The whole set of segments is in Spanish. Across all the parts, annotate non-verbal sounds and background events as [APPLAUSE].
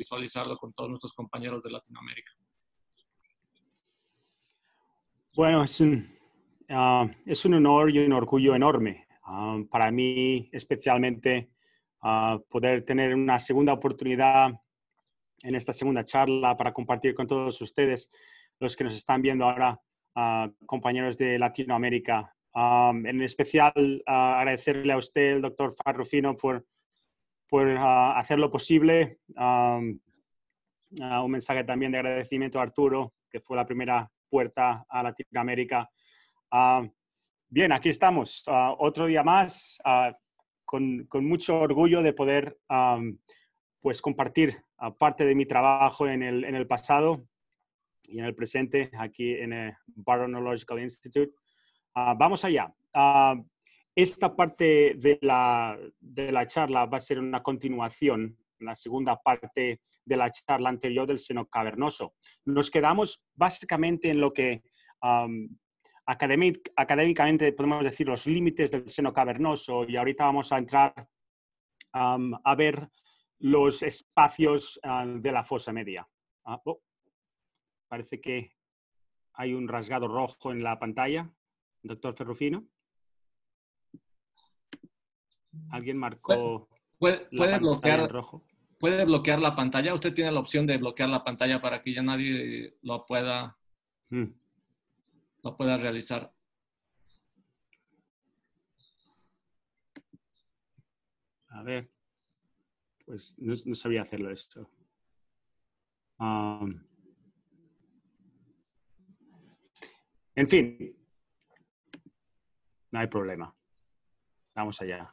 visualizarlo con todos nuestros compañeros de Latinoamérica. Bueno, es un, ah, honor y un orgullo enorme ah, para mí, especialmente ah, poder tener una segunda oportunidad en esta segunda charla para compartir con todos ustedes, los que nos están viendo ahora, compañeros de Latinoamérica. en especial, agradecerle a usted, el doctor Farrufino, por por ah, hacer lo posible. un mensaje también de agradecimiento a Arturo, que fue la primera puerta a Latinoamérica. bien, aquí estamos, ah, otro día más, ah, con, mucho orgullo de poder pues compartir parte de mi trabajo en el, en el, pasado y en el presente aquí en el Baronological Institute. vamos allá. Esta parte de la, charla va a ser una continuación la segunda parte de la charla anterior del seno cavernoso. Nos quedamos básicamente en lo que académicamente podemos decir los límites del seno cavernoso y ahorita vamos a entrar a ver los espacios ah, de la fosa media. Ah, oh, parece que hay un rasgado rojo en la pantalla, doctor Ferrufino. Alguien marcó. Puede, bloquear. rojo. Puede bloquear la pantalla. Usted tiene la opción de bloquear la pantalla para que ya nadie lo pueda. Hmm. Lo pueda realizar. A ver. Pues no, sabía hacerlo esto. Um, en fin, no hay problema. Vamos allá.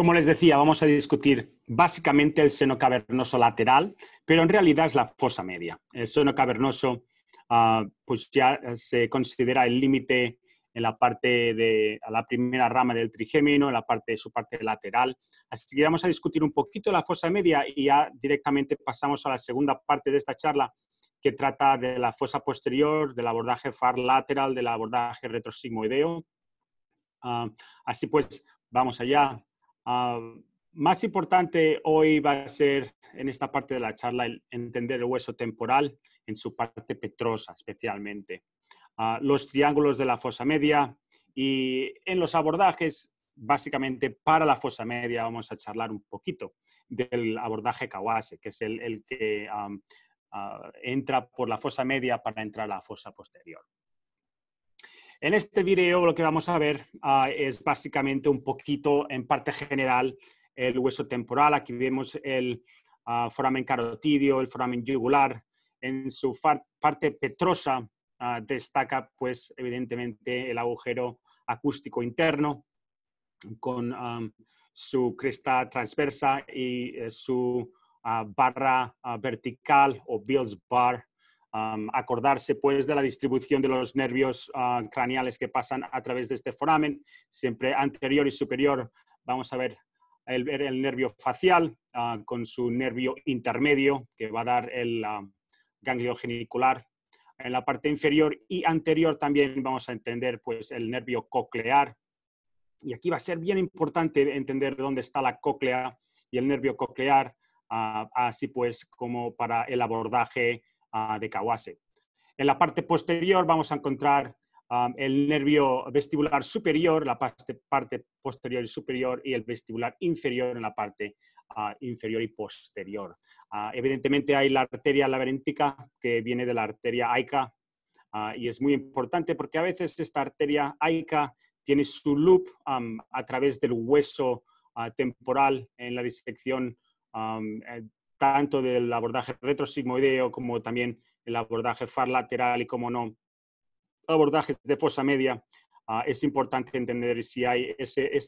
Como les decía, vamos a discutir básicamente el seno cavernoso lateral, pero en realidad es la fosa media. El seno cavernoso ah, pues ya se considera el límite en la parte de la primera rama del trigémino, en la parte su parte lateral. Así que vamos a discutir un poquito la fosa media y ya directamente pasamos a la segunda parte de esta charla que trata de la fosa posterior, del abordaje far lateral, del abordaje retrosigmoideo. Ah, así pues, vamos allá más importante hoy va a ser en esta parte de la charla entender el hueso temporal en su parte petrosa especialmente, ah, los triángulos de la fosa media y en los abordajes básicamente para la fosa media vamos a charlar un poquito del abordaje Kawase, que es el, que ah, entra por la fosa media para entrar a la fosa posterior. En este video lo que vamos a ver ah, es básicamente un poquito, en parte general, el hueso temporal. Aquí vemos el ah, foramen carotidio, el foramen yugular. En su parte petrosa ah, destaca, pues, evidentemente, el agujero acústico interno con su cresta transversa y eh, su barra vertical o Bill's bar acordarse pues de la distribución de los nervios ah, craneales que pasan a través de este foramen, siempre anterior y superior. Vamos a ver el, nervio facial ah, con su nervio intermedio que va a dar el ah, ganglio genicular. En la parte inferior y anterior también vamos a entender pues el nervio coclear. Y aquí va a ser bien importante entender dónde está la cóclea y el nervio coclear, así pues como para el abordaje Ah, de Kawase. En la parte posterior vamos a encontrar um, el nervio vestibular superior, la parte, parte, posterior y superior, y el vestibular inferior en la parte ah, inferior y posterior. Ah, evidentemente hay la arteria laberíntica que viene de la arteria aica y es muy importante porque a veces esta arteria aica tiene su loop um, a través del hueso temporal en la disección um, eh, tanto del abordaje retrosigmoideo como también el abordaje far lateral y, como no, abordajes de fosa media, ah, es importante entender si hay ese,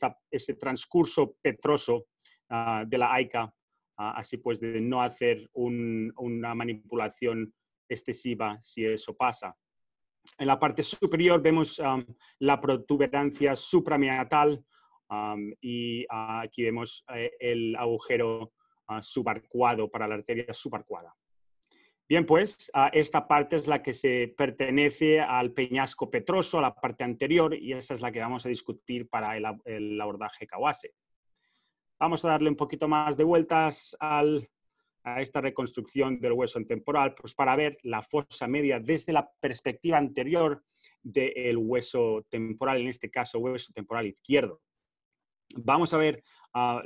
transcurso petroso ah, de la AICA, ah, así pues de no hacer una manipulación excesiva si eso pasa. En la parte superior vemos la protuberancia supramiatal y aquí vemos eh, el agujero Ah, subarcuado, para la arteria subarcuada. Bien, pues ah, esta parte es la que se pertenece al peñasco petroso, a la parte anterior, y esa es la que vamos a discutir para el, abordaje Kawase. Vamos a darle un poquito más de vueltas a esta reconstrucción del hueso temporal, pues para ver la fosa media desde la perspectiva anterior del hueso temporal, en este caso hueso temporal izquierdo. Vamos a ver ah,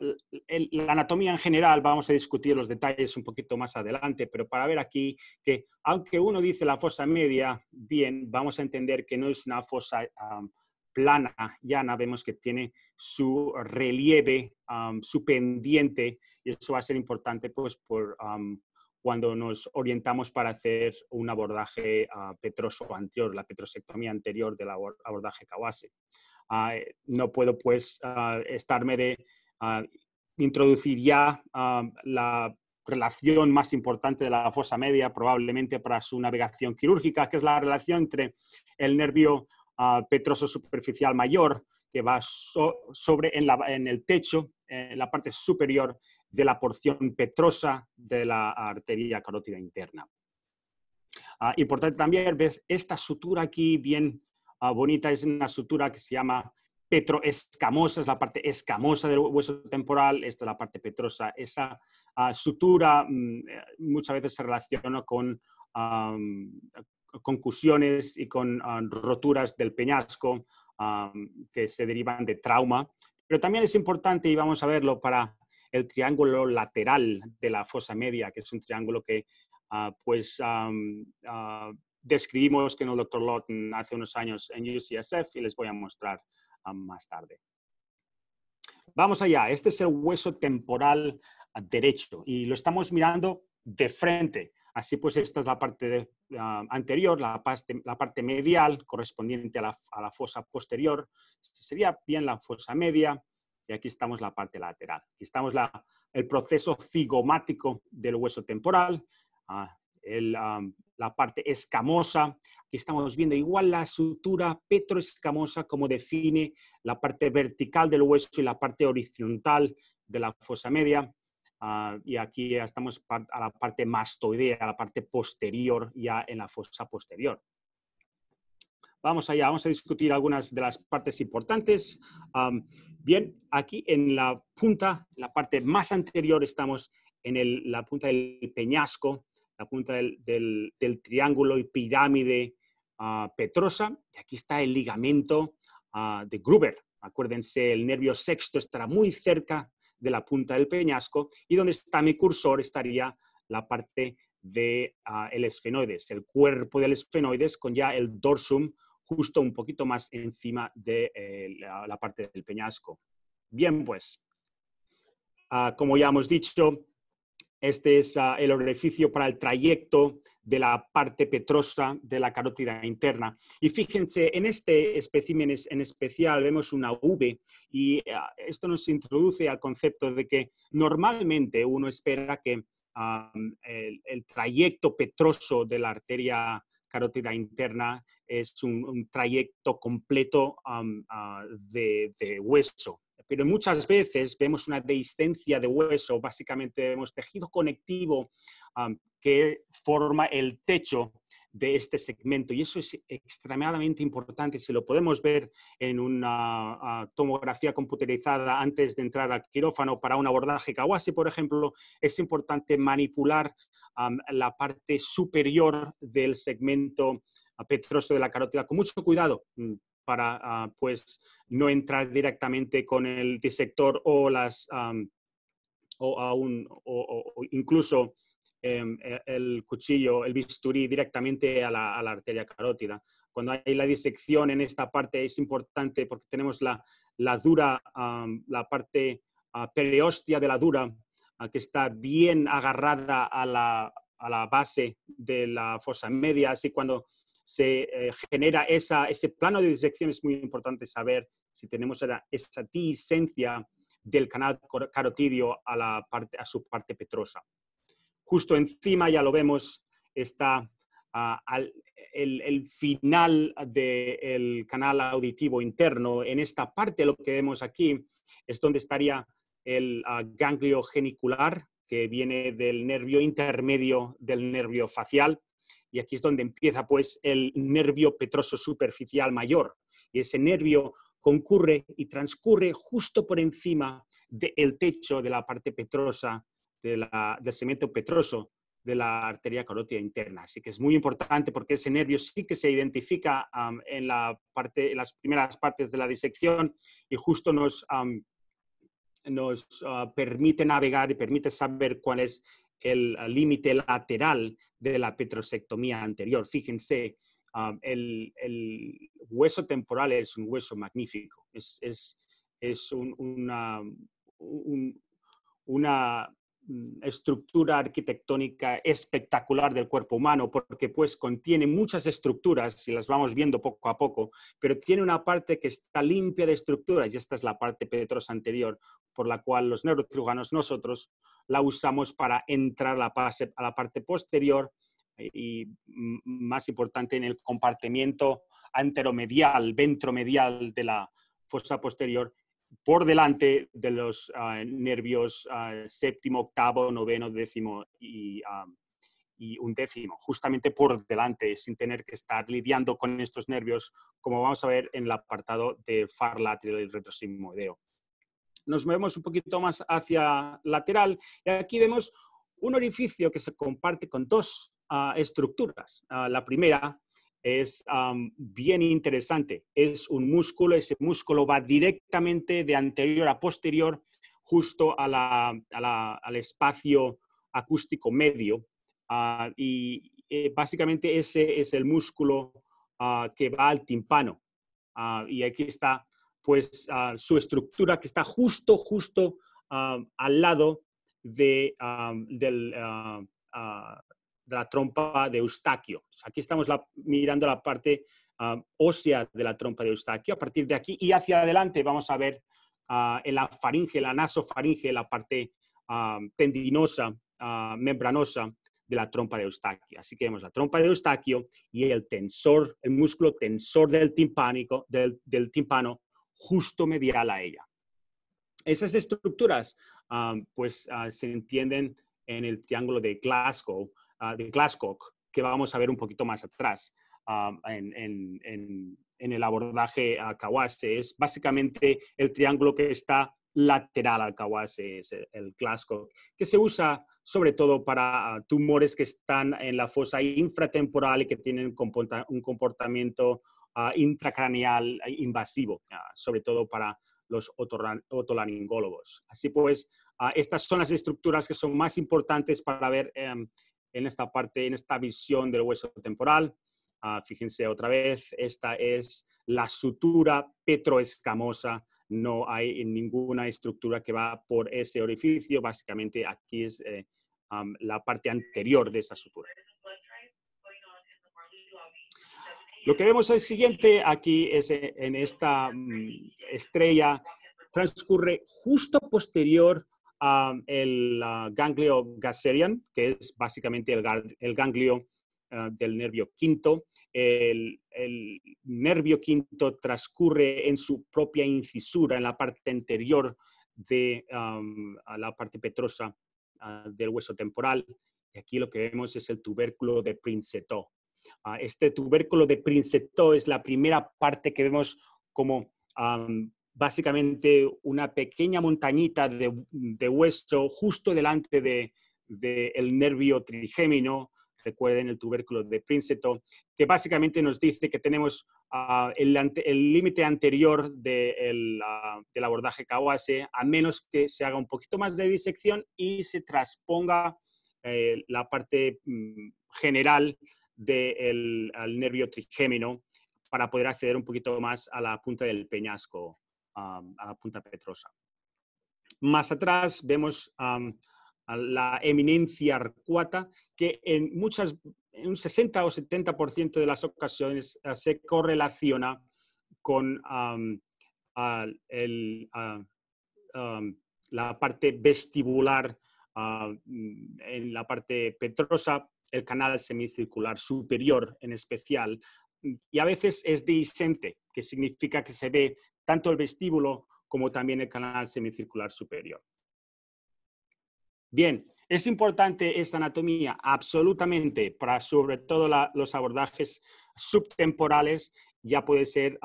la anatomía en general, vamos a discutir los detalles un poquito más adelante, pero para ver aquí que aunque uno dice la fosa media, bien, vamos a entender que no es una fosa plana, llana, vemos que tiene su relieve, su pendiente, y eso va a ser importante pues, cuando nos orientamos para hacer un abordaje ah, petroso anterior, la petrosectomía anterior del abordaje Kawase. Ah, eh, no puedo pues ah, estarme de ah, introducir ya la relación más importante de la fosa media probablemente para su navegación quirúrgica, que es la relación entre el nervio petroso superficial mayor que va sobre en, el techo, eh, en la parte superior de la porción petrosa de la arteria carótida interna. importante también, ves esta sutura aquí bien Ah, bonita es una sutura que se llama petroescamosa, es la parte escamosa del hueso temporal, esta es la parte petrosa. Esa ah, sutura mm, eh, muchas veces se relaciona con ah, mm, concusiones y con roturas del peñasco mm, que se derivan de trauma. Pero también es importante, y vamos a verlo, para el triángulo lateral de la fosa media, que es un triángulo que pues, describimos que el doctor Lawton mm, hace unos años en UCSF y les voy a mostrar ah, más tarde. Vamos allá, este es el hueso temporal ah, derecho y lo estamos mirando de frente. Así pues, esta es la parte ah, anterior, la parte, medial correspondiente a la, fosa posterior. Este sería bien la fosa media y aquí estamos la parte lateral. Aquí estamos el proceso cigomático del hueso temporal. el, la parte escamosa. Aquí estamos viendo igual la sutura petroescamosa como define la parte vertical del hueso y la parte horizontal de la fosa media. Ah, y aquí ya estamos a la parte mastoidea, a la parte posterior, ya en la fosa posterior. Vamos allá, vamos a discutir algunas de las partes importantes. Ah, bien, aquí en la punta, la parte más anterior, estamos en la punta del peñasco, la punta del, triángulo y pirámide ah, petrosa. Y aquí está el ligamento ah, de Gruber. Acuérdense, el nervio sexto estará muy cerca de la punta del peñasco y donde está mi cursor estaría la parte del de, ah, esfenoides, el cuerpo del esfenoides con ya el dorsum justo un poquito más encima de eh, la, parte del peñasco. Bien, pues, como ya hemos dicho, este es ah, el orificio para el trayecto de la parte petrosa de la carótida interna. Y fíjense, en este espécimen en especial vemos una V y ah, esto nos introduce al concepto de que normalmente uno espera que el, trayecto petroso de la arteria carótida interna es un, trayecto completo ah, de hueso pero muchas veces vemos una dehiscencia de hueso, básicamente vemos tejido conectivo que forma el techo de este segmento y eso es extremadamente importante. Si lo podemos ver en una ah, tomografía computerizada antes de entrar al quirófano para un abordaje Kawase, por ejemplo, es importante manipular la parte superior del segmento ah, petroso de la carótida con mucho cuidado mm, para ah, pues no entrar directamente con el disector o las o, o, incluso em, e, el cuchillo, el bisturí directamente a la, arteria carótida. Cuando hay la disección en esta parte es importante porque tenemos la, dura, la parte ah, periostia de la dura ah, que está bien agarrada a la, a la, base de la fosa media, así cuando se eh, genera ese plano de disección, es muy importante saber si tenemos esa disencia del canal carotidio a, su parte petrosa. Justo encima, ya lo vemos, está el, final del canal auditivo interno. En esta parte, lo que vemos aquí es donde estaría el ganglio genicular, que viene del nervio intermedio del nervio facial. Y aquí es donde empieza pues el nervio petroso superficial mayor. Y ese nervio concurre y transcurre justo por encima del techo de la parte petrosa, del cemento petroso de la arteria carótida interna. Así que es muy importante porque ese nervio sí que se identifica en, las primeras partes de la disección y justo nos, nos ah, permite navegar y permite saber cuál es el límite lateral de la petrosectomía anterior. Fíjense, ah, el, hueso temporal es un hueso magnífico, es, una, una, Mm, estructura arquitectónica espectacular del cuerpo humano, porque pues contiene muchas estructuras y las vamos viendo poco a poco, pero tiene una parte que está limpia de estructuras y esta es la parte petrosa anterior por la cual los neurocirujanos nosotros la usamos para entrar a la parte posterior y mm, más importante en el compartimiento anteromedial, ventromedial de la fosa posterior por delante de los ah, nervios ah, séptimo, octavo, noveno, décimo y, ah, undécimo, justamente por delante, sin tener que estar lidiando con estos nervios, como vamos a ver en el apartado de far lateral y retrosimodeo. Nos movemos un poquito más hacia lateral y aquí vemos un orificio que se comparte con dos estructuras. la primera es bien interesante. Es un músculo, ese músculo va directamente de anterior a posterior justo a al espacio acústico medio. Ah, y eh, básicamente ese es el músculo ah, que va al timpano. Ah, y aquí está pues su estructura que está justo, justo al lado de, del, de la trompa de Eustaquio. Aquí estamos mirando la parte ah, ósea de la trompa de Eustaquio. A partir de aquí y hacia adelante vamos a ver ah, en la faringe, la nasofaringe, la parte ah, tendinosa, membranosa de la trompa de Eustaquio. Así que vemos la trompa de Eustaquio y el tensor, el músculo tensor del, timpánico, timpano justo medial a ella. Esas estructuras pues se entienden en el triángulo de Glasgow, Ah, de Glasscock, que vamos a ver un poquito más atrás ah, en, el abordaje a Kawase. Es básicamente el triángulo que está lateral al Kawase, es el Glasgow que se usa sobre todo para ah, tumores que están en la fosa infratemporal y que tienen un comportamiento intracraneal e invasivo, sobre todo para los otolaringólogos. Así pues, estas son las estructuras que son más importantes para ver em, en esta parte, en esta visión del hueso temporal. Ah, fíjense otra vez, esta es la sutura petroescamosa. No hay ninguna estructura que va por ese orificio. Básicamente aquí es eh, la parte anterior de esa sutura. Lo que vemos es el siguiente, aquí es eh, en esta mm, estrella, transcurre justo posterior Um, el ganglio gasserian que es básicamente el, ganglio uh, del nervio quinto. El, nervio quinto transcurre en su propia incisura, en la parte anterior de um, la parte petrosa uh, del hueso temporal. Y aquí lo que vemos es el tubérculo de Princeto. Uh, este tubérculo de Princeto es la primera parte que vemos como um, básicamente una pequeña montañita de, hueso justo delante del nervio trigémino, recuerden el tubérculo de Princeton, que básicamente nos dice que tenemos ah, el límite anterior ah, del abordaje Kawase, a menos que se haga un poquito más de disección y se trasponga eh, la parte mm, general del nervio trigémino para poder acceder un poquito más a la punta del peñasco a la Punta Petrosa. Más atrás vemos la eminencia arcuata, que en muchas, en un 60 o 70% de las ocasiones eh, se correlaciona con la parte vestibular, mm, en la parte petrosa, el canal semicircular superior en especial, y a veces es disente que significa que se ve tanto el vestíbulo como también el canal semicircular superior. Bien, ¿es importante esta anatomía? Absolutamente, para sobre todo los abordajes subtemporales, ya puede ser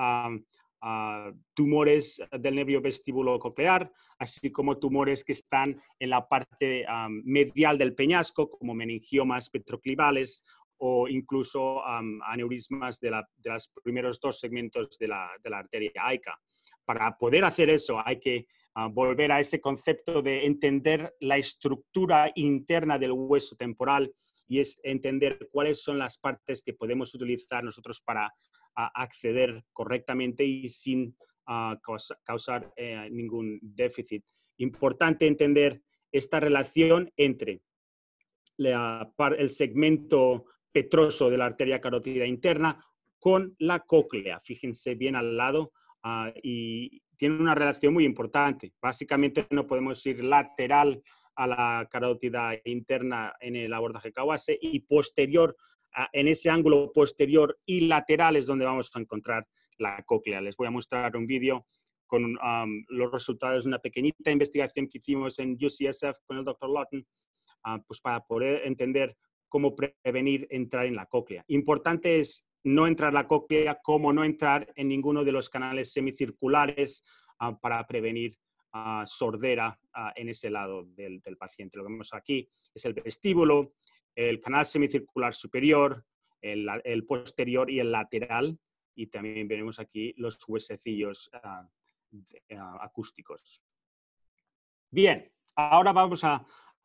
tumores del nervio vestíbulo coclear, así como tumores que están en la parte medial del peñasco, como meningiomas petroclivales o incluso aneurismas de, los primeros dos segmentos de la, arteria AICA. Para poder hacer eso hay que ah, volver a ese concepto de entender la estructura interna del hueso temporal y es entender cuáles son las partes que podemos utilizar nosotros para ah, acceder correctamente y sin ah, causar eh, ningún déficit. Importante entender esta relación entre el segmento petroso de la arteria carótida interna con la cóclea, fíjense bien al lado, ah, y tiene una relación muy importante. Básicamente no podemos ir lateral a la carótida interna en el abordaje Kawase y posterior, ah, en ese ángulo posterior y lateral es donde vamos a encontrar la cóclea. Les voy a mostrar un vídeo con los resultados de una pequeñita investigación que hicimos en UCSF con el doctor Lawton, ah, pues para poder entender cómo prevenir entrar en la cóclea. Importante es no entrar la cóclea, como no entrar en ninguno de los canales semicirculares ah, para prevenir ah, sordera ah, en ese lado del, paciente. Lo que vemos aquí es el vestíbulo, el canal semicircular superior, el, posterior y el lateral, y también veremos aquí los huesecillos acústicos. Bien, ahora vamos a,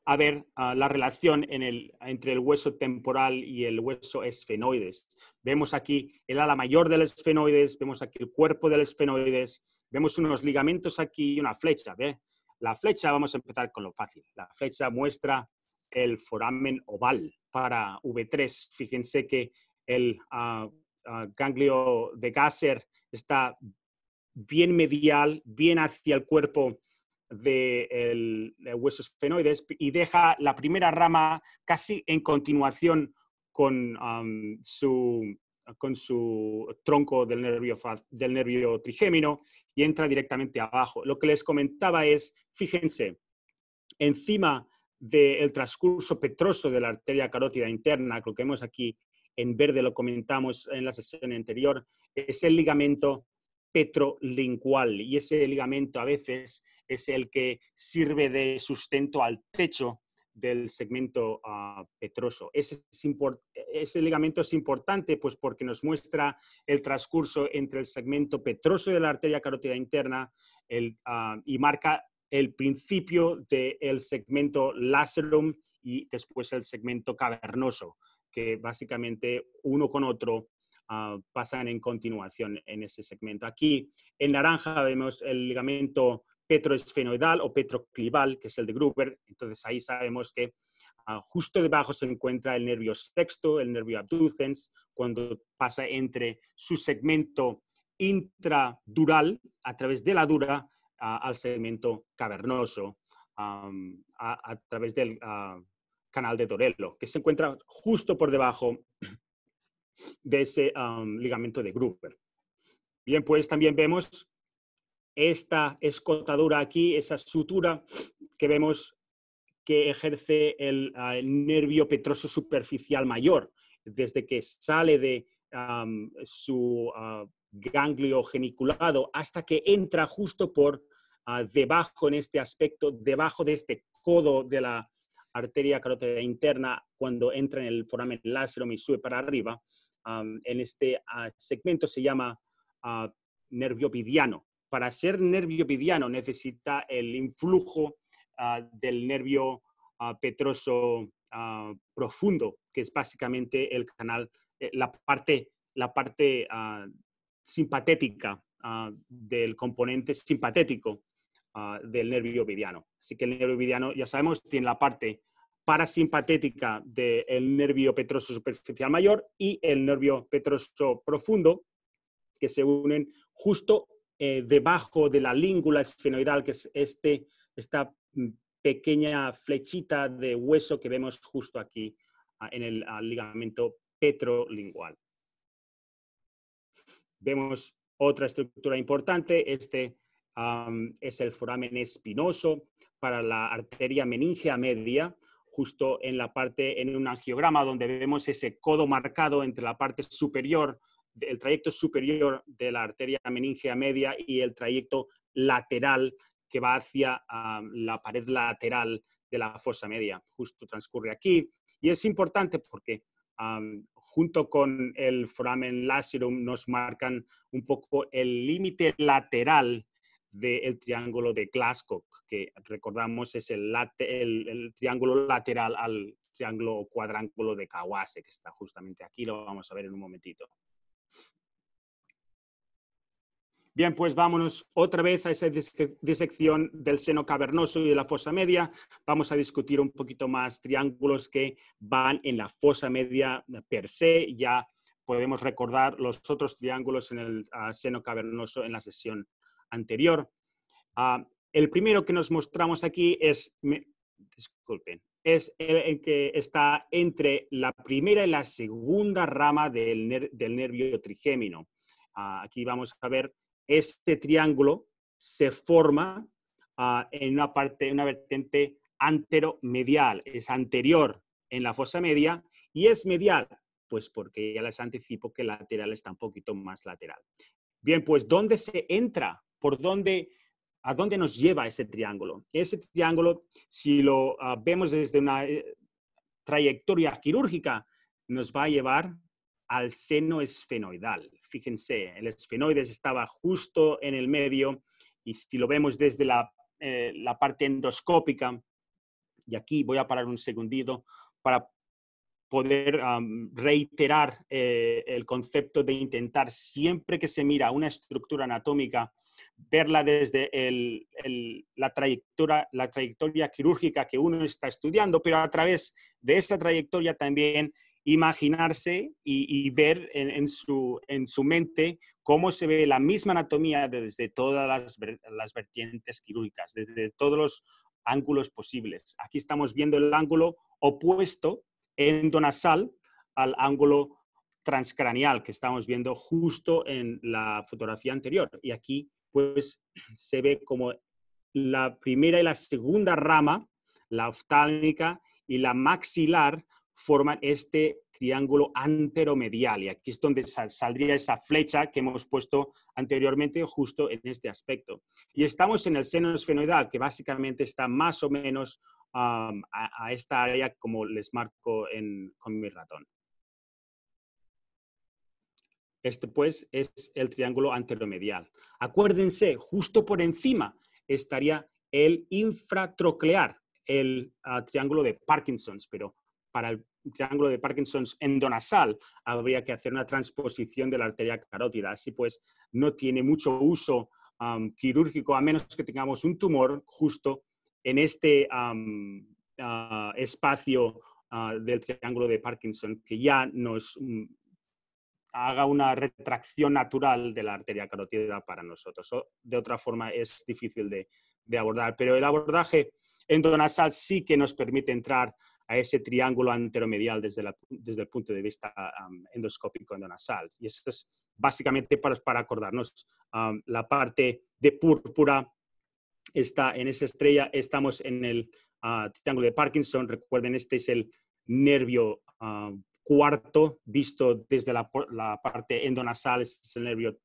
a ver la relación entre el hueso temporal y el hueso esfenoides. Vemos aquí el ala mayor del esfenoides, vemos aquí el cuerpo del esfenoides, vemos unos ligamentos aquí y una flecha. ¿ve? La flecha, vamos a empezar con lo fácil. La flecha muestra el foramen oval para V3. Fíjense que el ah, ah, ganglio de Gasser está bien medial, bien hacia el cuerpo del eh, hueso esfenoides y deja la primera rama casi en continuación con, su, con su tronco del nervio, trigémino y entra directamente abajo. Lo que les comentaba es, fíjense, encima del transcurso petroso de la arteria carótida interna, lo que vemos aquí en verde, lo comentamos en la sesión anterior, es el ligamento petrolingual y ese ligamento a veces es el que sirve de sustento al techo del segmento ah, petroso. Ese, ligamento es importante pues, porque nos muestra el transcurso entre el segmento petroso de la arteria carótida interna ah, y marca el principio del segmento láserum y después el segmento cavernoso, que básicamente uno con otro ah, pasan en continuación en ese segmento. Aquí en naranja vemos el ligamento petroesfenoidal o petroclival, que es el de Gruber. Entonces ahí sabemos que ah, justo debajo se encuentra el nervio sexto, el nervio abducens, cuando pasa entre su segmento intradural a través de la dura al segmento cavernoso a, través del ah, canal de Dorello, que se encuentra justo por debajo de ese ligamento de Gruber. Bien, pues también vemos esta escotadura aquí, esa sutura que vemos que ejerce el, ah, nervio petroso superficial mayor, desde que sale de su ah, ganglio geniculado hasta que entra justo por ah, debajo en este aspecto, debajo de este codo de la arteria carótida interna, cuando entra en el foramen láser sube para arriba, en este segmento se llama nervio pidiano para ser nervio vidiano necesita el influjo ah, del nervio ah, petroso ah, profundo, que es básicamente el canal, eh, la parte, la parte simpatética del componente simpatético del nervio vidiano. Así que el nervio vidiano, ya sabemos, tiene la parte parasimpatética del nervio petroso superficial mayor y el nervio petroso profundo, que se unen justo eh, debajo de la língula esfenoidal, que es este, esta mm, pequeña flechita de hueso que vemos justo aquí en el ligamento petrolingual. Vemos otra estructura importante, este es el foramen espinoso para la arteria meningea media, justo en la parte, en un angiograma donde vemos ese codo marcado entre la parte superior el trayecto superior de la arteria meningea media y el trayecto lateral que va hacia ah, la pared lateral de la fosa media, justo transcurre aquí. Y es importante porque ah, junto con el foramen lacerum nos marcan un poco el límite lateral del triángulo de Glasgow, que recordamos es el, triángulo lateral al triángulo cuadrángulo de Kawase, que está justamente aquí, lo vamos a ver en un momentito. Bien, pues vámonos otra vez a esa disección del seno cavernoso y de la fosa media. Vamos a discutir un poquito más triángulos que van en la fosa media per se. Ya podemos recordar los otros triángulos en el ah, seno cavernoso en la sesión anterior. Ah, el primero que nos mostramos aquí es, disculpen, es el, que está entre la primera y la segunda rama del, nervio trigémino. Ah, aquí vamos a ver este triángulo se forma ah, en una parte, una vertiente anteromedial, es anterior en la fosa media y es medial, pues porque ya les anticipo que lateral está un poquito más lateral. Bien, pues ¿dónde se entra? ¿Por dónde, a dónde nos lleva ese triángulo? Ese triángulo, si lo ah, vemos desde una eh, trayectoria quirúrgica, nos va a llevar al seno esfenoidal fíjense, el esfenoides estaba justo en el medio y si lo vemos desde eh, la, parte endoscópica, y aquí voy a parar un segundito para poder reiterar eh, el concepto de intentar siempre que se mira una estructura anatómica, verla desde la, trayectoria, la trayectoria quirúrgica que uno está estudiando, pero a través de esa trayectoria también imaginarse y, ver en, su, mente cómo se ve la misma anatomía desde todas las, las vertientes quirúrgicas, desde todos los ángulos posibles. Aquí estamos viendo el ángulo opuesto endonasal al ángulo transcranial que estamos viendo justo en la fotografía anterior. Y aquí pues se ve como la primera y la segunda rama, la oftálmica y la maxilar, forman este triángulo anteromedial. Y aquí es donde saldría esa flecha que hemos puesto anteriormente justo en este aspecto. Y estamos en el seno esfenoidal, que básicamente está más o menos a, esta área como les marco con mi ratón. Este pues es el triángulo anteromedial. Acuérdense, justo por encima estaría el infratroclear, el ah, triángulo de Parkinson's, pero para el triángulo de Parkinson endonasal habría que hacer una transposición de la arteria carótida. Así pues, no tiene mucho uso quirúrgico a menos que tengamos un tumor justo en este ah, espacio ah, del triángulo de Parkinson que ya nos mm, haga una retracción natural de la arteria carótida para nosotros. de otra forma es difícil de abordar, pero el abordaje endonasal sí que nos permite entrar a ese triángulo anteromedial desde, el punto de vista endoscópico endonasal. Y eso es básicamente para, acordarnos. la parte de púrpura está en esa estrella, estamos en el ah, triángulo de Parkinson. Recuerden, este es el nervio cuarto visto desde la, parte endonasal, este es el nervio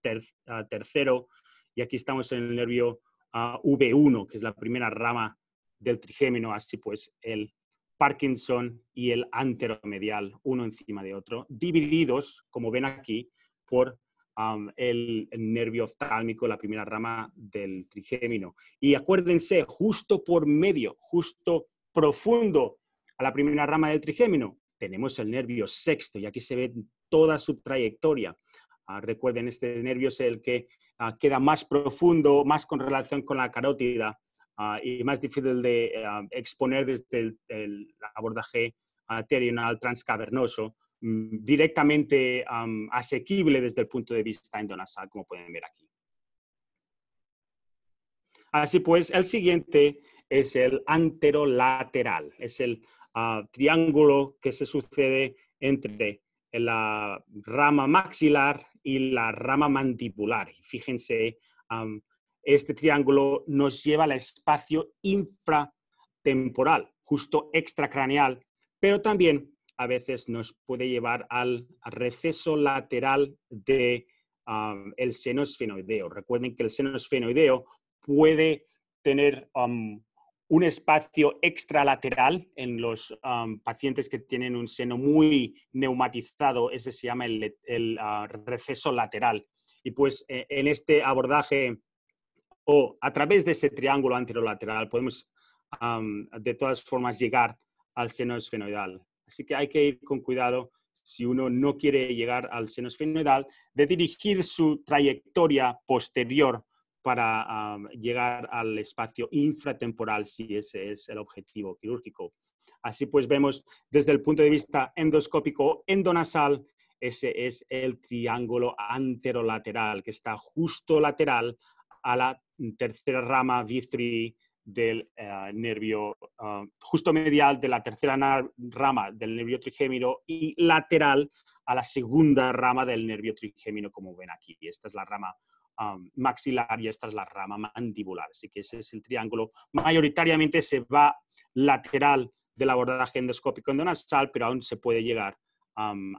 ah, tercero. Y aquí estamos en el nervio ah, V1, que es la primera rama del trigémino, así pues el Parkinson y el anteromedial, uno encima de otro, divididos, como ven aquí, por el nervio oftálmico, la primera rama del trigémino. Y acuérdense, justo por medio, justo profundo a la primera rama del trigémino, tenemos el nervio sexto y aquí se ve toda su trayectoria. Ah, recuerden, este nervio es el que ah, queda más profundo, más con relación con la carótida Ah, y más difícil de ah, exponer desde el, abordaje terrenal transcavernoso, mm, directamente asequible desde el punto de vista endonasal, como pueden ver aquí. Así pues, el siguiente es el anterolateral, es el ah, triángulo que se sucede entre la rama maxilar y la rama mandibular. Fíjense este triángulo nos lleva al espacio infratemporal, justo extracraneal, pero también a veces nos puede llevar al receso lateral del de, um, el seno esfenoideo. Recuerden que el seno esfenoideo puede tener um, un espacio extralateral en los um, pacientes que tienen un seno muy neumatizado, ese se llama el, uh, receso lateral. Y pues eh, en este abordaje o a través de ese triángulo anterolateral podemos de todas formas llegar al seno esfenoidal. Así que hay que ir con cuidado si uno no quiere llegar al seno esfenoidal, de dirigir su trayectoria posterior para llegar al espacio infratemporal, si ese es el objetivo quirúrgico. Así pues vemos desde el punto de vista endoscópico endonasal, ese es el triángulo anterolateral que está justo lateral a la tercera rama V3 del eh, nervio eh, justo medial de la tercera rama del nervio trigémino y lateral a la segunda rama del nervio trigémino, como ven aquí. Esta es la rama um, maxilar y esta es la rama mandibular. Así que ese es el triángulo. Mayoritariamente se va lateral del abordaje endoscópico endonasal, pero aún se puede llegar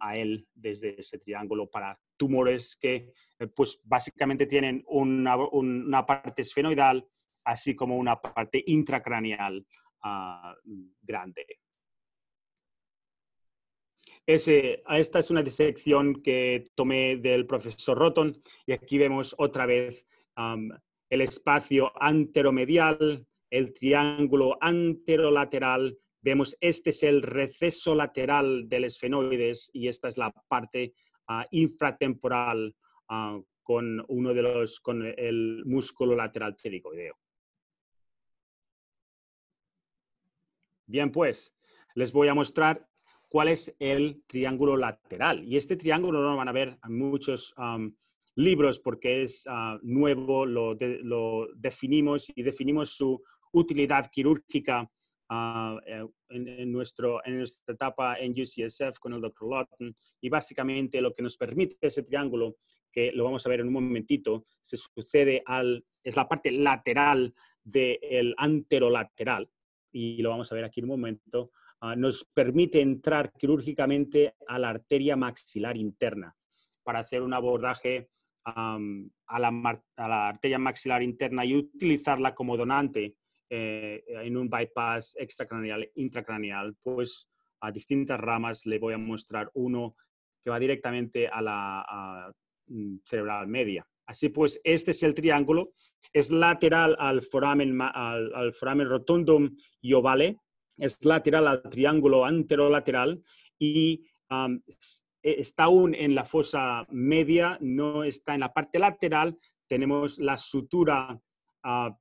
a él desde ese triángulo para tumores que eh, pues, básicamente tienen una, parte esfenoidal así como una parte intracraneal ah, grande. esta es una disección que tomé del profesor Roton y aquí vemos otra vez el espacio anteromedial, el triángulo anterolateral Vemos, este es el receso lateral del esfenoides y esta es la parte ah, infratemporal ah, con uno de los, con el músculo lateral ptericoideo. Bien, pues, les voy a mostrar cuál es el triángulo lateral. Y este triángulo no lo van a ver en muchos libros porque es ah, nuevo, lo, lo, definimos y definimos su utilidad quirúrgica Ah, eh, en, nuestra etapa en UCSF con el doctor Lawton. Y básicamente lo que nos permite ese triángulo, que lo vamos a ver en un momentito, se sucede al, es la parte lateral del anterolateral. Y lo vamos a ver aquí en un momento. Ah, nos permite entrar quirúrgicamente a la arteria maxilar interna para hacer un abordaje a, la, a, la, arteria maxilar interna y utilizarla como donante eh, en un bypass extracranial intracranial, pues a distintas ramas le voy a mostrar uno que va directamente a la mm, cerebral media. Así pues, este es el triángulo, es lateral al foramen, al, foramen rotundum y ovale, es lateral al triángulo anterolateral y e, está aún en la fosa media, no está en la parte lateral. Tenemos la sutura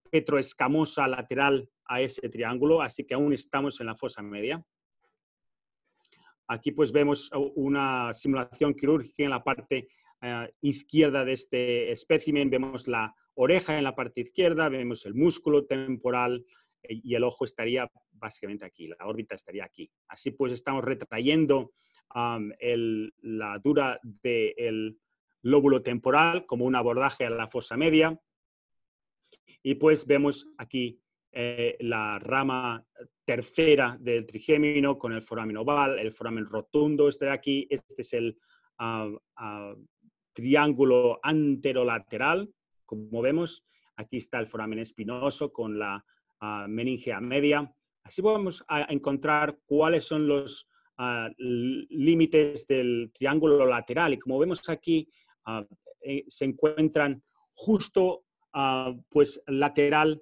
petroescamosa lateral a ese triángulo, así que aún estamos en la fosa media. Aquí pues vemos una simulación quirúrgica en la parte eh, izquierda de este espécimen, vemos la oreja en la parte izquierda, vemos el músculo temporal eh, y el ojo estaría básicamente aquí, la órbita estaría aquí. Así pues estamos retrayendo la dura del lóbulo temporal como un abordaje a la fosa media y pues vemos aquí eh, la rama tercera del trigémino con el foramen oval, el foramen rotundo este de aquí, este es el ah, ah, triángulo anterolateral, como vemos, aquí está el foramen espinoso con la ah, meninge meningea media. Así vamos a encontrar cuáles son los límites del triángulo lateral y como vemos aquí, eh, se encuentran justo Ah, pues lateral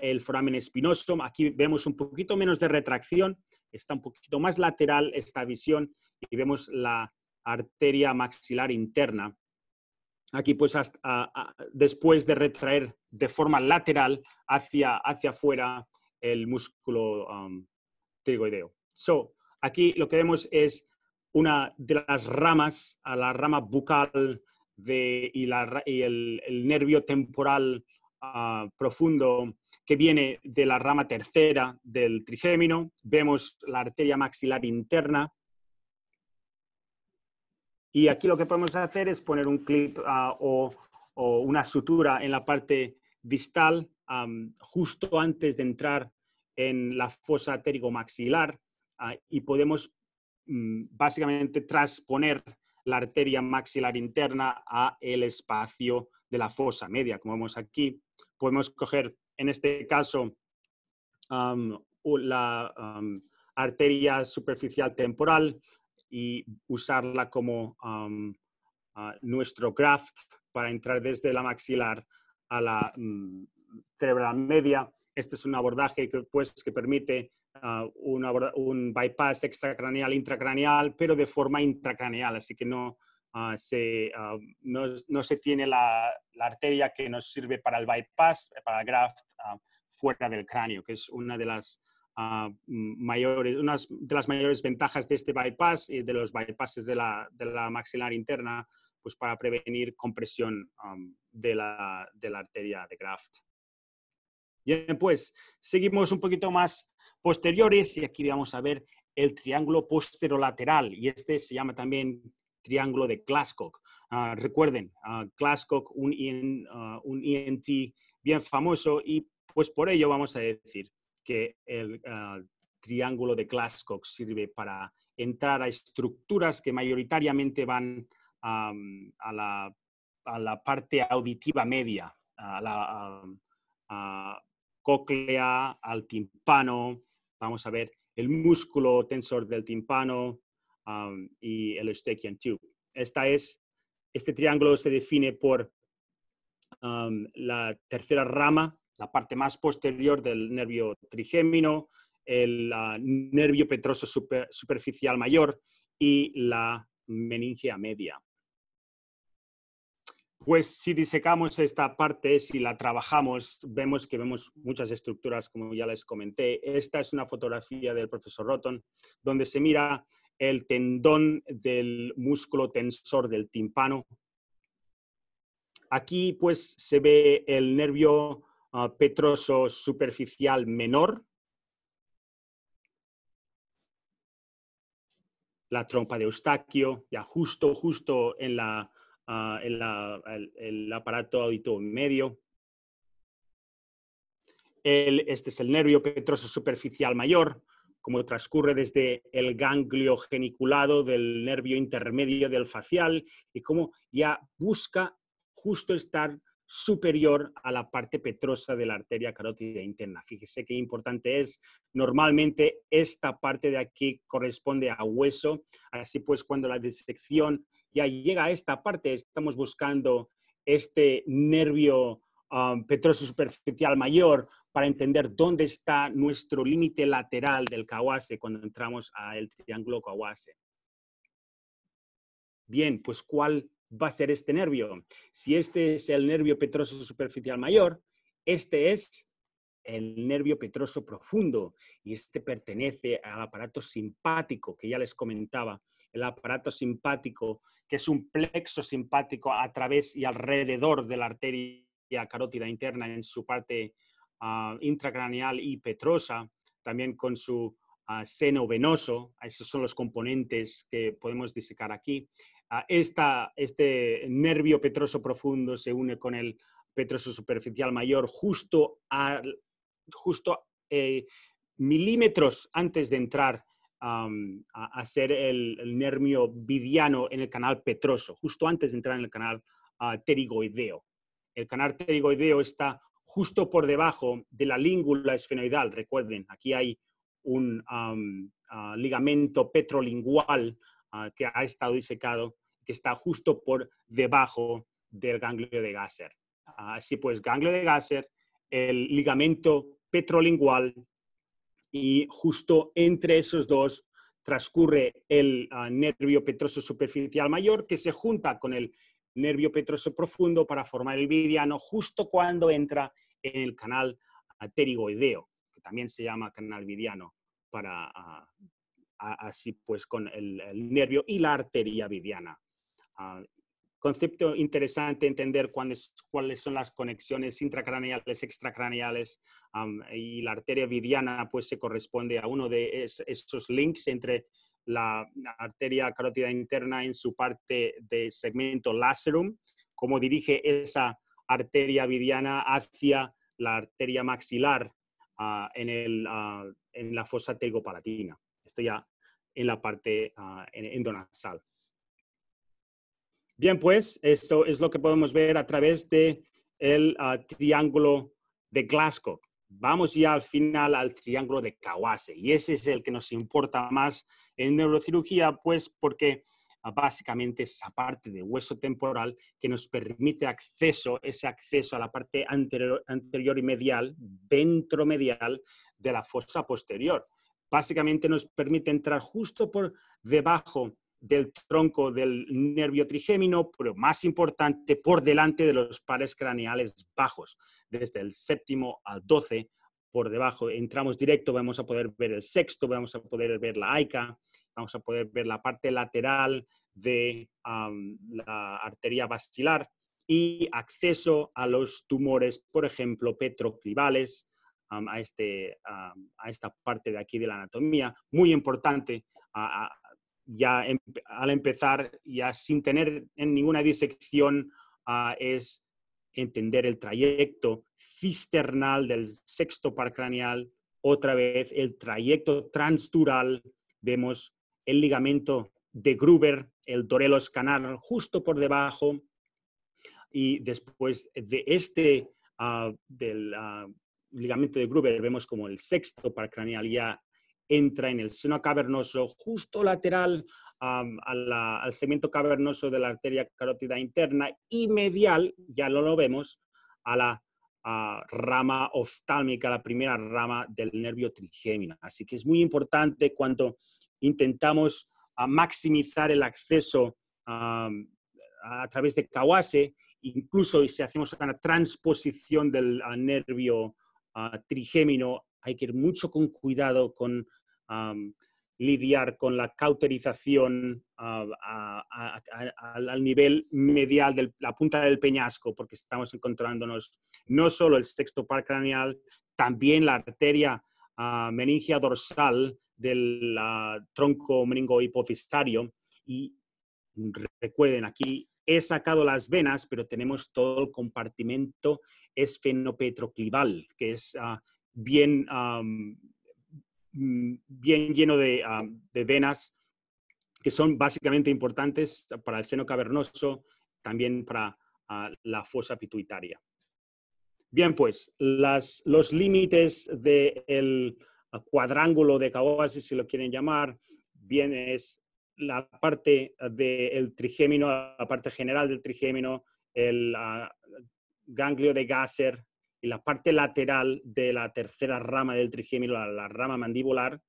el foramen espinoso. Aquí vemos un poquito menos de retracción, está un poquito más lateral esta visión y vemos la arteria maxilar interna. Aquí, pues, después de retraer de forma lateral hacia, hacia afuera el músculo trigoideo. aquí lo que vemos es una de las ramas, a la rama bucal y, el, nervio temporal ah, profundo que viene de la rama tercera del trigémino. Vemos la arteria maxilar interna. Y aquí lo que podemos hacer es poner un clip ah, o, una sutura en la parte distal ah, justo antes de entrar en la fosa atérico-maxilar y podemos mm, básicamente transponer la arteria maxilar interna a el espacio de la fosa media. Como vemos aquí, podemos coger en este caso la arteria superficial temporal y usarla como nuestro graft para entrar desde la maxilar a la mm, cerebral media. Este es un abordaje pues, que permite Ah, un, bypass extracraneal, intracraneal, pero de forma intracraneal, así que no, ah, se, ah, no, se tiene la, arteria que nos sirve para el bypass, para el graft, fuera del cráneo, que es una de las mayores, de las mayores ventajas de este bypass y de los bypasses de la, maxilar interna, pues para prevenir compresión de, la, arteria de graft. Bien, pues seguimos un poquito más posteriores y aquí vamos a ver el triángulo posterolateral y este se llama también triángulo de Clascock. Ah, recuerden, uh, un, ENT ah, bien famoso y pues por ello vamos a decir que el triángulo de Clascock sirve para entrar a estructuras que mayoritariamente van a, la, a, la, parte auditiva media, a la, cóclea, al timpano, vamos a ver el músculo tensor del timpano y el Eustachian tube. este triángulo se define por la tercera rama, la parte más posterior del nervio trigémino, el ah, nervio petroso superficial mayor y la meningia media. Pues si disecamos esta parte, si la trabajamos, vemos que vemos muchas estructuras, como ya les comenté. Esta es una fotografía del profesor Roton, donde se mira el tendón del músculo tensor del timpano. Aquí pues se ve el nervio ah, petroso superficial menor, la trompa de Eustaquio, ya justo, justo en la Ah, ah, el, aparato auditivo medio. este es el nervio petroso superficial mayor, como transcurre desde el ganglio geniculado del nervio intermedio del facial y como ya busca justo estar superior a la parte petrosa de la arteria carótida interna. Fíjese qué importante es. Normalmente esta parte de aquí corresponde a hueso, así pues cuando la disección ya llega a esta parte, estamos buscando este nervio ah, petroso superficial mayor para entender dónde está nuestro límite lateral del Kawase cuando entramos al triángulo Kawase. Bien, pues ¿cuál va a ser este nervio? Si este es el nervio petroso superficial mayor, este es el nervio petroso profundo y este pertenece al aparato simpático que ya les comentaba el aparato simpático, que es un plexo simpático a través y alrededor de la arteria carótida interna en su parte ah, intracraneal y petrosa, también con su ah, seno venoso. Esos son los componentes que podemos disecar aquí. Ah, este nervio petroso profundo se une con el petroso superficial mayor justo a, justo eh, milímetros antes de entrar a hacer el, nervio vidiano en el canal petroso, justo antes de entrar en el canal ah, pterigoideo. El canal pterigoideo está justo por debajo de la língula esfenoidal. Recuerden, aquí hay un ah, ligamento petrolingual ah, que ha estado disecado, que está justo por debajo del ganglio de Gasser. Así pues, ganglio de Gasser, el ligamento petrolingual y justo entre esos dos transcurre el ah, nervio petroso superficial mayor que se junta con el nervio petroso profundo para formar el vidiano justo cuando entra en el canal pterigoideo, que también se llama canal vidiano, para ah, así pues con el, nervio y la arteria vidiana. Ah, concepto interesante entender cuáles, son las conexiones intracraneales, extracraneales y la arteria vidiana pues se corresponde a uno de esos links entre la arteria carótida interna en su parte del segmento lacerum, como dirige esa arteria vidiana hacia la arteria maxilar ah, ah, en, la fosa tergopalatina. Esto ya en la parte ah, endonasal. Bien, pues eso es lo que podemos ver a través de el ah, triángulo de Glasgow. Vamos ya al final al triángulo de Kawase y ese es el que nos importa más en neurocirugía, pues porque ah, básicamente es esa parte de hueso temporal que nos permite acceso, ese acceso a la parte anterior, anterior y medial, ventromedial de la fosa posterior. Básicamente nos permite entrar justo por debajo del tronco del nervio trigémino, pero más importante, por delante de los pares craneales bajos, desde el séptimo al doce por debajo. Entramos directo, vamos a poder ver el sexto, vamos a poder ver la aica, vamos a poder ver la parte lateral de la arteria basilar y acceso a los tumores, por ejemplo, petroclivales, a, este, a esta parte de aquí de la anatomía, muy importante a, ya em, al empezar, ya sin tener en ninguna disección, ah, es entender el trayecto cisternal del sexto par craneal, otra vez el trayecto transtural, vemos el ligamento de Gruber, el Dorelos canal justo por debajo, y después de este, ah, del ah, ligamento de Gruber, vemos como el sexto par craneal ya entra en el seno cavernoso justo lateral al segmento cavernoso de la arteria carótida interna y medial, ya lo, vemos, a la rama oftálmica, la primera rama del nervio trigémino. Así que es muy importante cuando intentamos a ah, maximizar el acceso a través de Kawase, incluso si hacemos una transposición del ah, nervio ah, trigémino, hay que ir mucho con cuidado con lidiar con la cauterización al nivel medial de la punta del peñasco, porque estamos encontrándonos no solo el sexto par craneal, también la arteria ah, meningia dorsal del ah, tronco tronco hipofisario Y recuerden, aquí he sacado las venas, pero tenemos todo el compartimento esfenopetroclival, que es ah, bien Mm, bien lleno ah, de, venas que son básicamente importantes para el seno cavernoso, también para ah, la fosa pituitaria. Bien, pues los límites del cuadrángulo de Kaoasi, si lo quieren llamar, bien es la parte del trigémino, la parte general del trigémino, el ah, ganglio de Gasser, y la parte lateral de la tercera rama del trigémino, la, rama mandibular.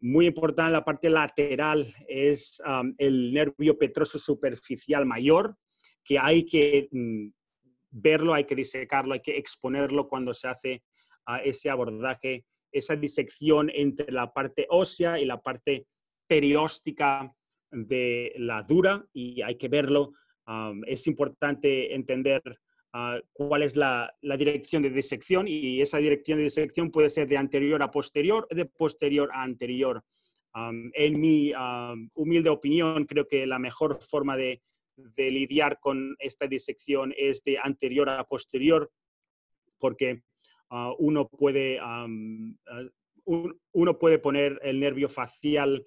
Muy importante, la parte lateral es el nervio petroso superficial mayor, que hay que mm, verlo, hay que disecarlo, hay que exponerlo cuando se hace ah, ese abordaje, esa disección entre la parte ósea y la parte perióstica de la dura, y hay que verlo. es importante entender Ah, cuál es la, dirección de disección y esa dirección de disección puede ser de anterior a posterior, de posterior a anterior. en mi humilde opinión, creo que la mejor forma de, lidiar con esta disección es de anterior a posterior, porque ah, uno, puede, ah, uno puede poner el nervio facial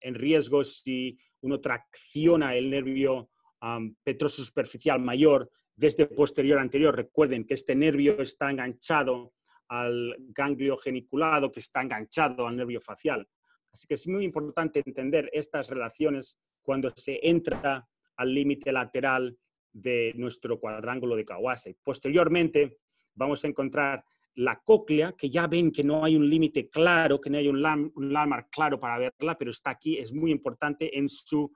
en riesgo si uno tracciona el nervio um, superficial mayor desde posterior anterior. Recuerden que este nervio está enganchado al ganglio geniculado que está enganchado al nervio facial. Así que es muy importante entender estas relaciones cuando se entra al límite lateral de nuestro cuadrángulo de Kawase. Posteriormente vamos a encontrar la cóclea, que ya ven que no hay un límite claro, que no hay un, lámar claro para verla, pero está aquí, es muy importante en su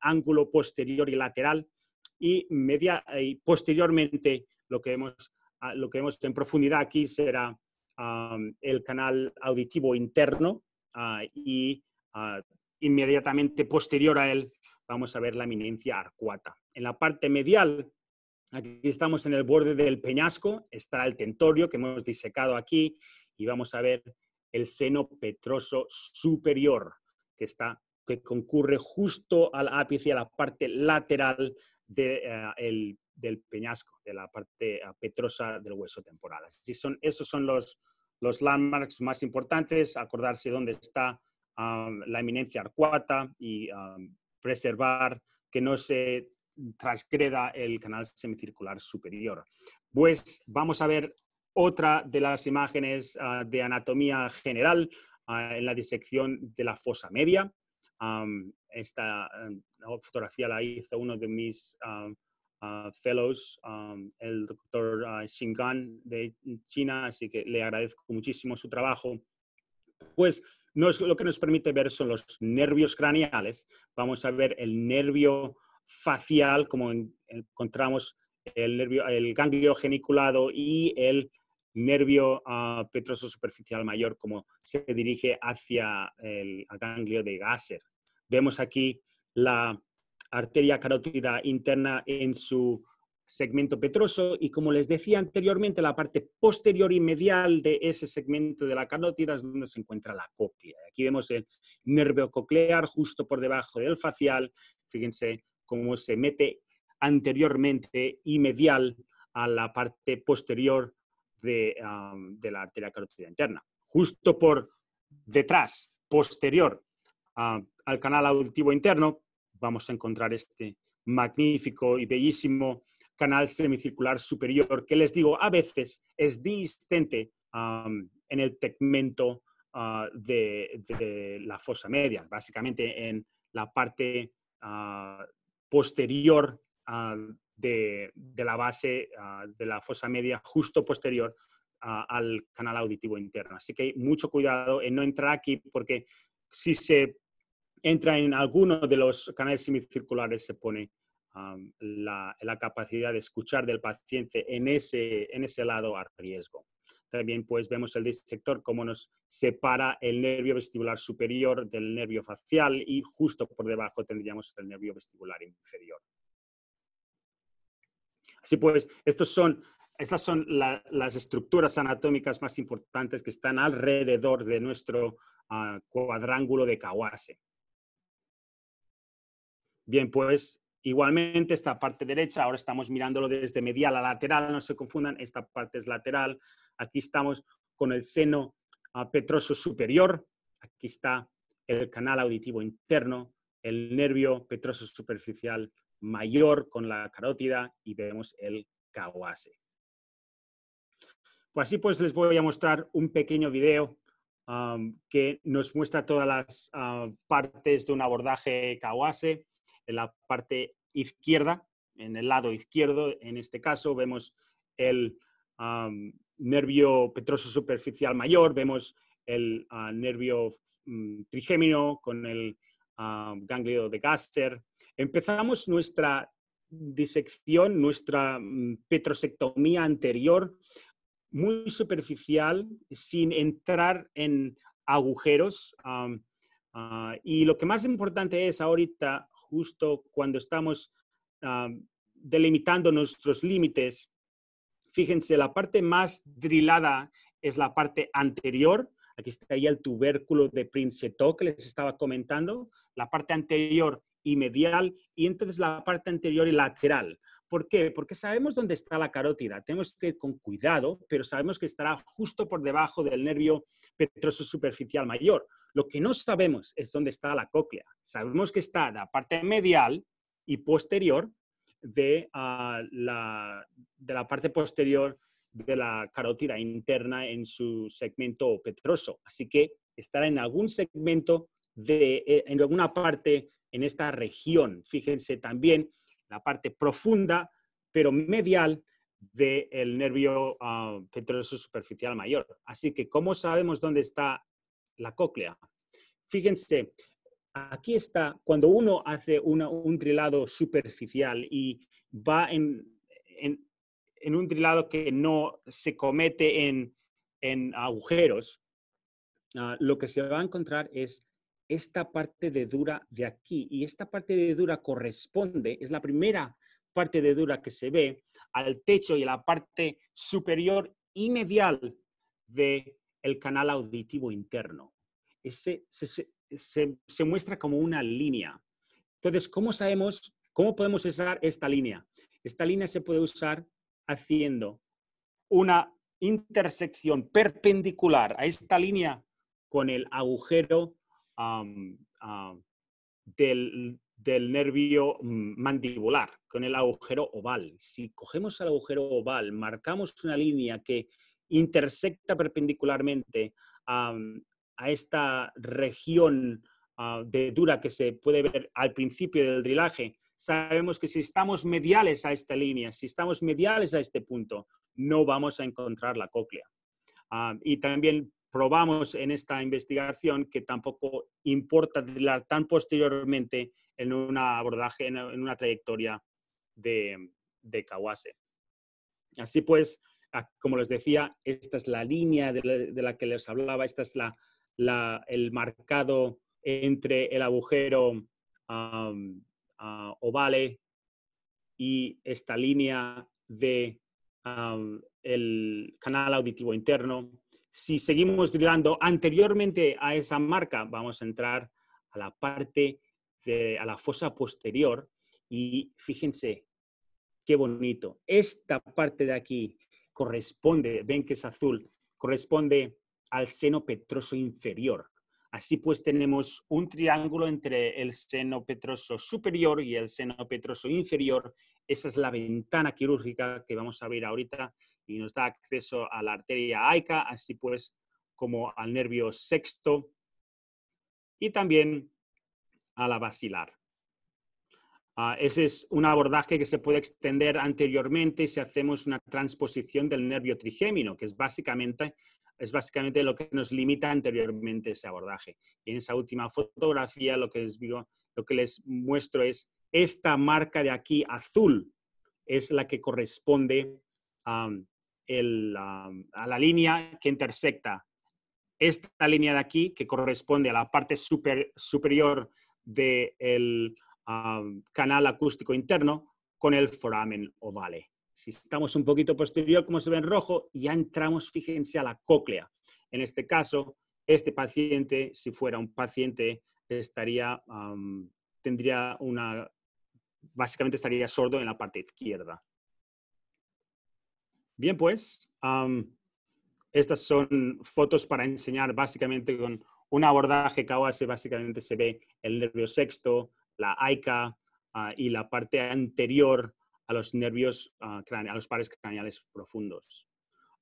ángulo posterior y lateral y, media, y posteriormente lo que, vemos, lo que vemos en profundidad aquí será el canal auditivo interno ah, y ah, inmediatamente posterior a él vamos a ver la eminencia arcuata. En la parte medial, aquí estamos en el borde del peñasco, está el tentorio que hemos disecado aquí y vamos a ver el seno petroso superior que está que concurre justo al ápice, y a la parte lateral eh, del peñasco, de la parte eh, petrosa del hueso temporal. Así son, esos son los, landmarks más importantes, acordarse dónde está ah, la eminencia arcuata y ah, preservar que no se transgreda el canal semicircular superior. Pues vamos a ver otra de las imágenes ah, de anatomía general en la disección de la fosa media esta em, fotografía la hizo uno de mis ah, ah, fellows, el doctor ah, Xingan de China, así que le agradezco muchísimo su trabajo. Pues lo que nos permite ver son los nervios craneales. Vamos a ver el nervio facial, como encontramos el, nervio, el ganglio geniculado y el nervio ah, petroso superficial mayor como se dirige hacia el ganglio de Gasser. Vemos aquí la arteria carótida interna en su segmento petroso y como les decía anteriormente, la parte posterior y medial de ese segmento de la carótida es donde se encuentra la cóclea. Aquí vemos el nervio coclear justo por debajo del facial. Fíjense cómo se mete anteriormente y medial a la parte posterior de, la arteria carótida interna. Justo por detrás, posterior al canal auditivo interno, vamos a encontrar este magnífico y bellísimo canal semicircular superior, que les digo, a veces es distante en el tegmento ah, de, la fosa media, básicamente en la parte ah, posterior de, la base ah, de la fosa media justo posterior ah, al canal auditivo interno. Así que mucho cuidado en no entrar aquí porque si se entra en alguno de los canales semicirculares se pone ah, la, capacidad de escuchar del paciente en ese, lado a riesgo. También pues vemos el disector cómo nos separa el nervio vestibular superior del nervio facial y justo por debajo tendríamos el nervio vestibular inferior. Así pues, estas son las estructuras anatómicas más importantes que están alrededor de nuestro ah, cuadrángulo de Kawase. Bien, pues Igualmente, esta parte derecha, ahora estamos mirándolo desde medial a lateral, no se confundan, esta parte es lateral. Aquí estamos con el seno ah, petroso superior, aquí está el canal auditivo interno, el nervio petroso superficial mayor con la carótida y vemos el kawase. Pues así pues les voy a mostrar un pequeño video que nos muestra todas las ah, partes de un abordaje kawase. En la parte izquierda, en el lado izquierdo, en este caso vemos el nervio petroso superficial mayor, vemos el ah, nervio mm, trigémino con el ah, ganglio de Gaster, Empezamos nuestra disección, nuestra mm, petrosectomía anterior, muy superficial, sin entrar en agujeros. Ah, y lo que más importante es ahorita, justo cuando estamos delimitando nuestros límites, fíjense, la parte más drilada es la parte anterior. Aquí ahí el tubérculo de Princeto que les estaba comentando. La parte anterior y medial y entonces la parte anterior y lateral. ¿Por qué? Porque sabemos dónde está la carótida. Tenemos que ir con cuidado, pero sabemos que estará justo por debajo del nervio petroso superficial mayor. Lo que no sabemos es dónde está la cóclea. Sabemos que está la parte medial y posterior de, ah, la, de la parte posterior de la carótida interna en su segmento petroso. Así que estará en algún segmento, de, eh, en alguna parte en esta región. Fíjense también la parte profunda, pero medial del nervio uh, superficial mayor. Así que, ¿cómo sabemos dónde está la cóclea? Fíjense, aquí está, cuando uno hace un trilado superficial y va en, un trilado que no se comete en, agujeros, ah, lo que se va a encontrar es esta parte de dura de aquí. Y esta parte de dura corresponde, es la primera parte de dura que se ve al techo y a la parte superior y medial del canal auditivo interno. se, se, muestra como una línea. Entonces, ¿cómo sabemos, cómo podemos usar esta línea? Esta línea se puede usar haciendo una intersección perpendicular a esta línea con el agujero del, nervio mm, mandibular, con el agujero oval. Si cogemos el agujero oval, marcamos una línea que intersecta perpendicularmente a esta región ah, de dura que se puede ver al principio del drilaje, sabemos que si estamos mediales a esta línea, si estamos mediales a este punto, no vamos a encontrar la cóclea. Ah, y también probamos en esta investigación que tampoco importa tan posteriormente en un abordaje, en una trayectoria de, de, Kawase. Así pues, como les decía, esta es la línea de la, que les hablaba, esta es el marcado entre el agujero ovale y esta línea de el canal auditivo interno si seguimos drilando anteriormente a esa marca, vamos a entrar a la parte, de, a la fosa posterior y fíjense qué bonito. Esta parte de aquí corresponde, ven que es azul, corresponde al seno petroso inferior. Así pues tenemos un triángulo entre el seno petroso superior y el seno petroso inferior. Esa es la ventana quirúrgica que vamos a abrir ahorita y nos da acceso a la arteria aica, así pues como al nervio sexto y también a la basilar. Ah, ese es un abordaje que se puede extender anteriormente si hacemos una transposición del nervio trigémino, que es básicamente es básicamente lo que nos limita anteriormente ese abordaje. Y en esa última fotografía lo que les, digo, lo que les muestro es esta marca de aquí azul es la que corresponde a la línea que intersecta. Esta línea de aquí que corresponde a la parte super, superior del de canal acústico interno con el foramen ovale. Si estamos un poquito posterior, como se ve en rojo, ya entramos, fíjense, a la cóclea. En este caso, este paciente, si fuera un paciente, estaría, tendría una, básicamente estaría sordo en la parte izquierda. Bien, pues, estas son fotos para enseñar básicamente con un abordaje Kawase, básicamente se ve el nervio sexto, la AICA ah, y la parte anterior a los nervios, ah, a los pares craneales profundos.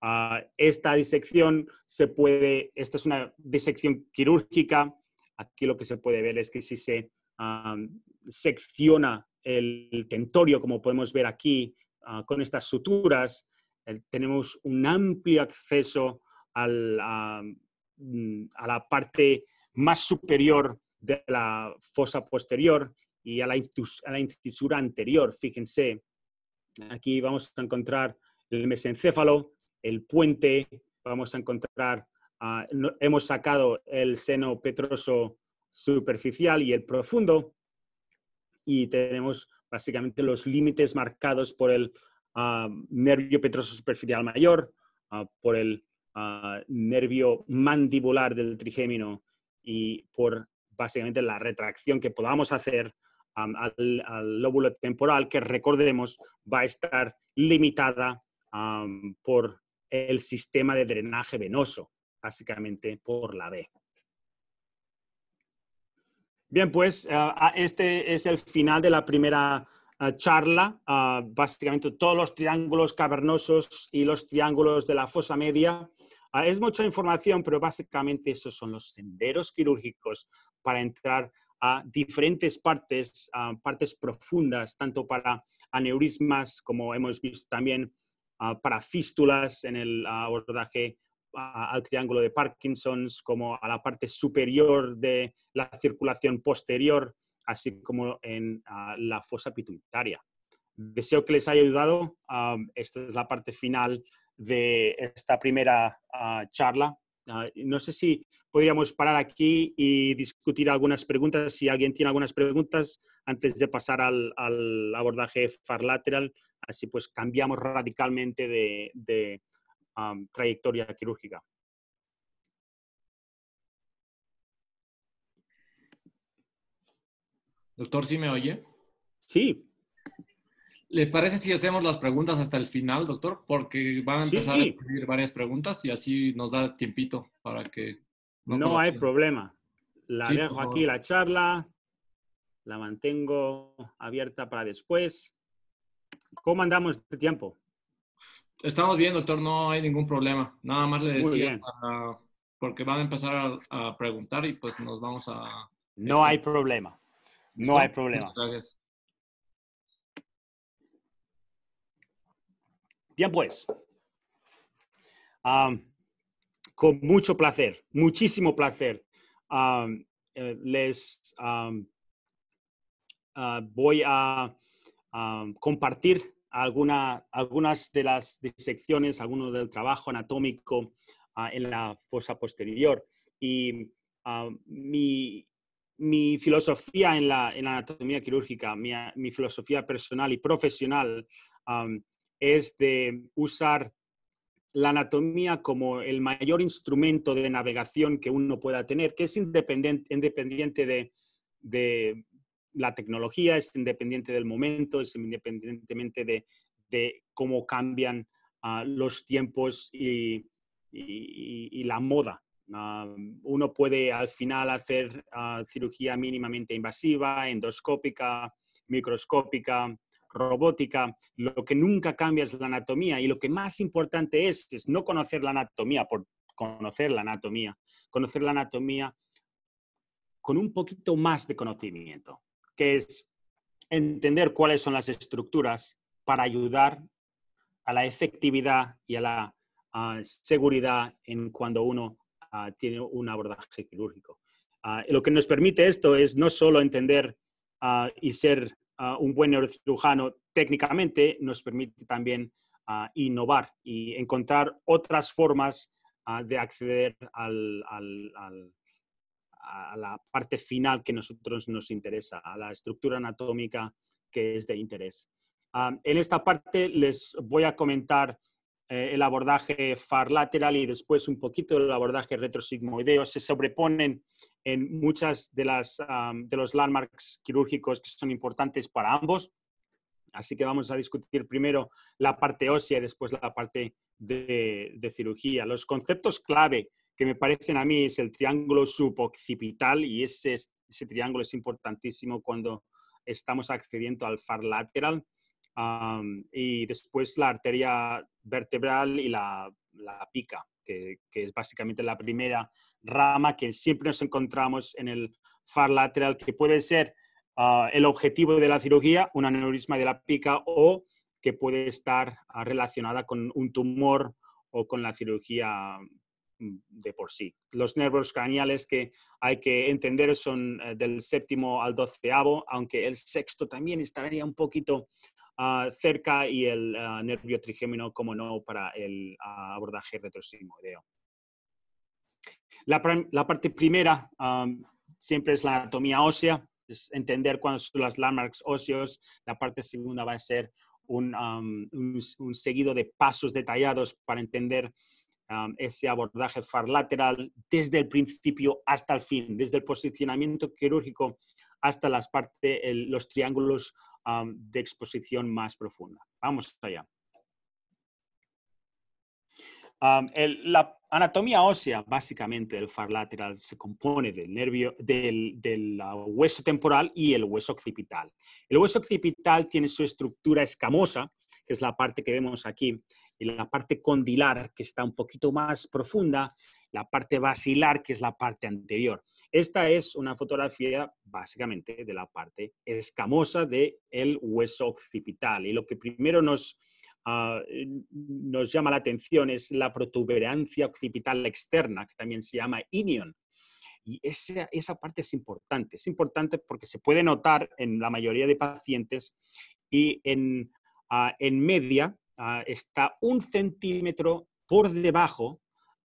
Ah, esta disección se puede, esta es una disección quirúrgica. Aquí lo que se puede ver es que si se ah, secciona el tentorio, como podemos ver aquí, con estas suturas, eh, tenemos un amplio acceso mm, a la parte más superior de la fosa posterior y a la, incisura anterior. Fíjense, Aquí vamos a encontrar el mesencéfalo, el puente, vamos a encontrar, ah, hemos sacado el seno petroso superficial y el profundo y tenemos básicamente los límites marcados por el ah, nervio petroso superficial mayor, ah, por el nervio mandibular del trigémino y por básicamente la retracción que podamos hacer al, lóbulo temporal, que recordemos va a estar limitada por el sistema de drenaje venoso, básicamente por la B. Bien, pues ah, ah, este es el final de la primera ah, charla. básicamente todos los triángulos cavernosos y los triángulos de la fosa media. es mucha información, pero básicamente esos son los senderos quirúrgicos para entrar a diferentes partes, a partes profundas, tanto para aneurismas como hemos visto también para fístulas en el abordaje al triángulo de Parkinson's, como a la parte superior de la circulación posterior, así como en la fosa pituitaria. Deseo que les haya ayudado. Ah, esta es la parte final de esta primera ah, charla. Ah, no sé si podríamos parar aquí y discutir algunas preguntas. Si alguien tiene algunas preguntas, antes de pasar al, abordaje far lateral, así pues cambiamos radicalmente de, trayectoria quirúrgica. Doctor, ¿sí me oye? Sí. ¿Le parece si hacemos las preguntas hasta el final, doctor? Porque van a empezar a pedir varias preguntas y así nos da tiempito para que... No, hay problema. La dejo aquí la charla, la mantengo abierta para después. ¿Cómo andamos de tiempo? Estamos bien, doctor, no hay ningún problema. Nada más le decía, porque van a empezar a, preguntar y pues nos vamos a... No este, hay problema, no hay problema. gracias. Bien pues, ah, con mucho placer, muchísimo placer, ah, eh, les ah, voy a compartir algunas de las disecciones, alguno del trabajo anatómico en la fosa posterior. Y mi, filosofía en la, anatomía quirúrgica, mi, filosofía personal y profesional es de usar la anatomía como el mayor instrumento de navegación que uno pueda tener, que es independiente, de, la tecnología, es independiente del momento, es independientemente de, cómo cambian ah, los tiempos y, la moda. Ah, uno puede al final hacer ah, cirugía mínimamente invasiva, endoscópica, microscópica, robótica, lo que nunca cambia es la anatomía y lo que más importante es, no conocer la anatomía por conocer la anatomía, conocer la anatomía con un poquito más de conocimiento, que es entender cuáles son las estructuras para ayudar a la efectividad y a la seguridad en cuando uno ah, tiene un abordaje quirúrgico. Ah, lo que nos permite esto es no solo entender ah, y ser un buen neurocirujano técnicamente nos permite también innovar y encontrar otras formas de acceder a la parte final que nosotros nos interesa, a la estructura anatómica que es de interés. en esta parte les voy a comentar eh, el abordaje far lateral y después un poquito el abordaje retrosigmoideo. Se sobreponen en muchas de las de los landmarks quirúrgicos que son importantes para ambos. Así que vamos a discutir primero la parte ósea y después la parte de, de cirugía. Los conceptos clave que me parecen a mí es el triángulo suboccipital y ese, ese triángulo es importantísimo cuando estamos accediendo al far lateral y después la arteria vertebral y la la pica, que, es básicamente la primera rama que siempre nos encontramos en el far lateral, que puede ser ah, el objetivo de la cirugía, un aneurisma de la pica, o que puede estar ah, relacionada con un tumor o con la cirugía mm, de por sí. Los nervios craneales que hay que entender son eh, del séptimo al doceavo, aunque el sexto también estaría un poquito Ah, cerca y el ah, nervio trigémino, como no, para el ah, abordaje retrosimoideo. La, parte primera siempre es la anatomía ósea, es entender cuáles son las landmarks óseos. La parte segunda va a ser un, seguido de pasos detallados para entender ese abordaje far lateral desde el principio hasta el fin, desde el posicionamiento quirúrgico hasta las partes, los triángulos de exposición más profunda. Vamos allá. la anatomía ósea, básicamente, del far lateral se compone del nervio, del, ah, hueso temporal y el hueso occipital. El hueso occipital tiene su estructura escamosa, que es la parte que vemos aquí, en la parte condilar, que está un poquito más profunda, la parte basilar, que es la parte anterior. Esta es una fotografía básicamente de la parte escamosa del el hueso occipital. Y lo que primero ah, nos, llama la atención es la protuberancia occipital externa, que también se llama inion. Y esa, parte es importante. Es importante porque se puede notar en la mayoría de pacientes y en ah, media Ah, está un centímetro por debajo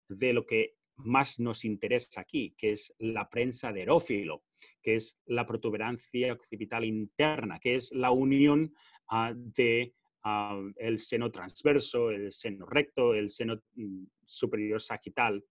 de lo que más nos interesa aquí, que es la prensa de herófilo, que es la protuberancia occipital interna, que es la unión ah, de ah, el seno transverso, el seno recto, el seno mm, superior sagital,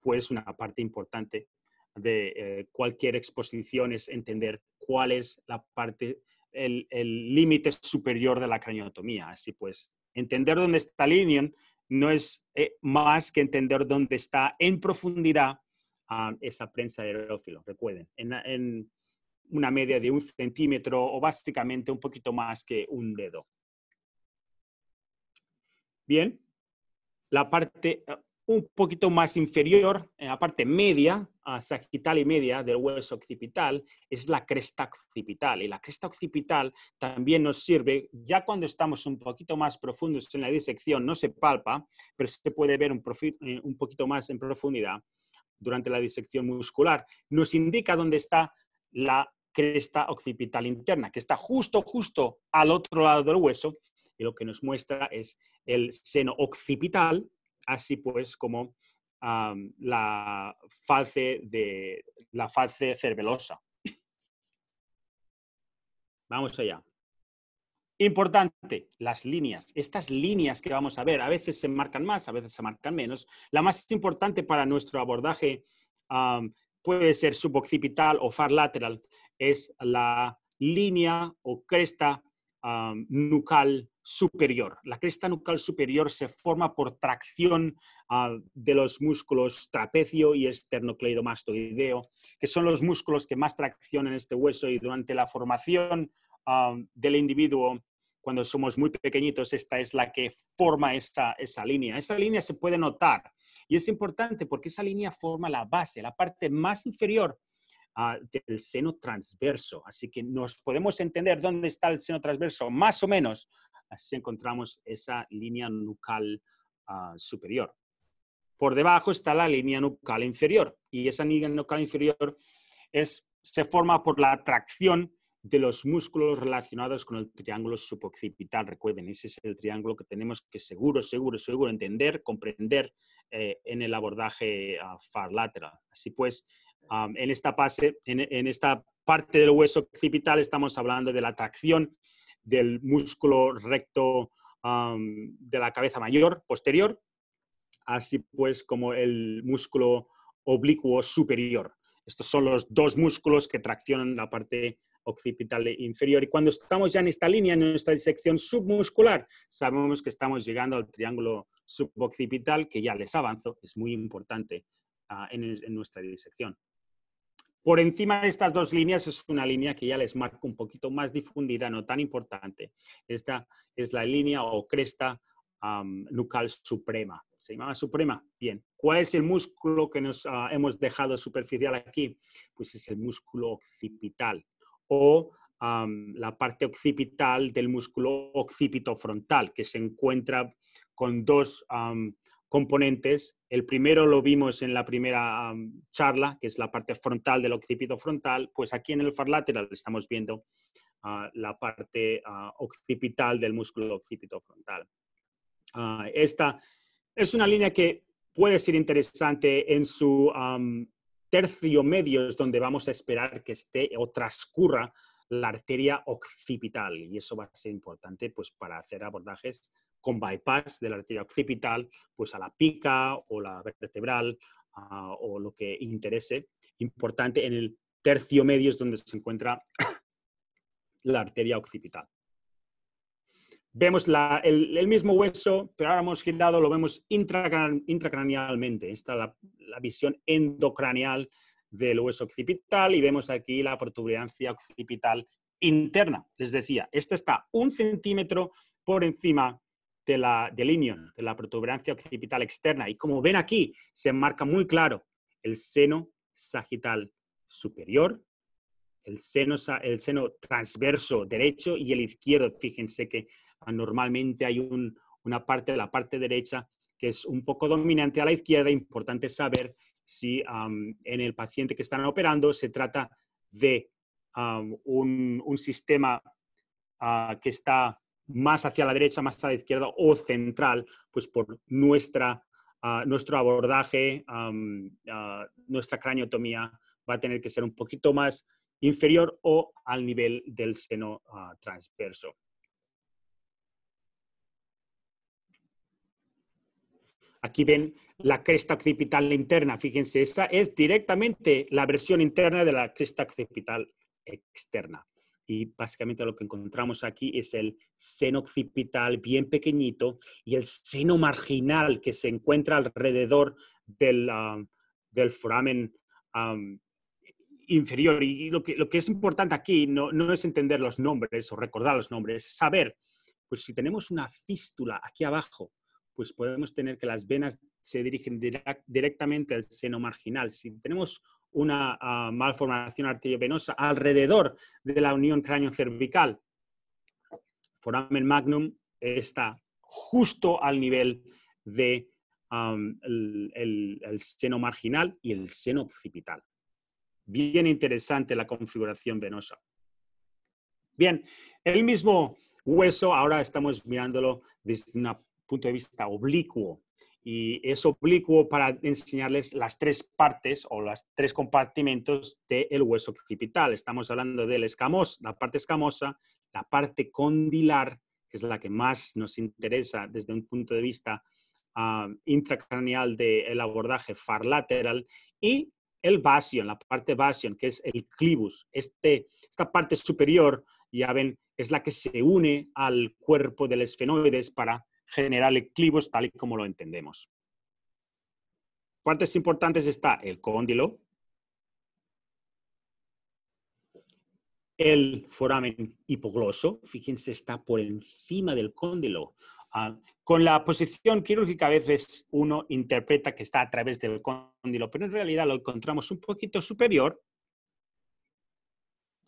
pues una parte importante de eh, cualquier exposición es entender cuál es la parte el límite superior de la craniotomía. Así pues, entender dónde está línea no es eh, más que entender dónde está en profundidad ah, esa prensa de aerófilo. Recuerden, en, una media de un centímetro o básicamente un poquito más que un dedo. Bien, la parte, un poquito más inferior, en la parte media, sagital y media del hueso occipital, es la cresta occipital. Y la cresta occipital también nos sirve, ya cuando estamos un poquito más profundos en la disección, no se palpa, pero se puede ver un, eh, un poquito más en profundidad durante la disección muscular. Nos indica dónde está la cresta occipital interna, que está justo, justo al otro lado del hueso, y lo que nos muestra es el seno occipital, así pues como la, falce de, la cervelosa. Vamos allá. Importante, las líneas. Estas líneas que vamos a ver, a veces se marcan más, a veces se marcan menos. La más importante para nuestro abordaje puede ser suboccipital o far lateral, es la línea o cresta nucal superior. La cresta nucal superior se forma por tracción ah, de los músculos trapecio y esternocleidomastoideo, que son los músculos que más tracción este hueso y durante la formación del individuo, cuando somos muy pequeñitos, esta es la que forma esa, esa línea. Esa línea se puede notar y es importante porque esa línea forma la base, la parte más inferior del seno transverso. Así que nos podemos entender dónde está el seno transverso, más o menos, si encontramos esa línea nucal ah, superior. Por debajo está la línea nucal inferior y esa línea nucal inferior es, se forma por la atracción de los músculos relacionados con el triángulo suboccipital. Recuerden, ese es el triángulo que tenemos que seguro, seguro, seguro entender, comprender eh, en el abordaje ah, far lateral. Así pues, en, esta parte del hueso occipital estamos hablando de la tracción del músculo recto de la cabeza mayor posterior, así pues como el músculo oblicuo superior. Estos son los dos músculos que traccionan la parte occipital inferior. Y cuando estamos ya en esta línea, en nuestra disección submuscular, sabemos que estamos llegando al triángulo suboccipital, que ya les avanzo, es muy importante ah, en nuestra disección. Por encima de estas dos líneas es una línea que ya les marco un poquito más difundida, no tan importante. Esta es la línea o cresta nucal suprema. ¿Se llama suprema? Bien. ¿Cuál es el músculo que nos ah, hemos dejado superficial aquí? Pues es el músculo occipital o la parte occipital del músculo occipito frontal, que se encuentra con dos componentes. El primero lo vimos en la primera charla, que es la parte frontal del occipito frontal. Pues aquí en el far lateral estamos viendo ah, la parte ah, occipital del músculo occipito frontal. Ah, esta es una línea que puede ser interesante en su tercio medio, es donde vamos a esperar que esté o transcurra la arteria occipital y eso va a ser importante pues, para hacer abordajes con bypass de la arteria occipital pues, a la pica o la vertebral o lo que interese. Importante en el tercio medio es donde se encuentra [COUGHS] la arteria occipital. Vemos la, el, mismo hueso, pero ahora hemos girado, lo vemos intracranialmente, Esta la, la visión endocraneal del hueso occipital y vemos aquí la protuberancia occipital interna. Les decía, este está un centímetro por encima de la, del de la protuberancia occipital externa. Y como ven aquí, se enmarca muy claro el seno sagital superior, el seno, transverso derecho y el izquierdo. Fíjense que normalmente hay una parte de la parte derecha que es un poco dominante a la izquierda. Importante saber si en el paciente que están operando se trata de un, sistema ah, que está más hacia la derecha, más a la izquierda o central, pues por ah, nuestro abordaje, ah, nuestra craniotomía va a tener que ser un poquito más inferior o al nivel del seno transverso. Aquí ven la cresta occipital interna, fíjense, esa es directamente la versión interna de la cresta occipital externa. Y básicamente lo que encontramos aquí es el seno occipital bien pequeñito y el seno marginal que se encuentra alrededor del, ah, del foramen inferior. Y lo que, lo que, es importante aquí no, no es entender los nombres o recordar los nombres, es saber, pues si tenemos una fístula aquí abajo, pues podemos tener que las venas se dirigen directamente al seno marginal. Si tenemos una ah, malformación arteriovenosa alrededor de la unión cráneo-cervical, foramen magnum está justo al nivel de el, seno marginal y el seno occipital. Bien interesante la configuración venosa. Bien, el mismo hueso, ahora estamos mirándolo desde una punto de vista oblicuo. Y es oblicuo para enseñarles las tres partes o los tres compartimentos del hueso occipital. Estamos hablando del escamoso, la parte escamosa, la parte condilar, que es la que más nos interesa desde un punto de vista ah, intracraneal del abordaje abordaje lateral y el en la parte vasion, que es el clibus Este, esta parte superior, ya ven, es la que se une al cuerpo del esfenoides para generar Clivus tal y como lo entendemos. Partes importantes está el cóndilo, el foramen hipogloso, fíjense, está por encima del cóndilo. Ah, con la posición quirúrgica a veces uno interpreta que está a través del cóndilo, pero en realidad lo encontramos un poquito superior.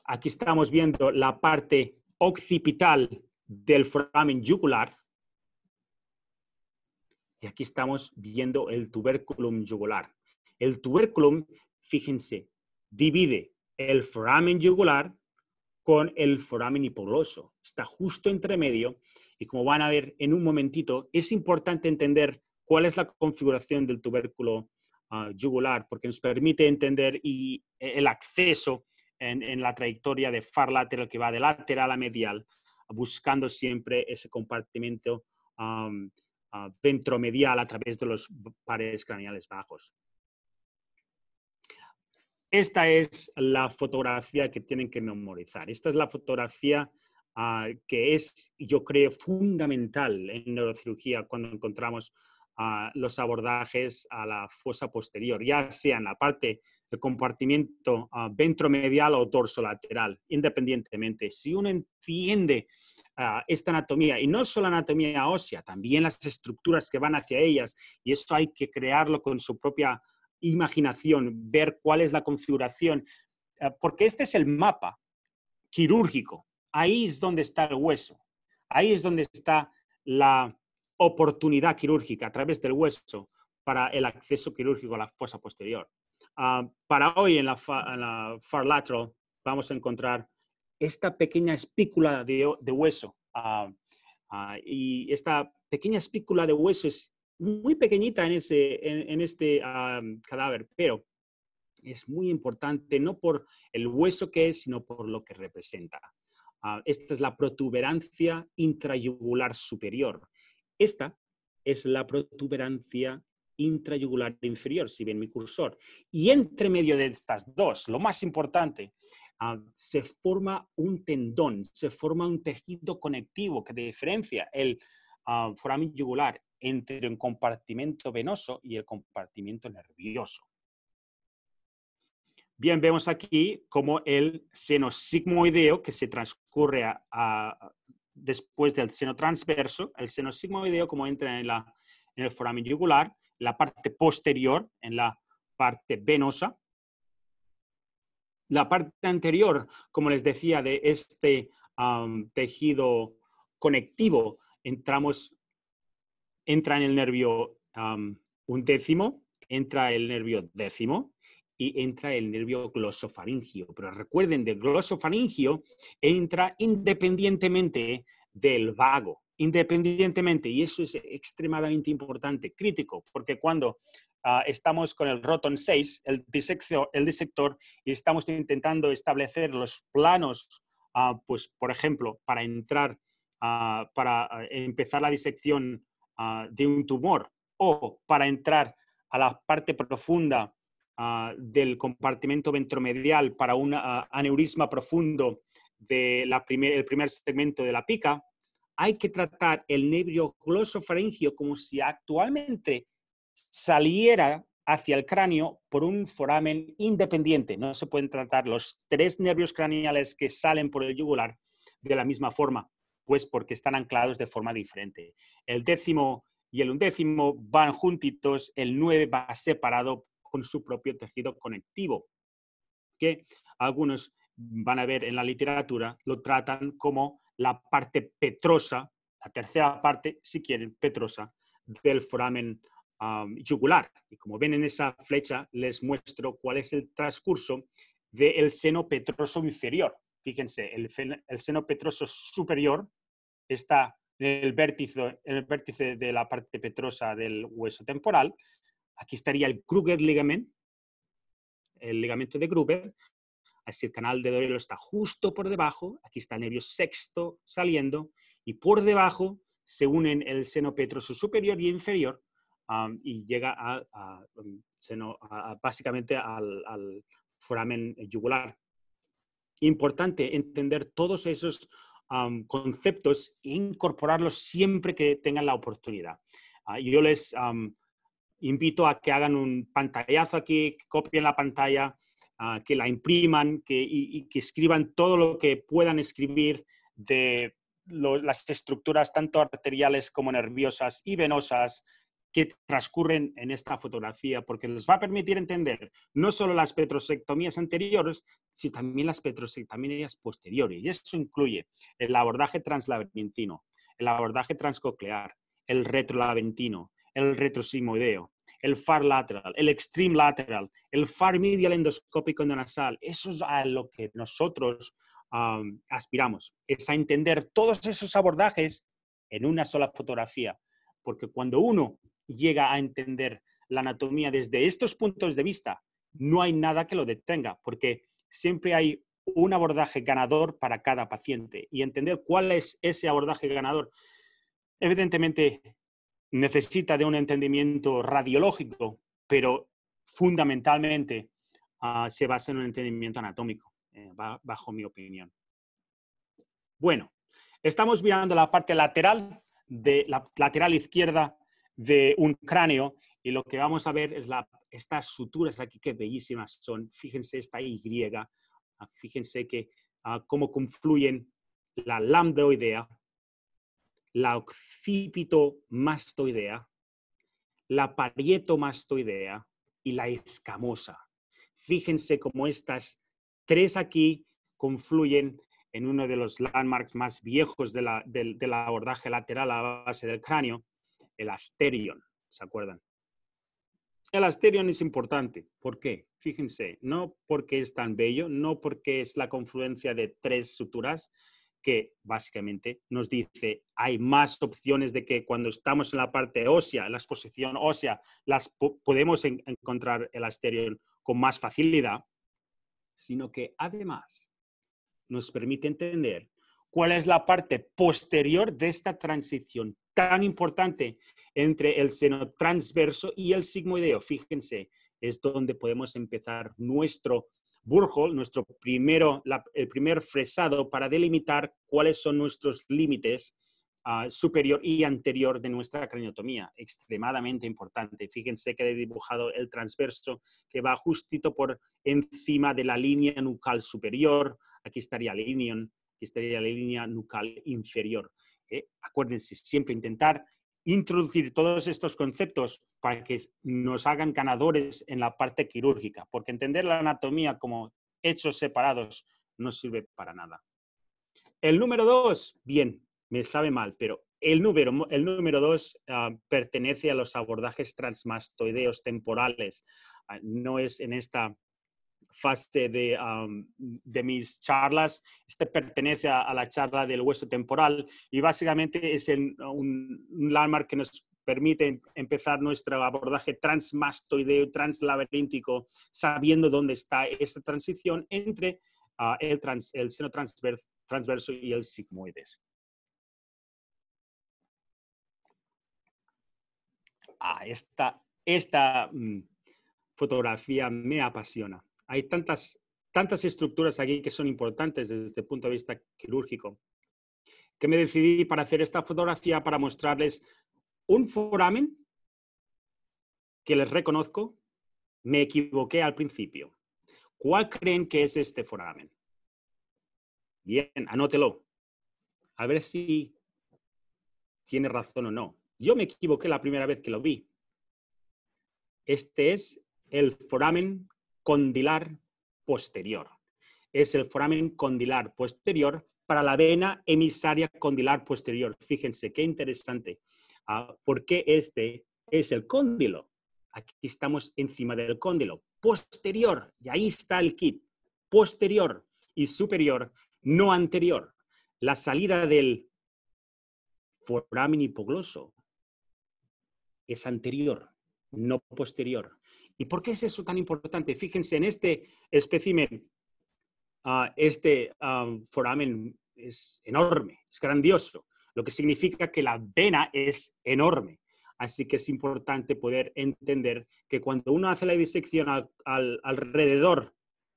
Aquí estamos viendo la parte occipital del foramen yugular, y aquí estamos viendo el tubérculum yugular. El tubérculum, fíjense, divide el foramen yugular con el foramen hipogloso. Está justo entre medio y como van a ver en un momentito, es importante entender cuál es la configuración del tubérculo jugular ah, yugular porque nos permite entender y eh, el acceso en, la trayectoria de far lateral que va de lateral a medial, buscando siempre ese compartimento Dentro ventromedial a través de los pares craneales bajos. Esta es la fotografía que tienen que memorizar. Esta es la fotografía ah, que es, yo creo, fundamental en neurocirugía cuando encontramos ah, los abordajes a la fosa posterior, ya sea en la parte compartimiento ah, ventromedial o torso lateral independientemente. Si uno entiende ah, esta anatomía, y no solo anatomía ósea, también las estructuras que van hacia ellas, y eso hay que crearlo con su propia imaginación, ver cuál es la configuración, ah, porque este es el mapa quirúrgico, ahí es donde está el hueso, ahí es donde está la oportunidad quirúrgica a través del hueso para el acceso quirúrgico a la fosa posterior. Ah, para hoy en la, far lateral vamos a encontrar esta pequeña espícula de, hueso. Ah, ah, y esta pequeña espícula de hueso es muy pequeñita en, este cadáver, pero es muy importante no por el hueso que es, sino por lo que representa. esta es la protuberancia intrayugular superior. Esta es la protuberancia intrayugular inferior, si ven mi cursor. Y entre medio de estas dos, lo más importante, ah, se forma un tendón, se forma un tejido conectivo que diferencia el ah, foramen yugular entre un compartimento venoso y el compartimento nervioso. Bien, vemos aquí como el seno sigmoideo que se transcurre después del seno transverso, el seno sigmoideo como entra en, en el foramen yugular, la parte posterior, en la parte venosa. La parte anterior, como les decía, de este tejido conectivo, entramos, entra en el nervio undécimo, entra el nervio décimo y entra el nervio glosofaringio. Pero recuerden, del glosofaringio entra independientemente del vago independientemente, y eso es extremadamente importante, crítico, porque cuando ah, estamos con el Roton 6, el disector, el disector, y estamos intentando establecer los planos, ah, pues por ejemplo, para entrar, ah, para empezar la disección de un tumor o para entrar a la parte profunda del compartimento ventromedial para un aneurisma profundo del primer segmento de la pica, hay que tratar el nervio glosofaringio como si actualmente saliera hacia el cráneo por un foramen independiente. No se pueden tratar los tres nervios craneales que salen por el yugular de la misma forma, pues porque están anclados de forma diferente. El décimo y el undécimo van juntitos, el nueve va separado con su propio tejido conectivo, que algunos van a ver en la literatura, lo tratan como la parte petrosa, la tercera parte, si quieren, petrosa del foramen jugular yugular. Y como ven en esa flecha, les muestro cuál es el transcurso del seno petroso inferior. Fíjense, el, seno petroso superior está en el, vértice, el vértice de la parte petrosa del hueso temporal. Aquí estaría el Kruger ligament, el ligamento de Gruber, Así el canal de Dorelo está justo por debajo, aquí está el nervio sexto saliendo, y por debajo se unen el seno petroso superior y inferior y llega a, um, seno, básicamente al, foramen yugular. Importante entender todos esos conceptos e incorporarlos siempre que tengan la oportunidad. Ah, yo les invito a que hagan un pantallazo aquí, copien la pantalla, Ah, que la impriman que, y, que escriban todo lo que puedan escribir de las estructuras tanto arteriales como nerviosas y venosas que transcurren en esta fotografía, porque les va a permitir entender no solo las petrosectomías anteriores, sino también las petrosectomías posteriores. Y eso incluye el abordaje translaventino, el abordaje transcoclear, el retrolaventino, el retrosimoideo, el far lateral, el extreme lateral, el far medial endoscópico endonasal. Eso es a lo que nosotros aspiramos, es a entender todos esos abordajes en una sola fotografía, porque cuando uno llega a entender la anatomía desde estos puntos de vista, no hay nada que lo detenga, porque siempre hay un abordaje ganador para cada paciente y entender cuál es ese abordaje ganador. Evidentemente, necesita de un entendimiento radiológico, pero fundamentalmente ah, se basa en un entendimiento anatómico, eh, bajo mi opinión. Bueno, estamos mirando la parte lateral, de la lateral izquierda de un cráneo y lo que vamos a ver es la, estas suturas aquí, que bellísimas son. Fíjense esta Y, ah, fíjense que ah, cómo confluyen la idea la occipitomastoidea, la parietomastoidea y la escamosa. Fíjense cómo estas tres aquí confluyen en uno de los landmarks más viejos del abordaje lateral a la base del cráneo, el asterion. ¿Se acuerdan? El asterion es importante. ¿Por qué? Fíjense, no porque es tan bello, no porque es la confluencia de tres suturas, que básicamente nos dice hay más opciones de que cuando estamos en la parte ósea, en la exposición ósea, las podemos encontrar el asterión con más facilidad, sino que además nos permite entender cuál es la parte posterior de esta transición tan importante entre el seno transverso y el sigmoideo. Fíjense, es donde podemos empezar nuestro Burhol, nuestro primero, el primer fresado para delimitar cuáles son nuestros límites ah, superior y anterior de nuestra craniotomía. Extremadamente importante. Fíjense que he dibujado el transverso que va justito por encima de la línea nucal superior. Aquí estaría la línea, estaría la línea nucal inferior. Eh, acuérdense, siempre intentar introducir todos estos conceptos para que nos hagan ganadores en la parte quirúrgica, porque entender la anatomía como hechos separados no sirve para nada. El número dos, bien, me sabe mal, pero el número, el número dos ah, pertenece a los abordajes transmastoideos temporales. Ah, no es en esta fase de, mis charlas. Este pertenece a, la charla del hueso temporal y básicamente es un, landmark que nos permite empezar nuestro abordaje transmastoideo, translaberíntico, sabiendo dónde está esta transición entre ah, el, seno transverso, y el sigmoides. Ah, esta, mm, fotografía me apasiona hay tantas, tantas estructuras aquí que son importantes desde el punto de vista quirúrgico, que me decidí para hacer esta fotografía para mostrarles un foramen que les reconozco, me equivoqué al principio. ¿Cuál creen que es este foramen? Bien, anótelo. A ver si tiene razón o no. Yo me equivoqué la primera vez que lo vi. Este es el foramen condilar posterior. Es el foramen condilar posterior para la vena emisaria condilar posterior. Fíjense qué interesante. Ah, porque este es el cóndilo? Aquí estamos encima del cóndilo. Posterior, y ahí está el kit. Posterior y superior, no anterior. La salida del foramen hipogloso es anterior, no posterior. ¿Y por qué es eso tan importante? Fíjense en este espécimen, ah, este ah, foramen es enorme, es grandioso, lo que significa que la vena es enorme. Así que es importante poder entender que cuando uno hace la disección alrededor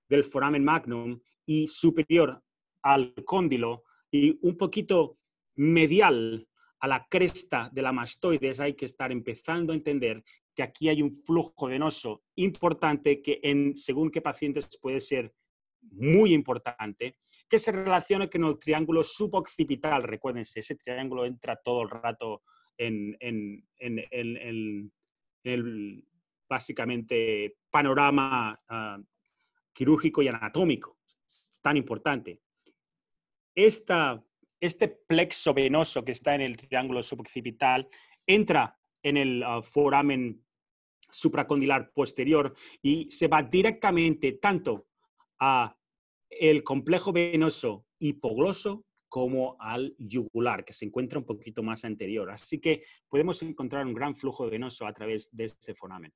del foramen magnum y superior al cóndilo y un poquito medial a la cresta de la mastoides, hay que estar empezando a entender que aquí hay un flujo venoso importante que en según qué pacientes puede ser muy importante, que se relaciona con el triángulo suboccipital. Recuérdense, ese triángulo entra todo el rato en, el básicamente panorama ah, quirúrgico y anatómico, es tan importante. este plexo venoso que está en el triángulo suboccipital entra en el ah, foramen supracondilar posterior y se va directamente tanto a el complejo venoso hipogloso como al yugular, que se encuentra un poquito más anterior. Así que podemos encontrar un gran flujo venoso a través de ese foramen.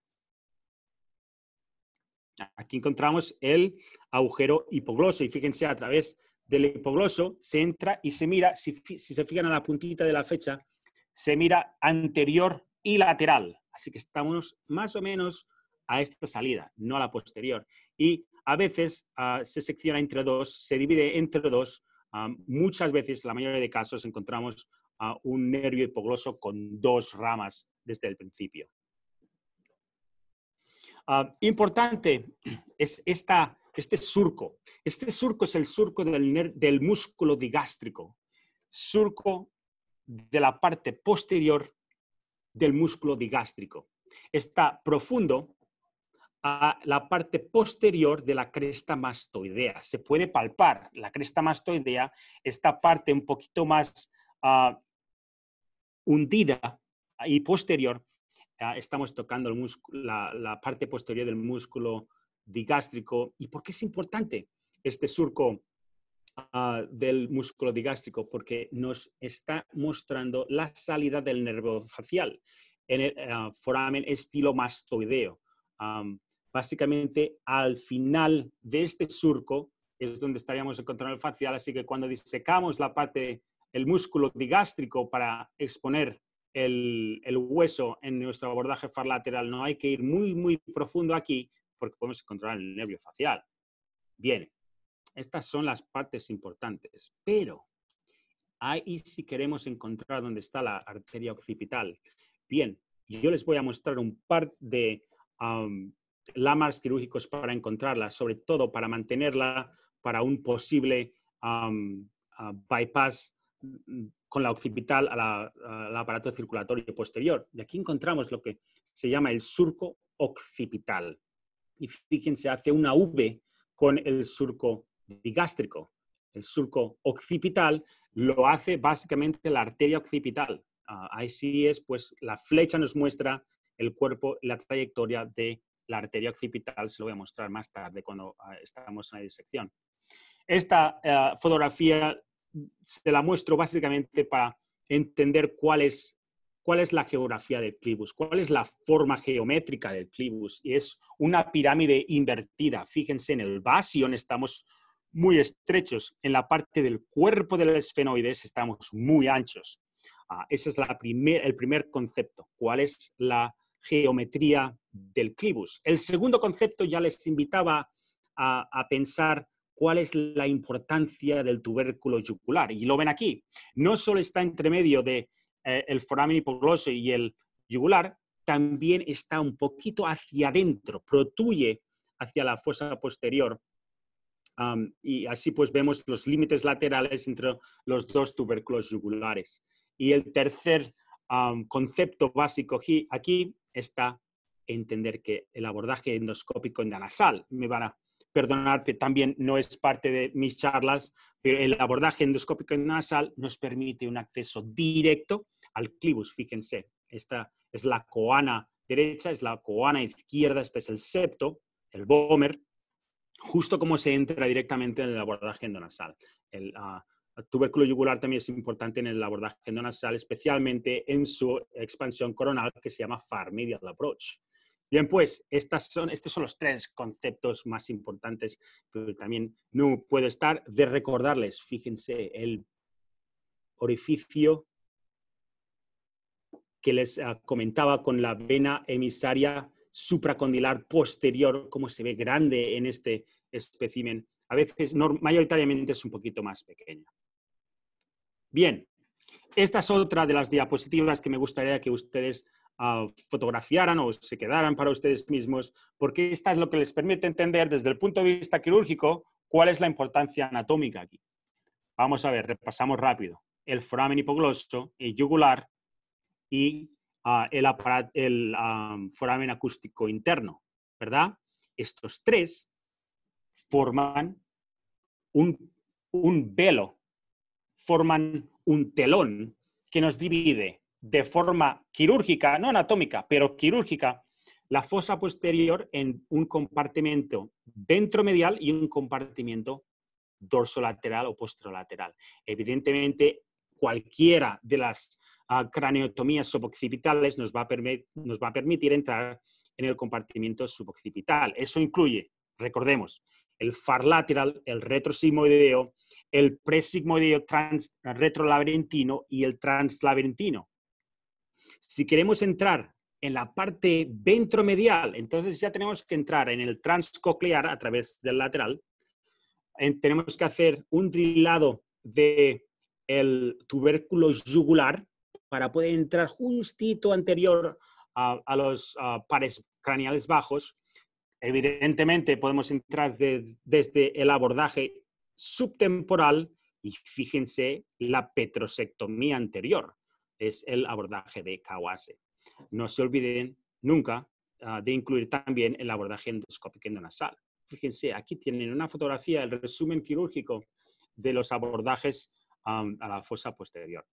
Aquí encontramos el agujero hipogloso y fíjense a través del hipogloso se entra y se mira, si, si se fijan a la puntita de la fecha, se mira anterior y lateral. Así que estamos más o menos a esta salida, no a la posterior. Y a veces ah, se secciona entre dos, se divide entre dos. Ah, muchas veces, la mayoría de casos, encontramos ah, un nervio hipogloso con dos ramas desde el principio. importante es este surco. Este surco es el surco del, del músculo digástrico, surco de la parte posterior del músculo digástrico. Está profundo a la parte posterior de la cresta mastoidea. Se puede palpar la cresta mastoidea, esta parte un poquito más ah, hundida y posterior. Ah, estamos tocando el la, la, parte posterior del músculo digástrico. ¿Y por qué es importante este surco Ah, del músculo digástrico porque nos está mostrando la salida del nervio facial en el ah, foramen estilo mastoideo. básicamente, al final de este surco es donde estaríamos encontrando el facial, así que cuando disecamos la parte, el músculo digástrico para exponer el, hueso en nuestro abordaje far lateral, no hay que ir muy, muy profundo aquí porque podemos encontrar el nervio facial. Bien, estas son las partes importantes, pero ahí si queremos encontrar dónde está la arteria occipital. Bien, yo les voy a mostrar un par de lamas quirúrgicos para encontrarla, sobre todo para mantenerla para un posible ah, bypass mm, con la occipital al aparato circulatorio posterior. Y aquí encontramos lo que se llama el surco occipital. Y fíjense, hace una V con el surco digástrico. El surco occipital lo hace básicamente la arteria occipital. Ah, ahí sí es, pues la flecha nos muestra el cuerpo, la trayectoria de la arteria occipital. Se lo voy a mostrar más tarde cuando ah, estamos en la disección. Esta eh, fotografía se la muestro básicamente para entender cuál es, la geografía del clibus, cuál es la forma geométrica del clibus. Y es una pirámide invertida. Fíjense, en el donde estamos muy estrechos. En la parte del cuerpo de del esfenoides estamos muy anchos. Ah, ese es el primer concepto. ¿Cuál es la geometría del clivus? El segundo concepto ya les invitaba a, pensar cuál es la importancia del tubérculo yugular. Y lo ven aquí. No solo está entre medio del de, eh, el foramen hipogloso y el yugular, también está un poquito hacia adentro, protuye hacia la fosa posterior y así pues vemos los límites laterales entre los dos tubérculos jugulares. Y el tercer concepto básico aquí, está entender que el abordaje endoscópico nasal, me van a perdonar que también no es parte de mis charlas, pero el abordaje endoscópico nasal nos permite un acceso directo al clivus, fíjense, esta es la coana derecha, es la coana izquierda, este es el septo, el bómer, justo como se entra directamente en el abordaje endonasal. El, ah, tubérculo yugular también es importante en el abordaje endonasal, especialmente en su expansión coronal que se llama far medial approach. Bien, pues estas son, estos son los tres conceptos más importantes, pero también no puedo estar de recordarles, fíjense, el orificio que les ah, comentaba con la vena emisaria supracondilar posterior, como se ve grande en este espécimen. A veces, mayoritariamente, es un poquito más pequeño. Bien, esta es otra de las diapositivas que me gustaría que ustedes ah, fotografiaran o se quedaran para ustedes mismos, porque esta es lo que les permite entender desde el punto de vista quirúrgico cuál es la importancia anatómica aquí. Vamos a ver, repasamos rápido. El foramen hipogloso, y yugular y Ah, el, ah, foramen acústico interno, ¿verdad? Estos tres forman un, velo, forman un telón que nos divide de forma quirúrgica, no anatómica, pero quirúrgica, la fosa posterior en un compartimento ventromedial y un compartimento dorsolateral o postrolateral. Evidentemente, cualquiera de las Craneotomías suboccipitales nos va, a nos va a permitir entrar en el compartimiento suboccipital. Eso incluye, recordemos, el far lateral, el retrosigmoideo, el presigmoideo trans retrolaberentino y el translaberentino. Si queremos entrar en la parte ventromedial, entonces ya tenemos que entrar en el transcoclear a través del lateral. Eh, tenemos que hacer un trilado de tubérculo jugular para poder entrar justito anterior a, los pares craneales bajos. Evidentemente podemos entrar desde el abordaje subtemporal y fíjense la petrosectomía anterior, es el abordaje de Kawase. No se olviden nunca ah, de incluir también el abordaje endoscópico endonasal. Fíjense, aquí tienen una fotografía, el resumen quirúrgico de los abordajes ah, a la fosa posterior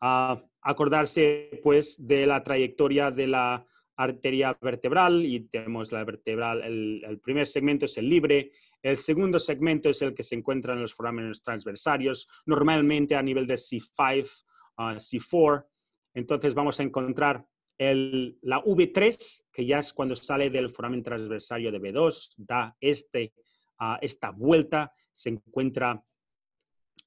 acordarse pues de la trayectoria de la arteria vertebral y tenemos la vertebral, el, primer segmento es el libre, el segundo segmento es el que se encuentra en los forámenes transversarios, normalmente a nivel de C5, C4. Ah, Entonces vamos a encontrar el, la V3, que ya es cuando sale del foramen transversario de B2, da este, a ah, esta vuelta, se encuentra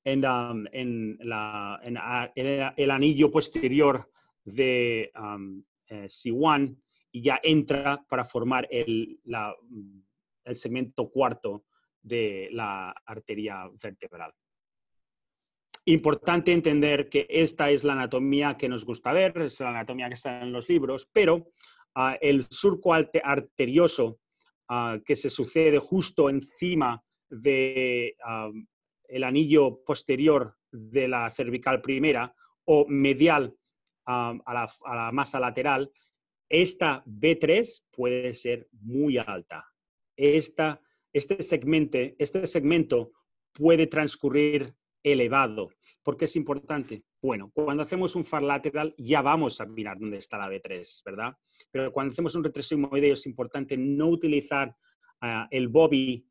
en, el, anillo posterior de um, eh, C1 y ya entra para formar el, el segmento cuarto de la arteria vertebral. Importante entender que esta es la anatomía que nos gusta ver, es la anatomía que está en los libros, pero ah, el surco arterioso ah, que se sucede justo encima de, ah, el anillo posterior de la cervical primera o medial a, la, masa lateral, esta B3 puede ser muy alta. Esta, este, segmento, este segmento puede transcurrir elevado. ¿Por qué es importante? Bueno, cuando hacemos un far lateral ya vamos a mirar dónde está la B3, ¿verdad? Pero cuando hacemos un retroceso inmovideo es importante no utilizar ah, el bobby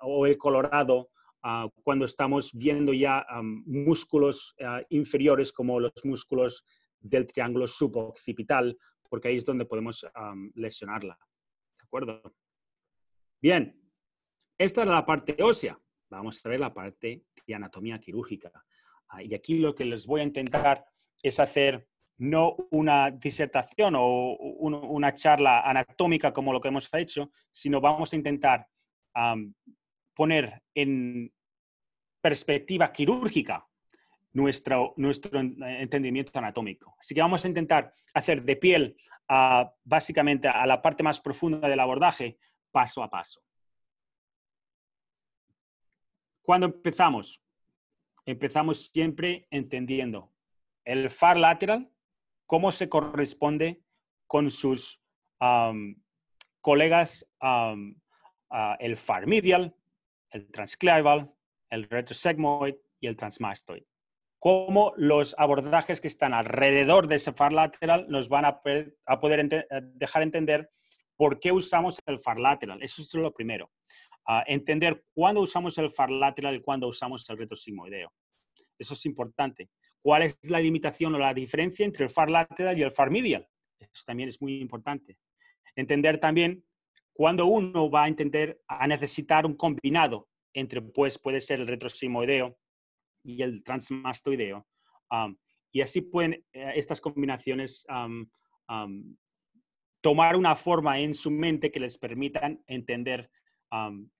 o el colorado Ah, cuando estamos viendo ya músculos ah, inferiores como los músculos del triángulo suboccipital, porque ahí es donde podemos lesionarla. ¿De acuerdo? Bien, esta es la parte ósea. Vamos a ver la parte de anatomía quirúrgica. Ah, y aquí lo que les voy a intentar es hacer no una disertación o una charla anatómica como lo que hemos hecho, sino vamos a intentar poner en, perspectiva quirúrgica nuestro, nuestro eh, entendimiento anatómico. Así que vamos a intentar hacer de piel básicamente a la parte más profunda del abordaje paso a paso. ¿Cuándo empezamos? Empezamos siempre entendiendo el far lateral, cómo se corresponde con sus colegas, el far medial, el transclival, el retrosegmoid y el transmastoid. Cómo los abordajes que están alrededor de ese far lateral nos van a, poder dejar entender por qué usamos el far lateral. Eso es lo primero. entender cuándo usamos el far lateral y cuándo usamos el retrosigmoideo. Eso es importante. ¿Cuál es la limitación o la diferencia entre el far lateral y el far medial? Eso también es muy importante. Entender también cuándo uno va a entender a necesitar un combinado entre pues puede ser el retroximoideo y el transmastoideo. y así pueden eh, estas combinaciones tomar una forma en su mente que les permitan entender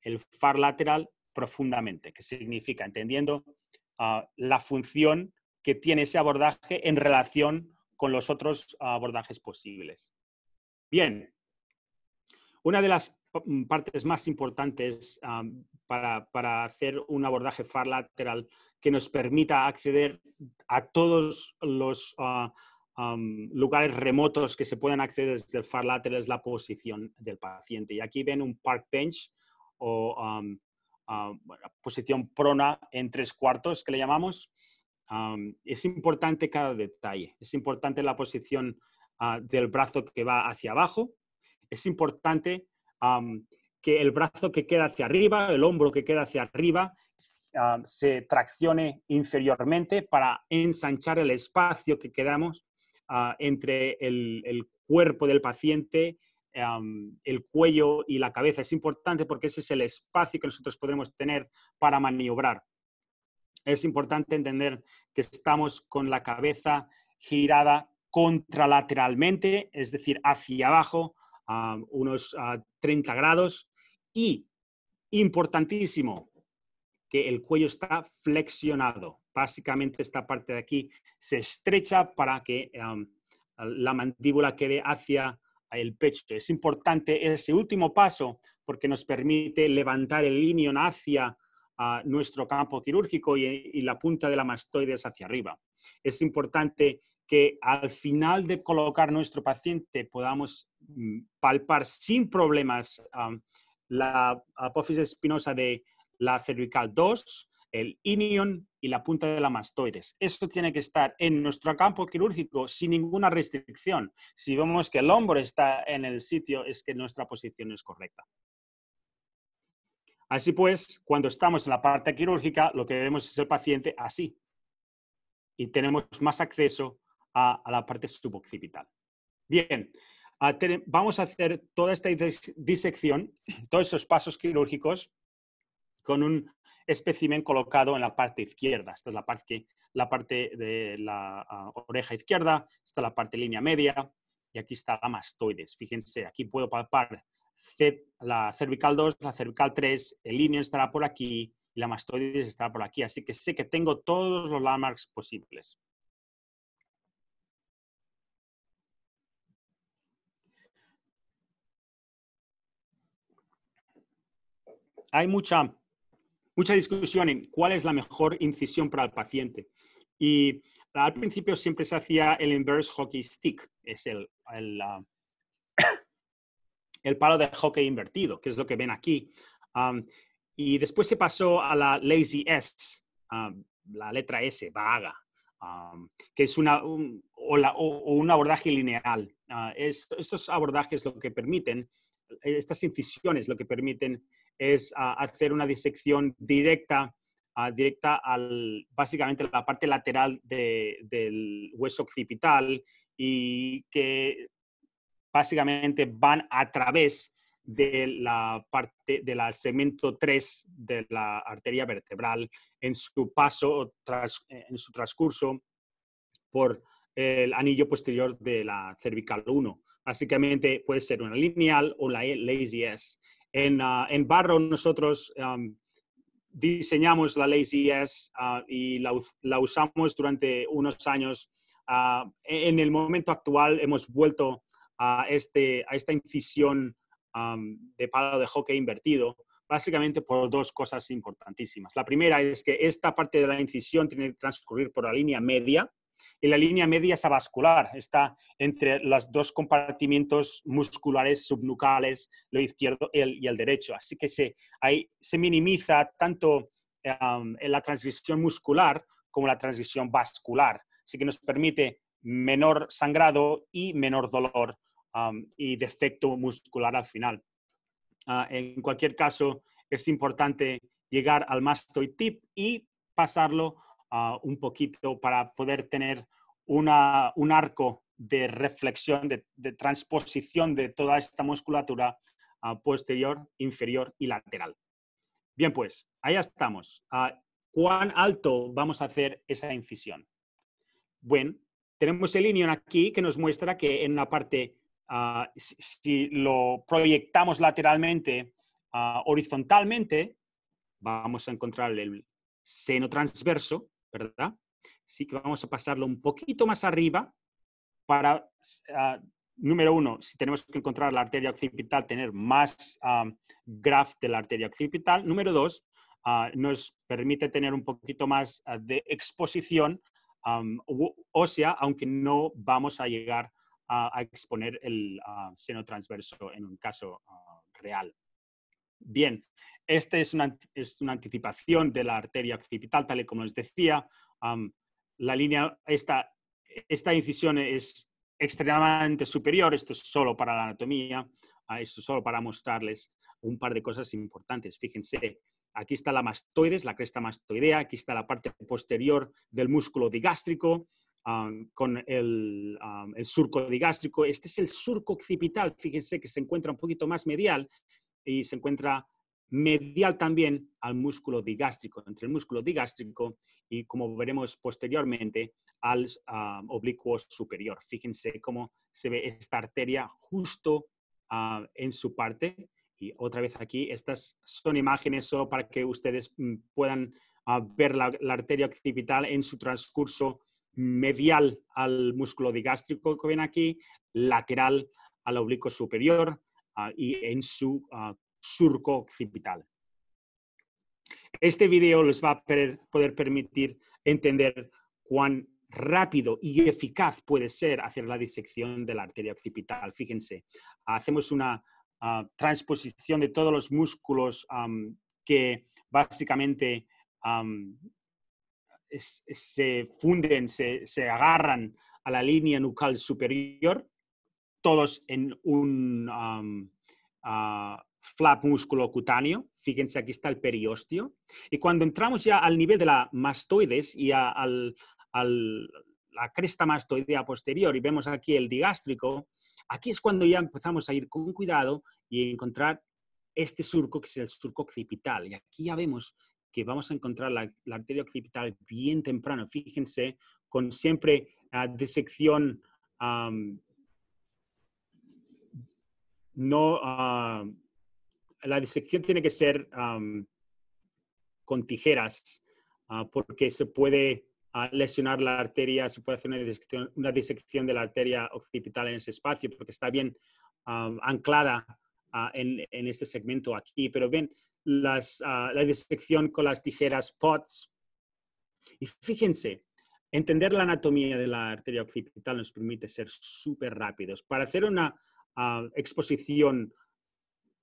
el far lateral profundamente, que significa entendiendo ah, la función que tiene ese abordaje en relación con los otros ah, abordajes posibles. Bien, una de las Mm, partes más importantes para, hacer un abordaje far lateral que nos permita acceder a todos los ah, lugares remotos que se pueden acceder desde el far lateral es la posición del paciente. Y aquí ven un park bench o posición prona en tres cuartos que le llamamos. es importante cada detalle, es importante la posición ah, del brazo que va hacia abajo, es importante que el brazo que queda hacia arriba, el hombro que queda hacia arriba, se traccione inferiormente para ensanchar el espacio que quedamos ah, entre el, cuerpo del paciente, el cuello y la cabeza. Es importante porque ese es el espacio que nosotros podremos tener para maniobrar. Es importante entender que estamos con la cabeza girada contralateralmente, es decir, hacia abajo, unos a 30 grados y, importantísimo, que el cuello está flexionado. Básicamente esta parte de aquí se estrecha para que la mandíbula quede hacia el pecho. Es importante ese último paso porque nos permite levantar el linion hacia nuestro campo quirúrgico y, y, la punta de la mastoides hacia arriba. Es importante que al final de colocar nuestro paciente podamos mm, palpar sin problemas la apófisis espinosa de la cervical 2, el inion y la punta de la mastoides. Esto tiene que estar en nuestro campo quirúrgico sin ninguna restricción. Si vemos que el hombro está en el sitio, es que nuestra posición es correcta. Así pues, cuando estamos en la parte quirúrgica, lo que vemos es el paciente así. Y tenemos más acceso a, la parte suboccipital. Bien, vamos a hacer toda esta disección, todos esos pasos quirúrgicos con un espécimen colocado en la parte izquierda. Esta es la parte, de la ah, oreja izquierda, esta es la parte línea media y aquí está la mastoides. Fíjense, aquí puedo palpar la cervical 2, la cervical 3, el líneo estará por aquí y la mastoides estará por aquí. Así que sé que tengo todos los landmarks posibles. hay mucha, mucha discusión en cuál es la mejor incisión para el paciente. Y al principio siempre se hacía el inverse hockey stick, es el, el, ah, [COUGHS] palo de hockey invertido, que es lo que ven aquí. y después se pasó a la lazy S, la letra S, vaga, que es una, un, o, un abordaje lineal. Ah, estos abordajes lo que permiten, estas incisiones lo que permiten es ah, hacer una disección directa, ah, directa al, básicamente la parte lateral del hueso occipital y que básicamente van a través de la parte del segmento 3 de la arteria vertebral en su paso, tras, en su transcurso por el anillo posterior de la cervical 1. Básicamente puede ser una lineal o la lazy S. Ah, en, Barro nosotros diseñamos la ley CS ah, y la, usamos durante unos años. Ah, e-, en el momento actual hemos vuelto a, este, a esta incisión de palo de hockey invertido, básicamente por dos cosas importantísimas. La primera es que esta parte de la incisión tiene que transcurrir por la línea media y la línea media es vascular, está entre los dos compartimientos musculares subnucales, lo izquierdo y el, derecho. Así que se, ahí se minimiza tanto la transición muscular como la transición vascular. Así que nos permite menor sangrado y menor dolor y defecto muscular al final. Ah, en cualquier caso, es importante llegar al mastoid tip y pasarlo Ah, un poquito para poder tener un arco de reflexión, de, transposición de toda esta musculatura ah, posterior, inferior y lateral. Bien, pues, ahí estamos. Ah, ¿Cuán alto vamos a hacer esa incisión? Bueno, tenemos el linión aquí que nos muestra que en la parte, si, lo proyectamos lateralmente, horizontalmente, vamos a encontrar el seno transverso, ¿verdad? Así que vamos a pasarlo un poquito más arriba para, ah, número uno, si tenemos que encontrar la arteria occipital, tener más ah, graft de la arteria occipital. Número dos, ah, nos permite tener un poquito más de exposición o ósea, aunque no vamos a llegar a, exponer el seno transverso en un caso real. Bien, esta es una, anticipación de la arteria occipital, tal y como les decía. la línea, esta, incisión es extremadamente superior, esto es solo para la anatomía, ah, esto es solo para mostrarles un par de cosas importantes. Fíjense, aquí está la mastoides, la cresta mastoidea, aquí está la parte posterior del músculo digástrico, con el, el, surco digástrico. Este es el surco occipital, fíjense que se encuentra un poquito más medial y se encuentra medial también al músculo digástrico, entre el músculo digástrico y, como veremos posteriormente, al ah, oblicuo superior. Fíjense cómo se ve esta arteria justo ah, en su parte. Y otra vez aquí, estas son imágenes solo para que ustedes mm, puedan ah, ver la, arteria occipital en su transcurso medial al músculo digástrico que ven aquí, lateral al oblicuo superior, Ah, y en su ah, surco occipital. Este video les va a poder permitir entender cuán rápido y eficaz puede ser hacer la disección de la arteria occipital. Fíjense, hacemos una ah, transposición de todos los músculos que básicamente se funden, se agarran a la línea nucal superior todos en un um, ah, flap músculo cutáneo. Fíjense, aquí está el periósteo. Y cuando entramos ya al nivel de la mastoides y a, al, la cresta mastoidea posterior y vemos aquí el digástrico, aquí es cuando ya empezamos a ir con cuidado y encontrar este surco que es el surco occipital. Y aquí ya vemos que vamos a encontrar la, arteria occipital bien temprano. Fíjense, con siempre a ah, disección no, ah, la disección tiene que ser con tijeras ah, porque se puede ah, lesionar la arteria, se puede hacer una disección, de la arteria occipital en ese espacio porque está bien anclada en, este segmento aquí. Pero ven, la disección con las tijeras POTS. Y fíjense, entender la anatomía de la arteria occipital nos permite ser súper rápidos. Para hacer una exposición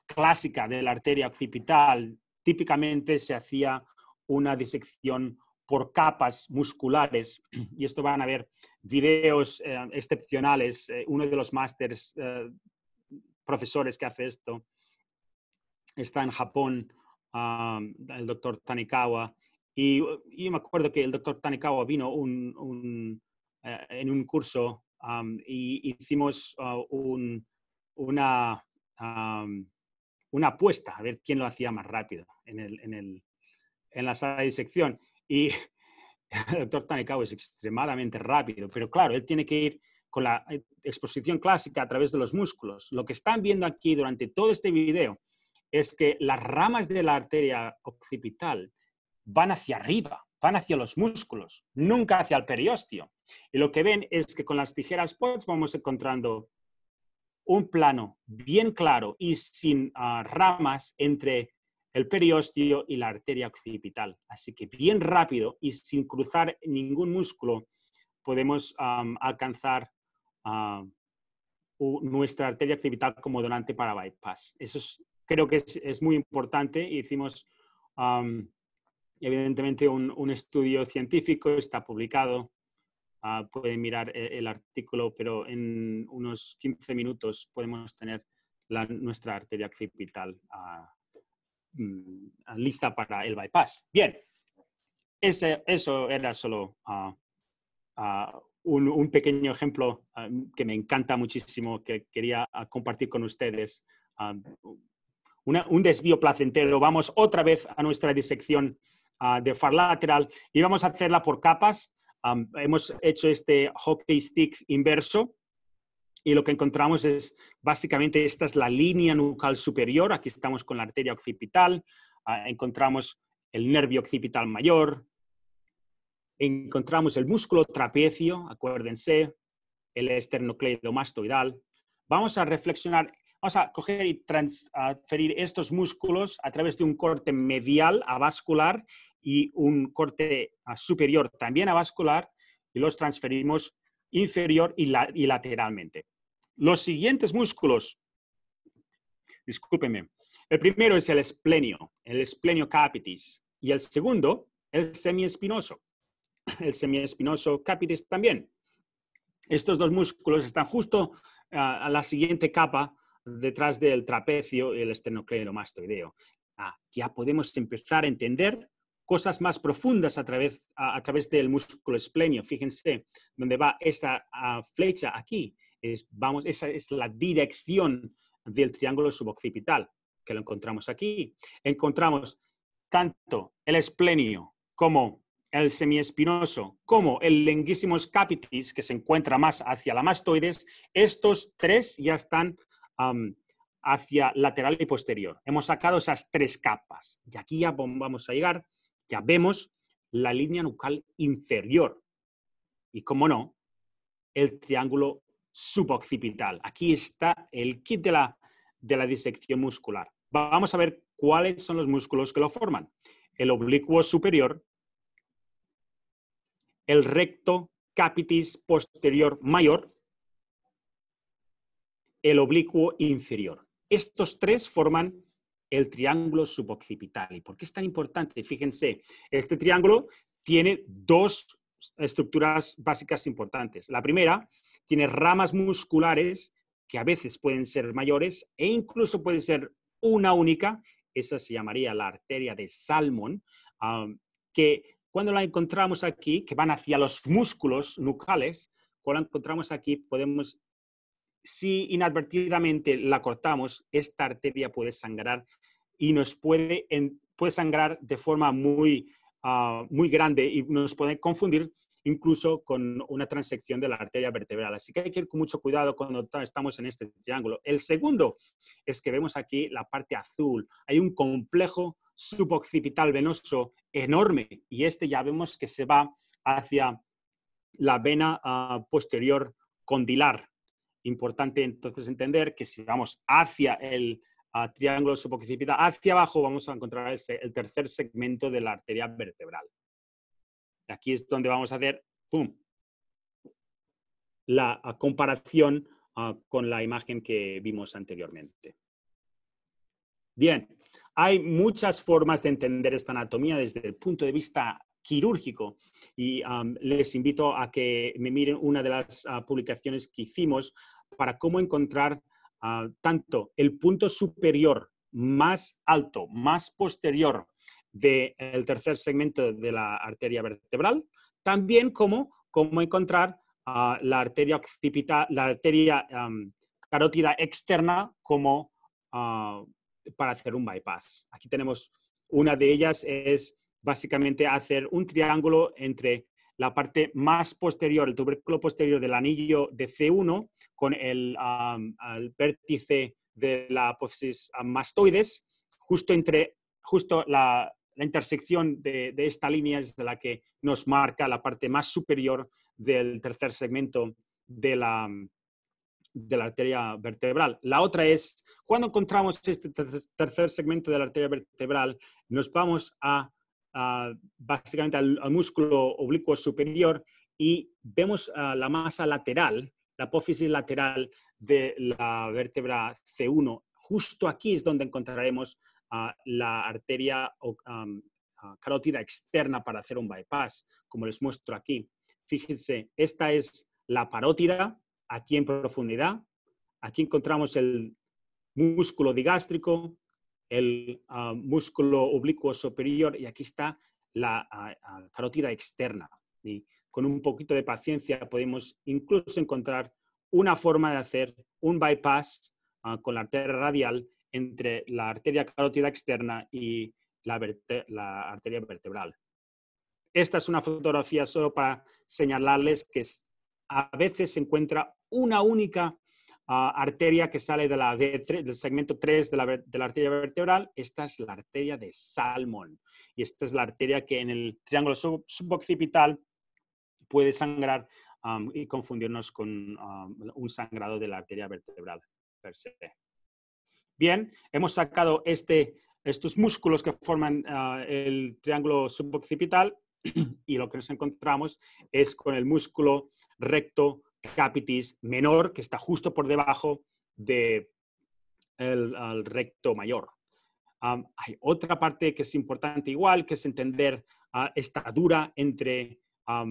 clásica de la arteria occipital, típicamente se hacía una disección por capas musculares, [CLEARS THROAT] y esto van a ver videos eh, excepcionales, eh, uno de los másters eh, profesores que hace esto está en Japón, el doctor Tanikawa, y, yo me acuerdo que el doctor Tanikawa vino en un curso e y hicimos ah, un, una, apuesta a ver quién lo hacía más rápido en, la sala de disección. Y [LAUGHS] el doctor Tanekawa es extremadamente rápido, pero claro, él tiene que ir con la exposición clásica a través de los músculos. Lo que están viendo aquí durante todo este video es que las ramas de la arteria occipital van hacia arriba, van hacia los músculos, nunca hacia el periosteo Y lo que ven es que con las tijeras vamos encontrando un plano bien claro y sin ah, ramas entre el periósteo y la arteria occipital. Así que bien rápido y sin cruzar ningún músculo podemos alcanzar ah, nuestra arteria occipital como donante para bypass. Eso creo que es, muy importante. Hicimos evidentemente un, estudio científico, está publicado Ah, pueden mirar eh, el artículo, pero en unos 15 minutos podemos tener nuestra arteria occipital ah, mm, ah, lista para el bypass. Bien, Ese, eso era solo un, pequeño ejemplo que me encanta muchísimo, que quería compartir con ustedes. un desvío placentero. Vamos otra vez a nuestra disección de far lateral y vamos a hacerla por capas hemos hecho este hockey stick inverso y lo que encontramos es básicamente esta es la línea nucal superior, aquí estamos con la arteria occipital, ah, encontramos el nervio occipital mayor, encontramos el músculo trapecio, acuérdense, el esternocleidomastoidal. Vamos a reflexionar, vamos a coger y transferir estos músculos a través de un corte medial a vascular y un corte superior también a vascular y los transferimos inferior y, lateralmente. Los siguientes músculos, discúlpenme, el primero es el esplenio, el esplenio capitis, y el segundo, el semiespinoso, [CLEARS THROAT] el semiespinoso capitis también. Estos dos músculos están justo ah, a la siguiente capa detrás del trapecio y el esternocleidomastoideo. Ah, ya podemos empezar a entender cosas más profundas a través, del músculo esplenio. Fíjense, donde va esta flecha aquí, vamos, esa es la dirección del triángulo suboccipital, que lo encontramos aquí. Encontramos tanto el esplenio como el semiespinoso, como el lenguísimo capitis, que se encuentra más hacia la mastoides, estos tres ya están hacia lateral y posterior. Hemos sacado esas tres capas. Y aquí ya vamos a llegar ya vemos la línea nucal inferior y, como no, el triángulo suboccipital. Aquí está el kit de la, de la disección muscular. Vamos a ver cuáles son los músculos que lo forman. El oblicuo superior, el recto capitis posterior mayor, el oblicuo inferior. Estos tres forman el triángulo suboccipital. ¿Y por qué es tan importante? Fíjense, este triángulo tiene dos estructuras básicas importantes. La primera tiene ramas musculares que a veces pueden ser mayores e incluso puede ser una única, esa se llamaría la arteria de Salmon, que cuando la encontramos aquí, que van hacia los músculos nucales, cuando la encontramos aquí podemos si inadvertidamente la cortamos, esta arteria puede sangrar y nos puede, sangrar de forma ah, muy, grande y nos puede confundir incluso con una transección de la arteria vertebral. Así que hay que ir con mucho cuidado cuando estamos en este triángulo. El segundo es que vemos aquí la parte azul. Hay un complejo suboccipital venoso enorme y este ya vemos que se va hacia la vena ah, posterior condilar importante entonces entender que si vamos hacia el triángulo suboccipital, hacia abajo vamos a encontrar el, el, tercer segmento de la arteria vertebral. Aquí es donde vamos a hacer la comparación con la imagen que vimos anteriormente. Bien, hay muchas formas de entender esta anatomía desde el punto de vista quirúrgico. Y les invito a que me miren una de las ah, publicaciones que hicimos para cómo encontrar ah, tanto el punto superior más alto, más posterior del tercer segmento de la arteria vertebral, también como cómo encontrar ah, la arteria occipital la arteria carótida externa como para hacer un bypass. Aquí tenemos una de ellas es básicamente hacer un triángulo entre la parte más posterior, el tubérculo posterior del anillo de C1 con el, vértice de la apófisis mastoides, justo entre justo la, intersección de, de, esta línea es la que nos marca la parte más superior del tercer segmento de la, de la arteria vertebral. La otra es, cuando encontramos este tercer segmento de la arteria vertebral, nos vamos a básicamente al, músculo oblicuo superior y vemos ah, la masa lateral, la apófisis lateral de la vértebra C1. Justo aquí es donde encontraremos ah, la arteria o ah, carótida externa para hacer un bypass, como les muestro aquí. Fíjense, esta es la parótida, aquí en profundidad. Aquí encontramos el músculo digástrico, el ah, músculo oblicuo superior y aquí está la ah, ah, carótida externa. Y con un poquito de paciencia podemos incluso encontrar una forma de hacer un bypass con la arteria radial entre la arteria carótida externa y la arteria vertebral. Esta es una fotografía solo para señalarles que a veces se encuentra una única Ah, arteria que sale del segmento 3 de la, arteria vertebral, esta es la arteria de Salmon. Y esta es la arteria que en el triángulo suboccipital puede sangrar y confundirnos con un sangrado de la arteria vertebral Bien, hemos sacado este, estos músculos que forman ah, el triángulo suboccipital [CLEARS THROAT] y lo que nos encontramos es con el músculo recto capitis menor que está justo por debajo del el recto mayor. hay otra parte que es importante igual, que es entender ah, esta dura entre ah,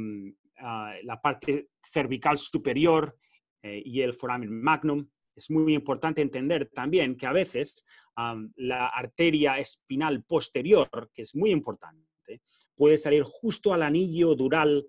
la parte cervical superior eh, y el foramen magnum. Es muy importante entender también que a veces la arteria espinal posterior, que es muy importante, puede salir justo al anillo dural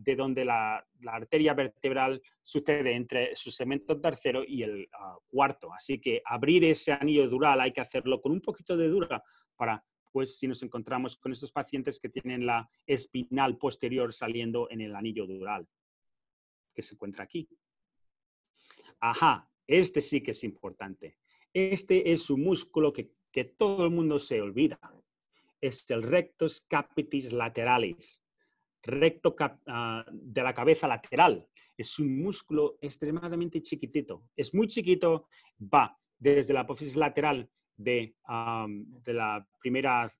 de donde la, arteria vertebral sucede entre su segmento tercero y el ah, cuarto. Así que abrir ese anillo dural hay que hacerlo con un poquito de dura para, pues, si nos encontramos con estos pacientes que tienen la espinal posterior saliendo en el anillo dural, que se encuentra aquí. Ajá, este sí que es importante. Este es un músculo que, que todo el mundo se olvida. Es el rectus capitis lateralis recto ah, de la cabeza lateral. Es un músculo extremadamente chiquitito. Es muy chiquito, va desde la apófisis lateral de, la primera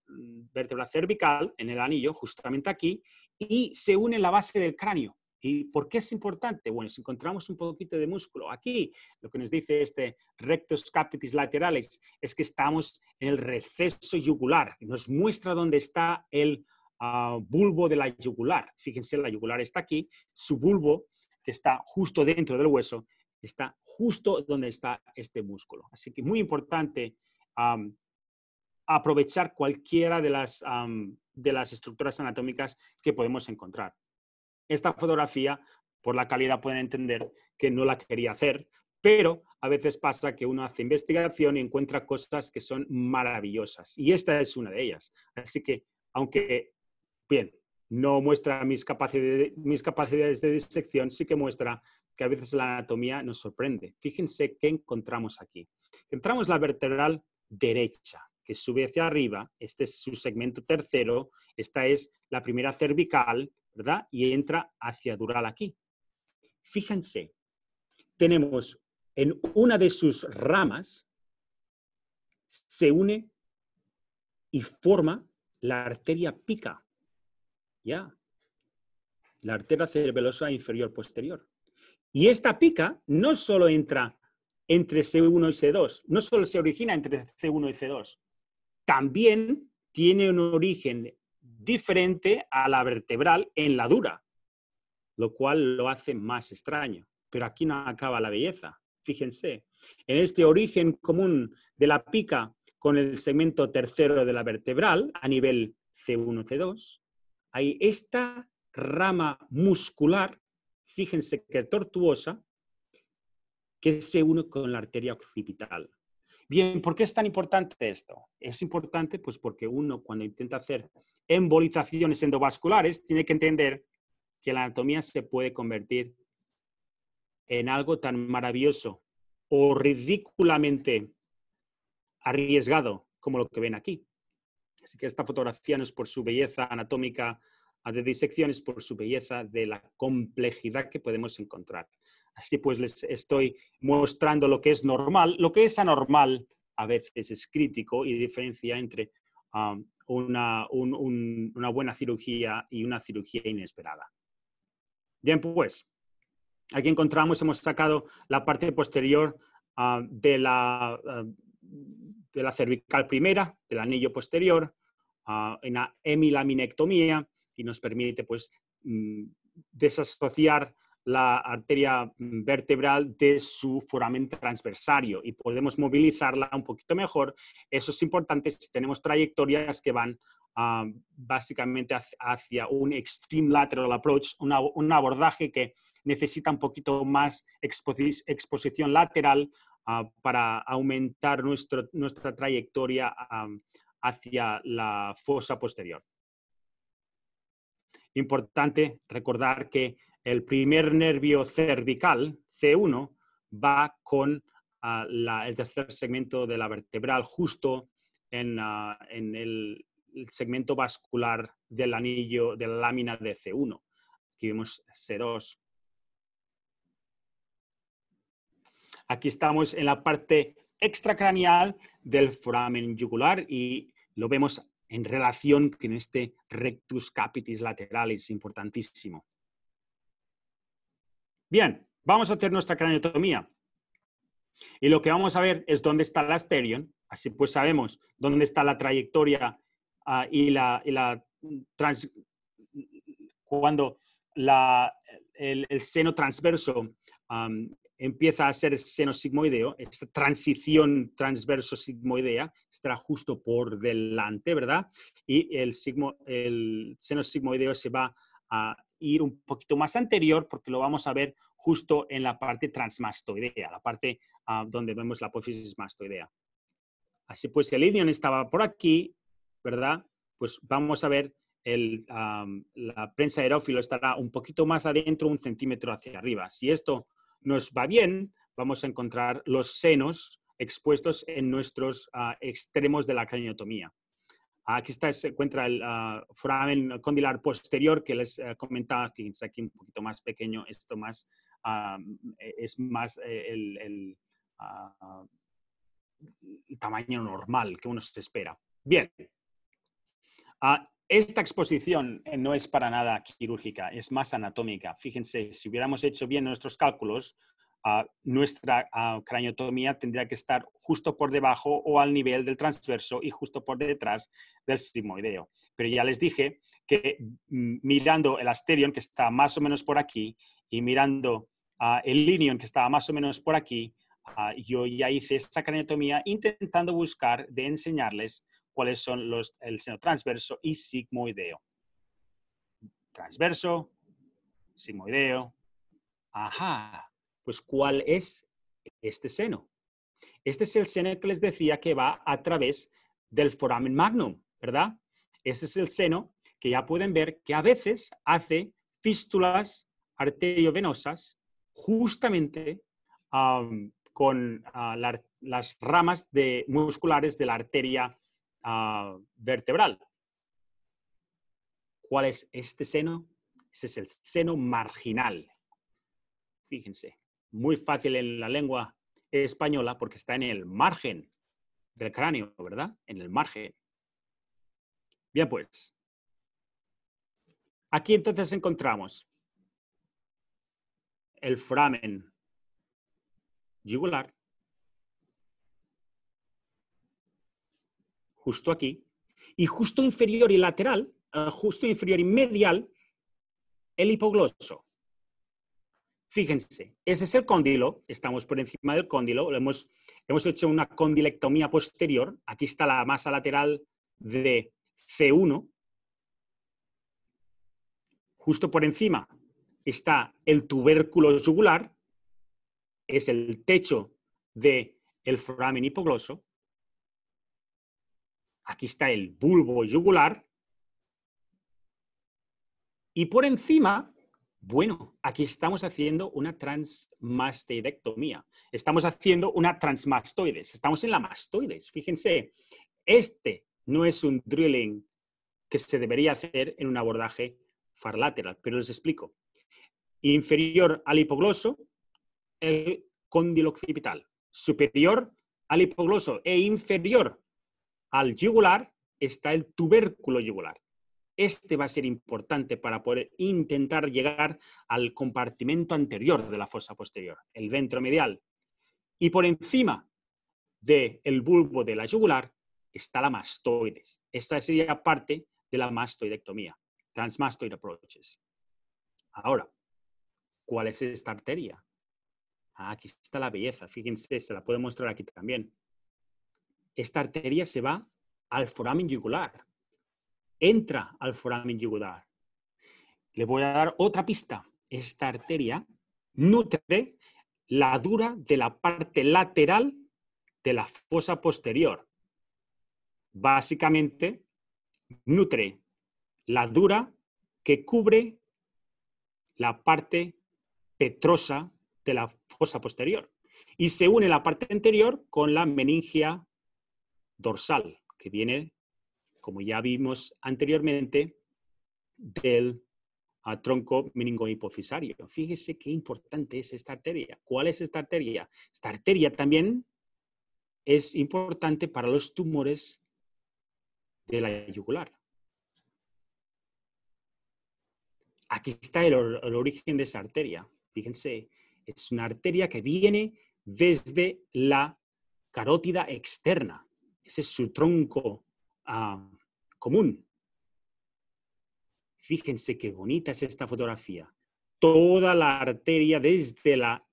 vértebra cervical en el anillo, justamente aquí, y se une en la base del cráneo. ¿Y por qué es importante? Bueno, si encontramos un poquito de músculo aquí, lo que nos dice este rectus capitis laterales es que estamos en el receso yugular, nos muestra dónde está el bulbo de la yugular. Fíjense, la yugular está aquí, su bulbo, que está justo dentro del hueso, está justo donde está este músculo. Así que muy importante aprovechar cualquiera de las, de las estructuras anatómicas que podemos encontrar. Esta fotografía, por la calidad pueden entender que no la quería hacer, pero a veces pasa que uno hace investigación y encuentra cosas que son maravillosas. Y esta es una de ellas. Así que, aunque Bien, no muestra mis capacidades, de disección, sí que muestra que a veces la anatomía nos sorprende. Fíjense qué encontramos aquí. Entramos la vertebral derecha, que sube hacia arriba. Este es su segmento tercero. Esta es la primera cervical, ¿verdad? Y entra hacia dural aquí. Fíjense, tenemos en una de sus ramas, se une y forma la arteria pica. La arteria cerebelosa inferior posterior. Y esta pica no solo entra entre C1 y C2, no solo se origina entre C1 y C2, también tiene un origen diferente a la vertebral en la dura, lo cual lo hace más extraño. Pero aquí no acaba la belleza. Fíjense, en este origen común de la pica con el segmento tercero de la vertebral a nivel C1-C2, hay esta rama muscular, fíjense que tortuosa, que se une con la arteria occipital. Bien, ¿por qué es tan importante esto? Es importante pues porque uno cuando intenta hacer embolizaciones endovasculares tiene que entender que la anatomía se puede convertir en algo tan maravilloso o ridículamente arriesgado como lo que ven aquí. Así que esta fotografía no es por su belleza anatómica de disección, es por su belleza de la complejidad que podemos encontrar. Así pues, les estoy mostrando lo que es normal. Lo que es anormal a veces es crítico y diferencia entre ah, una, buena cirugía y una cirugía inesperada. Bien, pues, aquí encontramos, hemos sacado la parte posterior ah, de la, ah, de la cervical primera, del anillo posterior, en la hemilaminectomía y nos permite pues, mm, desasociar la arteria mm, vertebral de su foramen transversario y podemos movilizarla un poquito mejor. Eso es importante si tenemos trayectorias que van ah, básicamente hacia un extreme lateral approach, un abordaje que necesita un poquito más exposición lateral para aumentar nuestra trayectoria hacia la fosa posterior. Importante recordar que el primer nervio cervical, C1, va con ah, el tercer segmento de la vertebral justo en, ah, el, segmento vascular del anillo de la lámina de C1. Aquí vemos c Aquí estamos en la parte extracraneal del foramen jugular y lo vemos en relación con este rectus capitis es importantísimo. Bien, vamos a hacer nuestra craniotomía. Y lo que vamos a ver es dónde está el asterion, así pues sabemos dónde está la trayectoria ah, y la, trans, cuando el, seno transverso empieza a ser seno sigmoideo, esta transición transverso sigmoidea estará justo por delante, ¿verdad? Y el, seno sigmoideo se va a ir un poquito más anterior porque lo vamos a ver justo en la parte transmastoidea, la parte ah, donde vemos la apófisis mastoidea. Así pues, si el ilion estaba por aquí, ¿verdad? Pues vamos a ver, ah, la prensa aerófilo estará un poquito más adentro, un centímetro hacia arriba. Si esto nos va bien, vamos a encontrar los senos expuestos en nuestros ah, extremos de la craniotomía. Aquí está, se encuentra el ah, foramen condilar posterior que les eh, comentaba. Fíjense aquí un poquito más pequeño, esto más ah, e-, es más eh, el, tamaño normal que uno se espera. Bien. Esta exposición no es para nada quirúrgica, es más anatómica. Fíjense, si hubiéramos hecho bien nuestros cálculos, ah, nuestra ah, craniotomía tendría que estar justo por debajo o al nivel del transverso y justo por detrás del sigmoideo. Pero ya les dije que mm, mirando el asterion, que está más o menos por aquí, y mirando ah, el lineon que estaba más o menos por aquí, yo ya hice esa craniotomía intentando buscar de enseñarles cuáles son el seno transverso y sigmoideo. Transverso, sigmoideo. Ajá, pues ¿cuál es este seno? Este es el seno que les decía que va a través del foramen magnum, ¿verdad? Ese es el seno que ya pueden ver que a veces hace fístulas arteriovenosas justamente con ah, las ramas musculares de la arteria Ah, vertebral. ¿Cuál es este seno? Ese es el seno marginal. Fíjense, muy fácil en la lengua española porque está en el margen del cráneo, ¿verdad? En el margen. Bien, pues. Aquí entonces encontramos el foramen jugular justo aquí, y justo inferior y lateral, justo inferior y medial, el hipogloso. Fíjense, ese es el cóndilo, estamos por encima del cóndilo, hemos, hemos hecho una condilectomía posterior, aquí está la masa lateral de C1, justo por encima está el tubérculo jugular, es el techo del el foramen hipogloso, Aquí está el bulbo yugular. Y por encima, bueno, aquí estamos haciendo una transmastoidectomía. Estamos haciendo una transmastoides. Estamos en la mastoides. Fíjense, este no es un drilling que se debería hacer en un abordaje farlateral, pero les explico. Inferior al hipogloso, el occipital, Superior al hipogloso e inferior al yugular está el tubérculo yugular. Este va a ser importante para poder intentar llegar al compartimento anterior de la fosa posterior, el ventromedial. Y por encima del bulbo de la yugular está la mastoides. Esta sería parte de la mastoidectomía, transmastoid approaches. Ahora, ¿cuál es esta arteria? Ah, aquí está la belleza, fíjense, se la puedo mostrar aquí también esta arteria se va al foramen yugular. Entra al foramen yugular. Le voy a dar otra pista. Esta arteria nutre la dura de la parte lateral de la fosa posterior. Básicamente, nutre la dura que cubre la parte petrosa de la fosa posterior y se une la parte anterior con la meningia dorsal, que viene, como ya vimos anteriormente, del tronco meningohipofisario. Fíjese qué importante es esta arteria. ¿Cuál es esta arteria? Esta arteria también es importante para los tumores de la yugular. Aquí está el origen de esa arteria. Fíjense, es una arteria que viene desde la carótida externa. Ese es su tronco ah, común. Fíjense qué bonita es esta fotografía. Toda la arteria desde la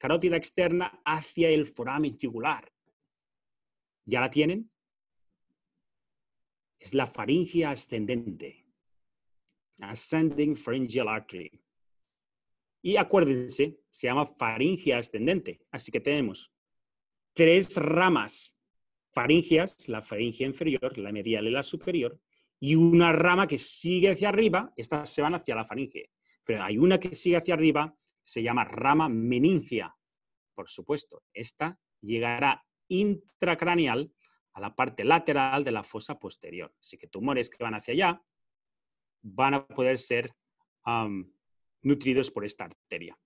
carótida externa hacia el foramen jugular. ¿Ya la tienen? Es la faringia ascendente. Ascending pharyngeal artery. Y acuérdense, se llama faringe ascendente. Así que tenemos tres ramas faringias, la faringe inferior, la medial y la superior, y una rama que sigue hacia arriba, estas se van hacia la faringe, pero hay una que sigue hacia arriba, se llama rama meningia, por supuesto, esta llegará intracraneal a la parte lateral de la fosa posterior. Así que tumores que van hacia allá van a poder ser nutridos por esta arteria.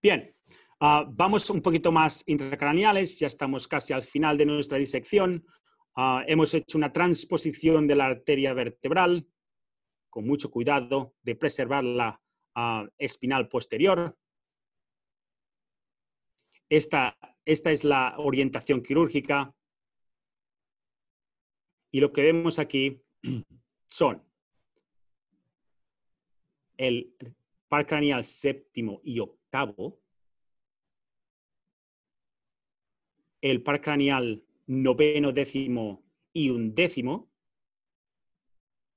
Bien, Ah, vamos un poquito más intracraneales, ya estamos casi al final de nuestra disección. Ah, hemos hecho una transposición de la arteria vertebral, con mucho cuidado de preservar la ah, espinal posterior. Esta, esta es la orientación quirúrgica. Y lo que vemos aquí [CLEARS THROAT] son el par craneal séptimo y octavo, el par craneal noveno, décimo y undécimo,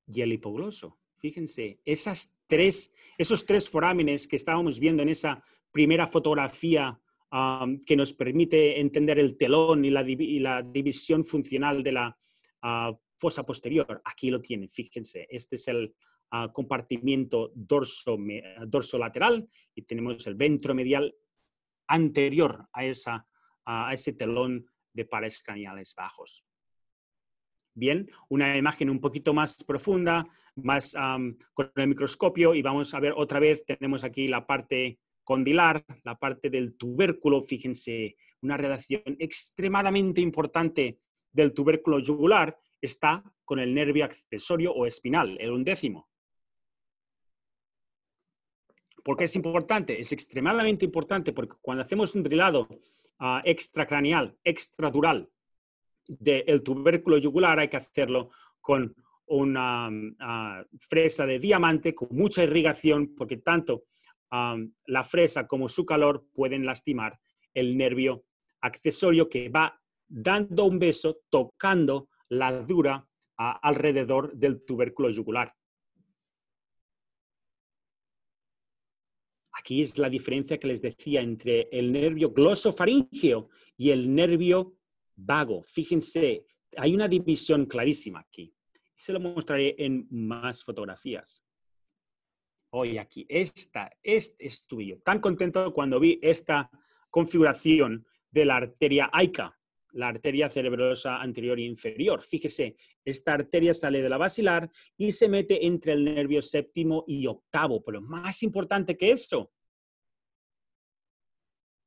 y el hipogloso. Fíjense, esas tres, esos tres forámenes que estábamos viendo en esa primera fotografía que nos permite entender el telón y la, división funcional de la ah, fosa posterior, aquí lo tienen, fíjense, este es el ah, compartimiento dorso, dorso lateral y tenemos el ventromedial anterior a esa a ese telón de pares craneales bajos. Bien, una imagen un poquito más profunda, más con el microscopio y vamos a ver otra vez, tenemos aquí la parte condilar, la parte del tubérculo, fíjense, una relación extremadamente importante del tubérculo yugular está con el nervio accesorio o espinal, el undécimo. ¿Por qué es importante? Es extremadamente importante porque cuando hacemos un trilado extracranial, ah, extracraneal, extradural del tubérculo yugular, hay que hacerlo con una mm, ah, fresa de diamante con mucha irrigación, porque tanto ah, la fresa como su calor pueden lastimar el nervio accesorio que va dando un beso, tocando la dura alrededor del tubérculo yugular. Aquí es la diferencia que les decía entre el nervio glosofaringeo y el nervio vago. Fíjense, hay una división clarísima aquí. Se lo mostraré en más fotografías. Hoy aquí, esta, este es tuyo. Tan contento cuando vi esta configuración de la arteria aica la arteria cerebrosa anterior y e inferior. Fíjese, esta arteria sale de la basilar y se mete entre el nervio séptimo y octavo. Pero más importante que eso,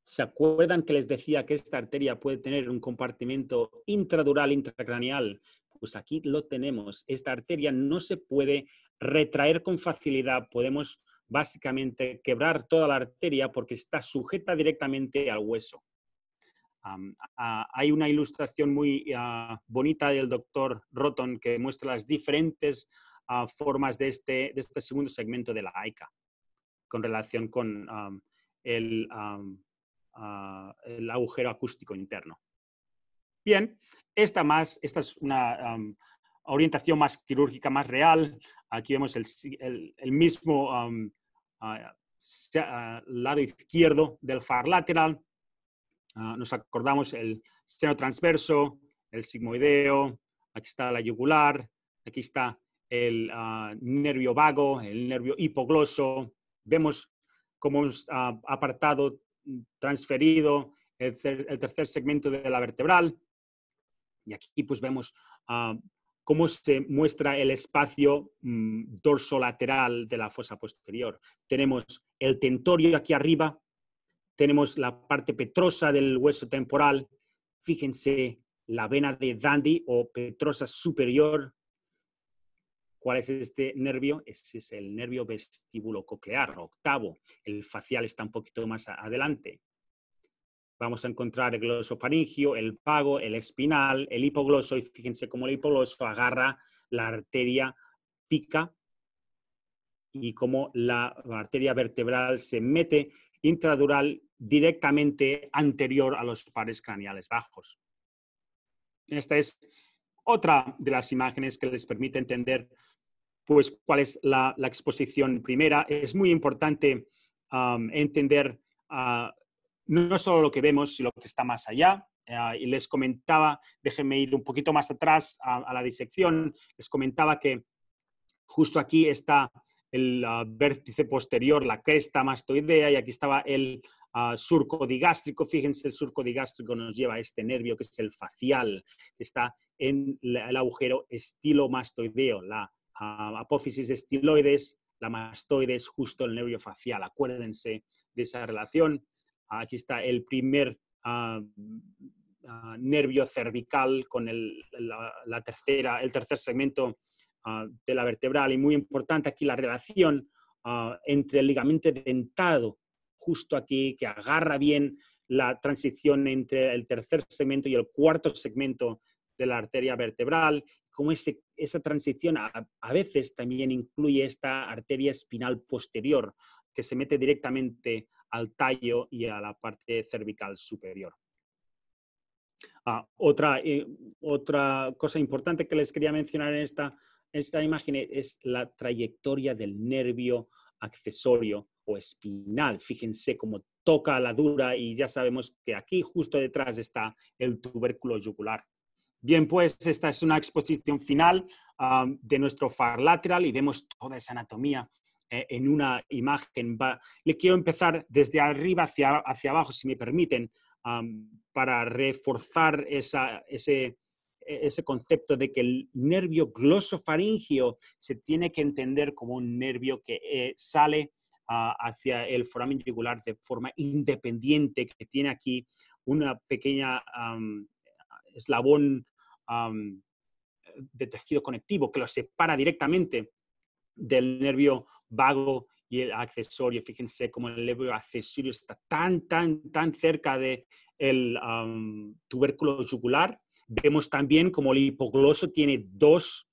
¿se acuerdan que les decía que esta arteria puede tener un compartimento intradural, intracraneal? Pues aquí lo tenemos. Esta arteria no se puede retraer con facilidad. Podemos básicamente quebrar toda la arteria porque está sujeta directamente al hueso hay una ilustración muy bonita del doctor Roton que muestra las diferentes formas este, de este, segundo segmento de la AICA con relación con el, agujero acústico interno. Bien, esta, más, esta es una orientación más quirúrgica, más real. Aquí vemos el mismo lado izquierdo del far lateral Ah, nos acordamos el seno transverso, el sigmoideo, aquí está la yugular, aquí está el ah, nervio vago, el nervio hipogloso. Vemos cómo hemos ah, apartado transferido el, tercer segmento de la vertebral. Y aquí pues vemos cómo se muestra el espacio mm, dorso lateral de la fosa posterior. Tenemos el tentorio aquí arriba, tenemos la parte petrosa del hueso temporal, fíjense la vena de Dandy o petrosa superior. ¿Cuál es este nervio? Ese es el nervio vestíbulo coclear, octavo. El facial está un poquito más adelante. Vamos a encontrar el glosofaringio, el pago, el espinal, el hipogloso, y fíjense cómo el hipogloso agarra la arteria, pica, y cómo la arteria vertebral se mete intradural directamente anterior a los pares craneales bajos. Esta es otra de las imágenes que les permite entender pues, cuál es la, exposición primera. Es muy importante entender ah, no solo lo que vemos, sino lo que está más allá. Ah, y les comentaba, déjenme ir un poquito más atrás a la disección, les comentaba que justo aquí está el ah, vértice posterior, la cresta mastoidea, y aquí estaba el ah, surco digástrico. Fíjense, el surco digástrico nos lleva a este nervio que es el facial, que está en el agujero estilomastoideo, la ah, apófisis estiloides, la mastoides, justo el nervio facial. Acuérdense de esa relación. aquí está el primer nervio cervical con tercera, el tercer segmento Ah, de la vertebral y muy importante aquí la relación ah, entre el ligamento dentado justo aquí que agarra bien la transición entre el tercer segmento y el cuarto segmento de la arteria vertebral, como esa transición a, veces también incluye esta arteria espinal posterior que se mete directamente al tallo y a la parte cervical superior. Ah, eh, otra, cosa importante que les quería mencionar en esta esta imagen es la trayectoria del nervio accesorio o espinal. Fíjense cómo toca la dura y ya sabemos que aquí justo detrás está el tubérculo yugular. Bien, pues esta es una exposición final de nuestro far lateral y vemos toda esa anatomía eh, en una imagen. le quiero empezar desde arriba hacia, hacia abajo, si me permiten, para reforzar esa, ese, e-, ese concepto de que el nervio glosofaringeo se tiene que entender como un nervio que eh, sale ah, hacia el foramen jugular de forma independiente, que tiene aquí una pequeña eslabón de tejido conectivo que lo separa directamente del nervio vago y el accesorio. Fíjense cómo el nervio accesorio está tan, tan, tan cerca del de el tubérculo jugular Vemos también como el hipogloso tiene dos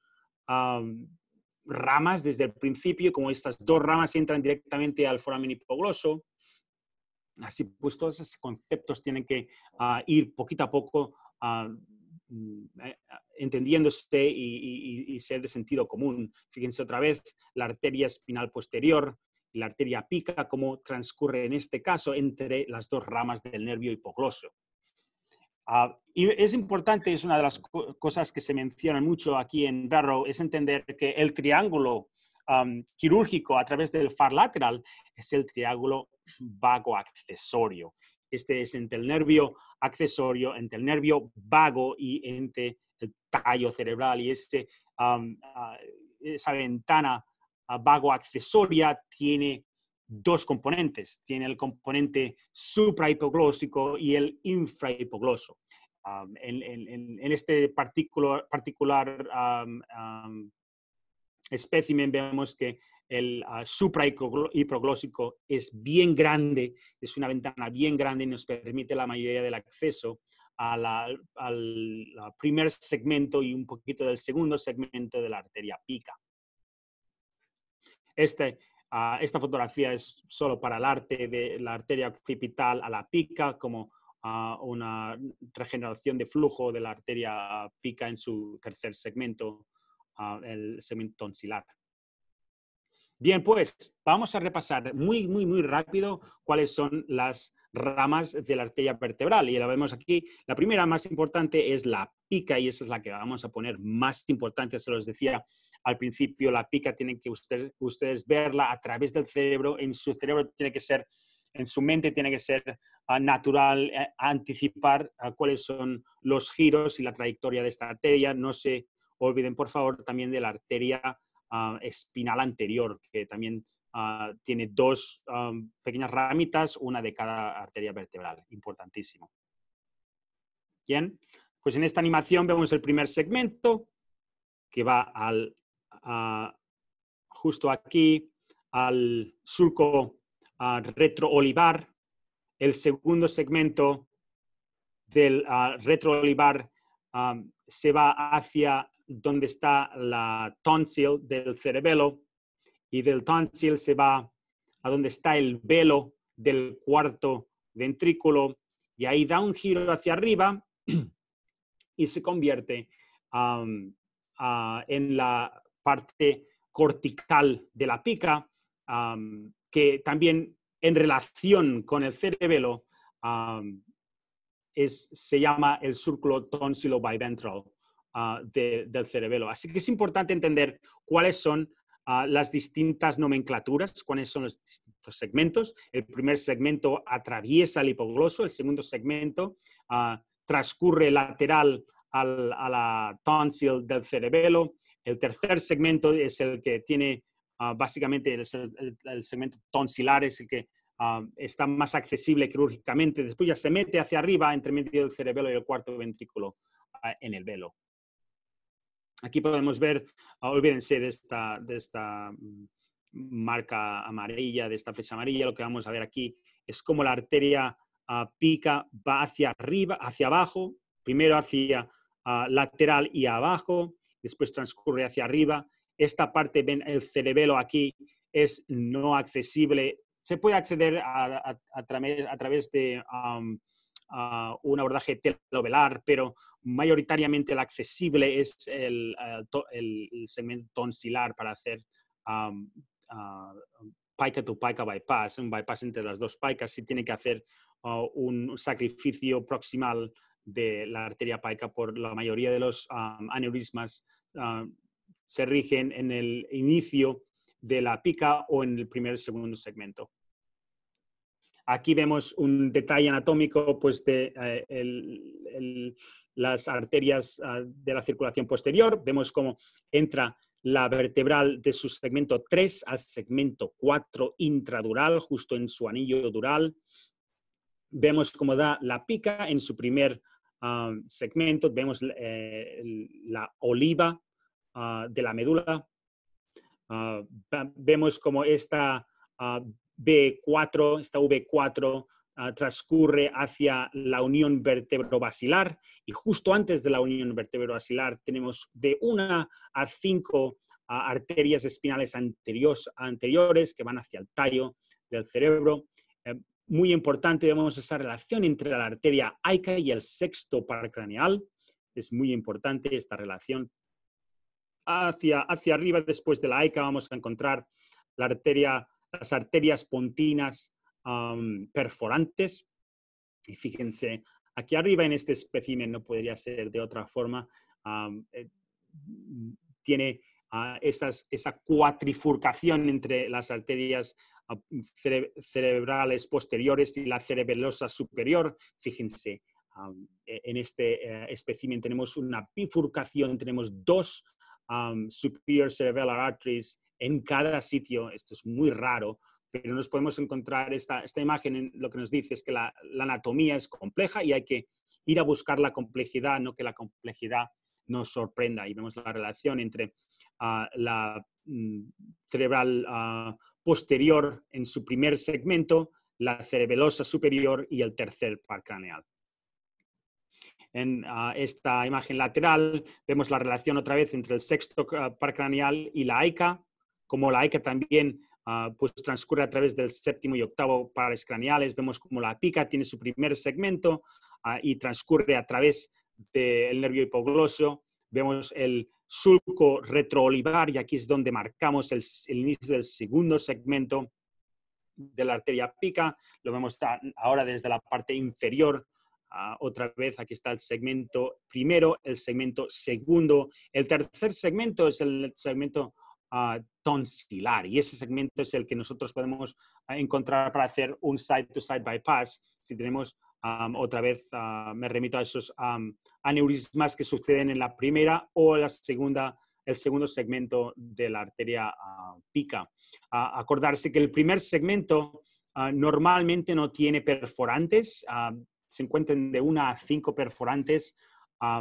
ramas desde el principio, como estas dos ramas entran directamente al foramen hipogloso. Así pues, todos esos conceptos tienen que ah, ir poquito a poco ah, mm, eh, entendiéndose y, y, ser de sentido común. Fíjense otra vez la arteria espinal posterior y la arteria pica, cómo transcurre en este caso entre las dos ramas del nervio hipogloso. Ah, y es importante, es una de las cosas que se menciona mucho aquí en Barrow, es entender que el triángulo quirúrgico a través del far lateral es el triángulo vago accesorio. Este es entre el nervio accesorio, entre el nervio vago y entre el tallo cerebral. Y este, ah, esa ventana ah, vago accesoria tiene dos componentes. Tiene el componente suprahipoglósico y el infrahipogloso. Ah, en, este particular, particular espécimen vemos que el ah, suprahipoglósico es bien grande, es una ventana bien grande y nos permite la mayoría del acceso al primer segmento y un poquito del segundo segmento de la arteria pica. Este Ah, esta fotografía es solo para el arte de la arteria occipital a la pica, como ah, una regeneración de flujo de la arteria pica en su tercer segmento, ah, el segmento tonsilar. Bien, pues vamos a repasar muy, muy, muy rápido cuáles son las ramas de la arteria vertebral. Y la vemos aquí. La primera más importante es la y esa es la que vamos a poner más importante. Se los decía al principio, la pica tienen que usted, ustedes verla a través del cerebro, en su cerebro tiene que ser, en su mente tiene que ser ah, natural, eh, anticipar ah, cuáles son los giros y la trayectoria de esta arteria. No se olviden, por favor, también de la arteria ah, espinal anterior, que también tiene dos pequeñas ramitas, una de cada arteria vertebral. Importantísimo. ¿Bien? Pues en esta animación vemos el primer segmento que va al, justo aquí al surco retroolivar, el segundo segmento del retroolivar se va hacia donde está la tonsil del cerebelo y del tonsil se va a donde está el velo del cuarto ventrículo y ahí da un giro hacia arriba [CLEARS THROAT] y se convierte en la parte cortical de la pica, que también en relación con el cerebelo es, se llama el círculo tonsilo ah, del cerebelo. Así que es importante entender cuáles son ah, las distintas nomenclaturas, cuáles son los distintos segmentos. El primer segmento atraviesa el hipogloso, el segundo segmento ah, transcurre lateral a la tonsil del cerebelo. El tercer segmento es el que tiene ah, básicamente el, segmento tonsilar, es el que ah, está más accesible quirúrgicamente. Después ya se mete hacia arriba entre medio del cerebelo y el cuarto ventrículo ah, en el velo. Aquí podemos ver, olvídense de esta, de esta mm, marca amarilla, de esta flecha amarilla, lo que vamos a ver aquí es como la arteria pica va hacia arriba, hacia abajo, primero hacia lateral y abajo, después transcurre hacia arriba. Esta parte, ven, el cerebelo aquí es no accesible. Se puede acceder a, través, de un abordaje telovelar, pero mayoritariamente el accesible es el, el, segmento tonsilar para hacer pica to pica bypass, un bypass entre las dos picas. Si tiene que hacer un sacrificio proximal de la arteria paica por la mayoría de los um, aneurismas um, se rigen en el inicio de la pica o en el primer segundo segmento. Aquí vemos un detalle anatómico pues, de eh, las arterias ah, de la circulación posterior. Vemos cómo entra la vertebral de su segmento 3 al segmento 4 intradural, justo en su anillo dural vemos cómo da la pica en su primer um, segmento, vemos eh, la oliva ah, de la médula, ah, vemos cómo esta 4 ah, esta V4 transcurre hacia la unión vertebrobasilar y justo antes de la unión vertebrobasilar tenemos de una a cinco arterias espinales anteriores que van hacia el tallo del cerebro eh, muy importante, vemos esa relación entre la arteria aica y el sexto par craneal. Es muy importante esta relación. Hacia, hacia arriba, después de la aica, vamos a encontrar las arterias pontinas perforantes. Y fíjense, aquí arriba en este espécimen no podría ser de otra forma. Eh, tiene esa cuatrifurcación entre las arterias ah, cerebrales posteriores y la cerebelosa superior. Fíjense, e-, en este eh, espécimen tenemos una bifurcación, tenemos dos superior cerebellar arteries en cada sitio. Esto es muy raro, pero nos podemos encontrar esta, imagen lo que nos dice es que la, la, anatomía es compleja y hay que ir a buscar la complejidad, no que la complejidad nos sorprenda. Y vemos la relación entre la mm, cerebral ah, posterior en su primer segmento, la cerebelosa superior y el tercer par craneal. En ah, esta imagen lateral vemos la relación otra vez entre el sexto ah, par craneal y la AICA, como la AICA también pues transcurre a través del séptimo y octavo pares craneales, vemos como la pica tiene su primer segmento y transcurre a través del nervio hipogloso vemos el sulco retroolivar y aquí es donde marcamos el, inicio del segundo segmento de la arteria pica, lo vemos ahora desde la parte inferior, ah, otra vez aquí está el segmento primero, el segmento segundo, el tercer segmento es el segmento ah, tonsilar y ese segmento es el que nosotros podemos ah, encontrar para hacer un side-to-side -side bypass si tenemos otra vez ah, me remito a esos aneurismas que suceden en la primera o la segunda, el segundo segmento de la arteria ah, pica. acordarse que el primer segmento ah, normalmente no tiene perforantes, se encuentran de una a cinco perforantes,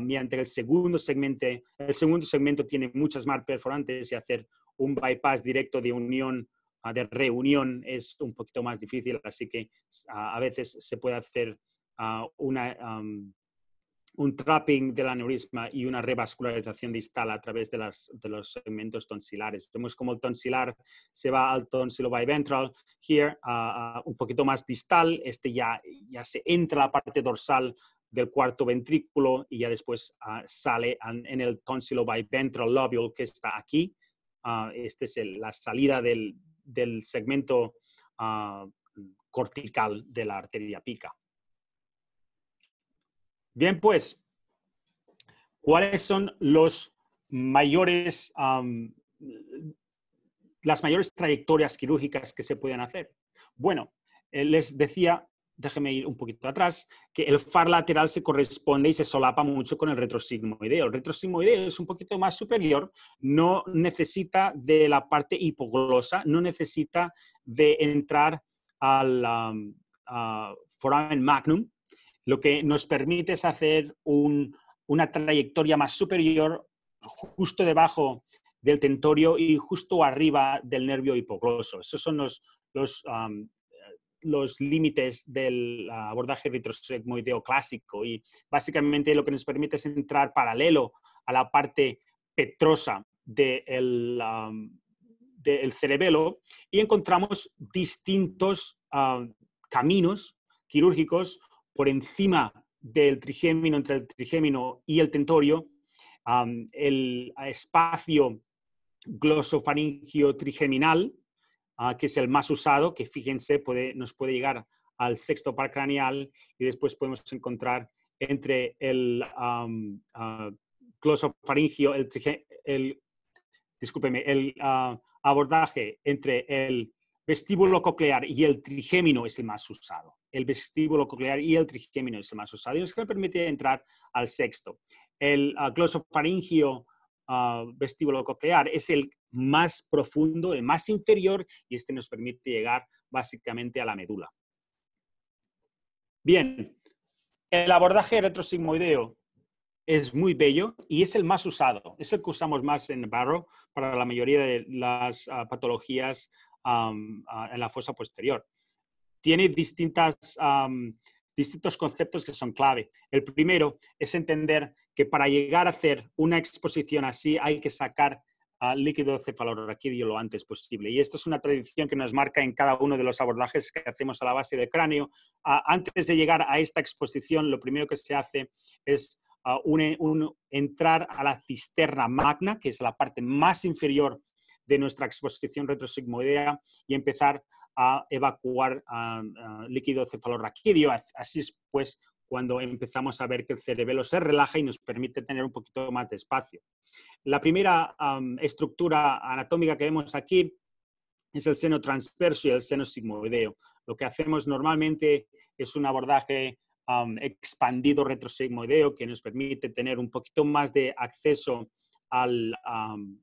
mientras el segundo segmento, el segundo segmento tiene muchas más perforantes y hacer un bypass directo de unión de reunión es un poquito más difícil, así que a veces se puede hacer Ah, un trapping del aneurisma y una revascularización distal a través de, los segmentos tonsilares. Vemos como el tonsilar se va al tonsilo biventral, here, ah, ah, un poquito más distal, este ya, ya se entra a la parte dorsal del cuarto ventrículo y ya después sale en, el tonsilo biventral lobule que está aquí. este es la salida del segmento cortical de la arteria pica. Bien, pues, ¿cuáles son las mayores trayectorias quirúrgicas que se pueden hacer? Bueno, eh, les decía, déjeme ir un poquito atrás, que el far lateral se corresponde y se solapa mucho con el retrosigmoideo. El retrosigmoideo es un poquito más superior, no necesita de la parte hipoglosa, no necesita de entrar al foramen magnum, lo que nos permite es hacer una trayectoria más superior justo debajo del tentorio y justo arriba del nervio hipogloso. Esos son los, límites del abordaje retrosegmoideo clásico y básicamente lo que nos permite es entrar paralelo a la parte petrosa del, cerebelo y encontramos distintos caminos quirúrgicos por encima del trigémino, entre el trigémino y el tentorio, el espacio glosofaringio trigeminal, ah, que es el más usado, que fíjense, nos puede llegar al sexto par craneal y después podemos encontrar entre el ah, glosofaringio, el, el, el ah, abordaje entre el vestíbulo coclear y el trigémino es el más usado. El vestíbulo coclear y el trigémino es el más usado. Y nos permite entrar al sexto. El ah, glosofaringio ah, vestíbulo coclear es el más profundo, el más inferior, y este nos permite llegar básicamente a la médula. Bien, el abordaje retrosigmoideo es muy bello y es el más usado. Es el que usamos más en barro para la mayoría de las ah, patologías Ah, en la fosa posterior. Tiene distintas, distintos conceptos que son clave. El primero es entender que para llegar a hacer una exposición así hay que sacar ah, líquido cefalorraquídeo lo antes posible. Y esto es una tradición que nos marca en cada uno de los abordajes que hacemos a la base del cráneo. Ah, antes de llegar a esta exposición, lo primero que se hace es entrar a la cisterna magna, que es la parte más inferior de nuestra exposición retrosigmoidea y empezar a evacuar líquido cefalorraquídeo. Así es, pues, cuando empezamos a ver que el cerebelo se relaja y nos permite tener un poquito más de espacio. La primera estructura anatómica que vemos aquí es el seno transverso y el seno sigmoideo. Lo que hacemos normalmente es un abordaje expandido retrosigmoideo que nos permite tener un poquito más de acceso al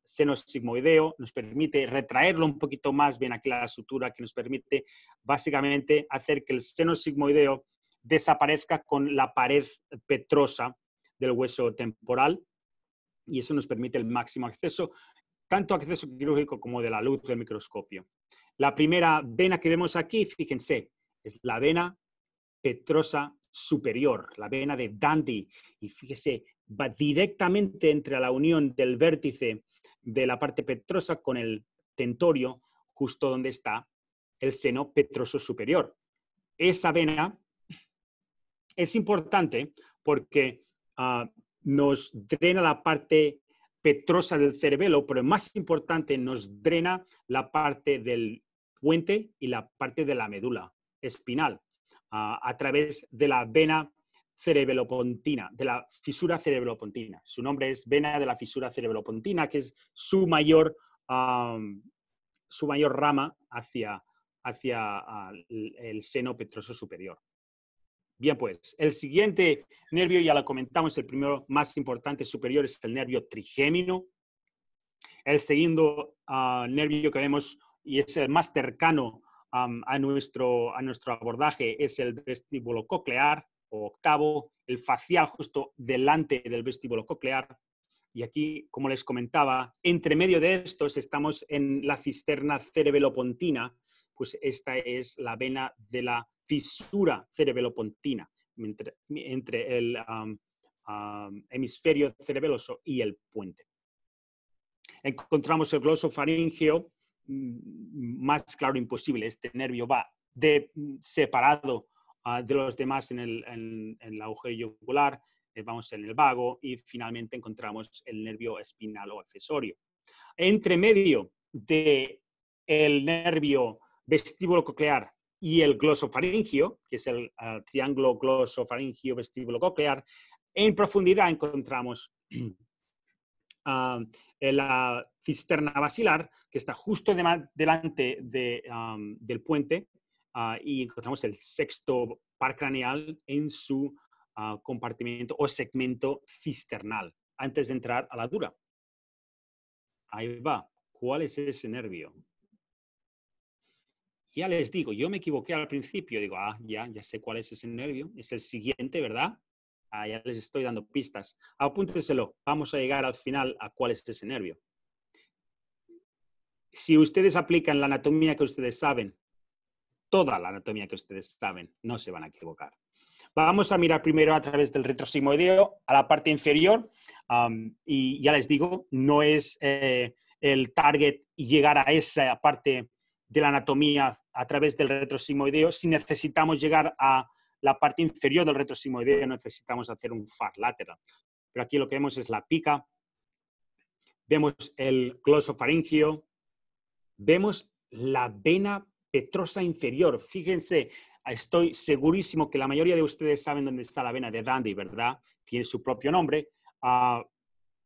seno sigmoideo, nos permite retraerlo un poquito más bien aquí la sutura, que nos permite básicamente hacer que el seno sigmoideo desaparezca con la pared petrosa del hueso temporal y eso nos permite el máximo acceso, tanto acceso quirúrgico como de la luz del microscopio. La primera vena que vemos aquí, fíjense, es la vena petrosa superior, la vena de Dandy. Y fíjese va directamente entre la unión del vértice de la parte petrosa con el tentorio, justo donde está el seno petroso superior. Esa vena es importante porque ah, nos drena la parte petrosa del cerebelo, pero más importante, nos drena la parte del puente y la parte de la médula espinal. Ah, a través de la vena cerebelopontina, de la fisura cerebelopontina. Su nombre es vena de la fisura cerebelopontina, que es su mayor, su mayor rama hacia, hacia ah, el seno petroso superior. Bien, pues el siguiente nervio, ya lo comentamos, el primero más importante superior es el nervio trigémino. El segundo ah, nervio que vemos y es el más cercano a, nuestro, a nuestro abordaje es el vestíbulo coclear o octavo, el facial justo delante del vestíbulo coclear. Y aquí, como les comentaba, entre medio de estos estamos en la cisterna cerebelopontina, pues esta es la vena de la fisura cerebelopontina, entre, entre el hemisferio cerebeloso y el puente. Encontramos el glosofaringeo mm, más claro imposible. Este nervio va de, mm, separado Ah, de los demás en el, en, agujero yugular, eh, vamos en el vago y finalmente encontramos el nervio espinal o accesorio. Entre medio del el nervio vestíbulo coclear y el glosofaringio, que es el ah, triángulo glosofaringio vestíbulo coclear, en profundidad encontramos [CLEARS THROAT] ah, la cisterna basilar, que está justo delante del puente Ah, y encontramos el sexto par craneal en su ah, compartimiento o segmento cisternal, antes de entrar a la dura. Ahí va. ¿Cuál es ese nervio? Ya les digo, yo me equivoqué al principio. Digo, ah, ya, ya sé cuál es ese nervio. Es el siguiente, ¿verdad? Ah, ya les estoy dando pistas. Apúnteselo. Vamos a llegar al final a cuál es ese nervio. Si ustedes aplican la anatomía que ustedes saben toda la anatomía que ustedes saben, no se van a equivocar. Vamos a mirar primero a través del retrosimoideo a la parte inferior y ya les digo, no es eh, el target llegar a esa parte de la anatomía a través del retrosimoideo. Si necesitamos llegar a la parte inferior del retrosimoideo, necesitamos hacer un far lateral. Pero aquí lo que vemos es la pica, vemos el glosofaringio, vemos la vena petrosa inferior. Fíjense, estoy segurísimo que la mayoría de ustedes saben dónde está la vena de Dandy, ¿verdad? Tiene su propio nombre, ah,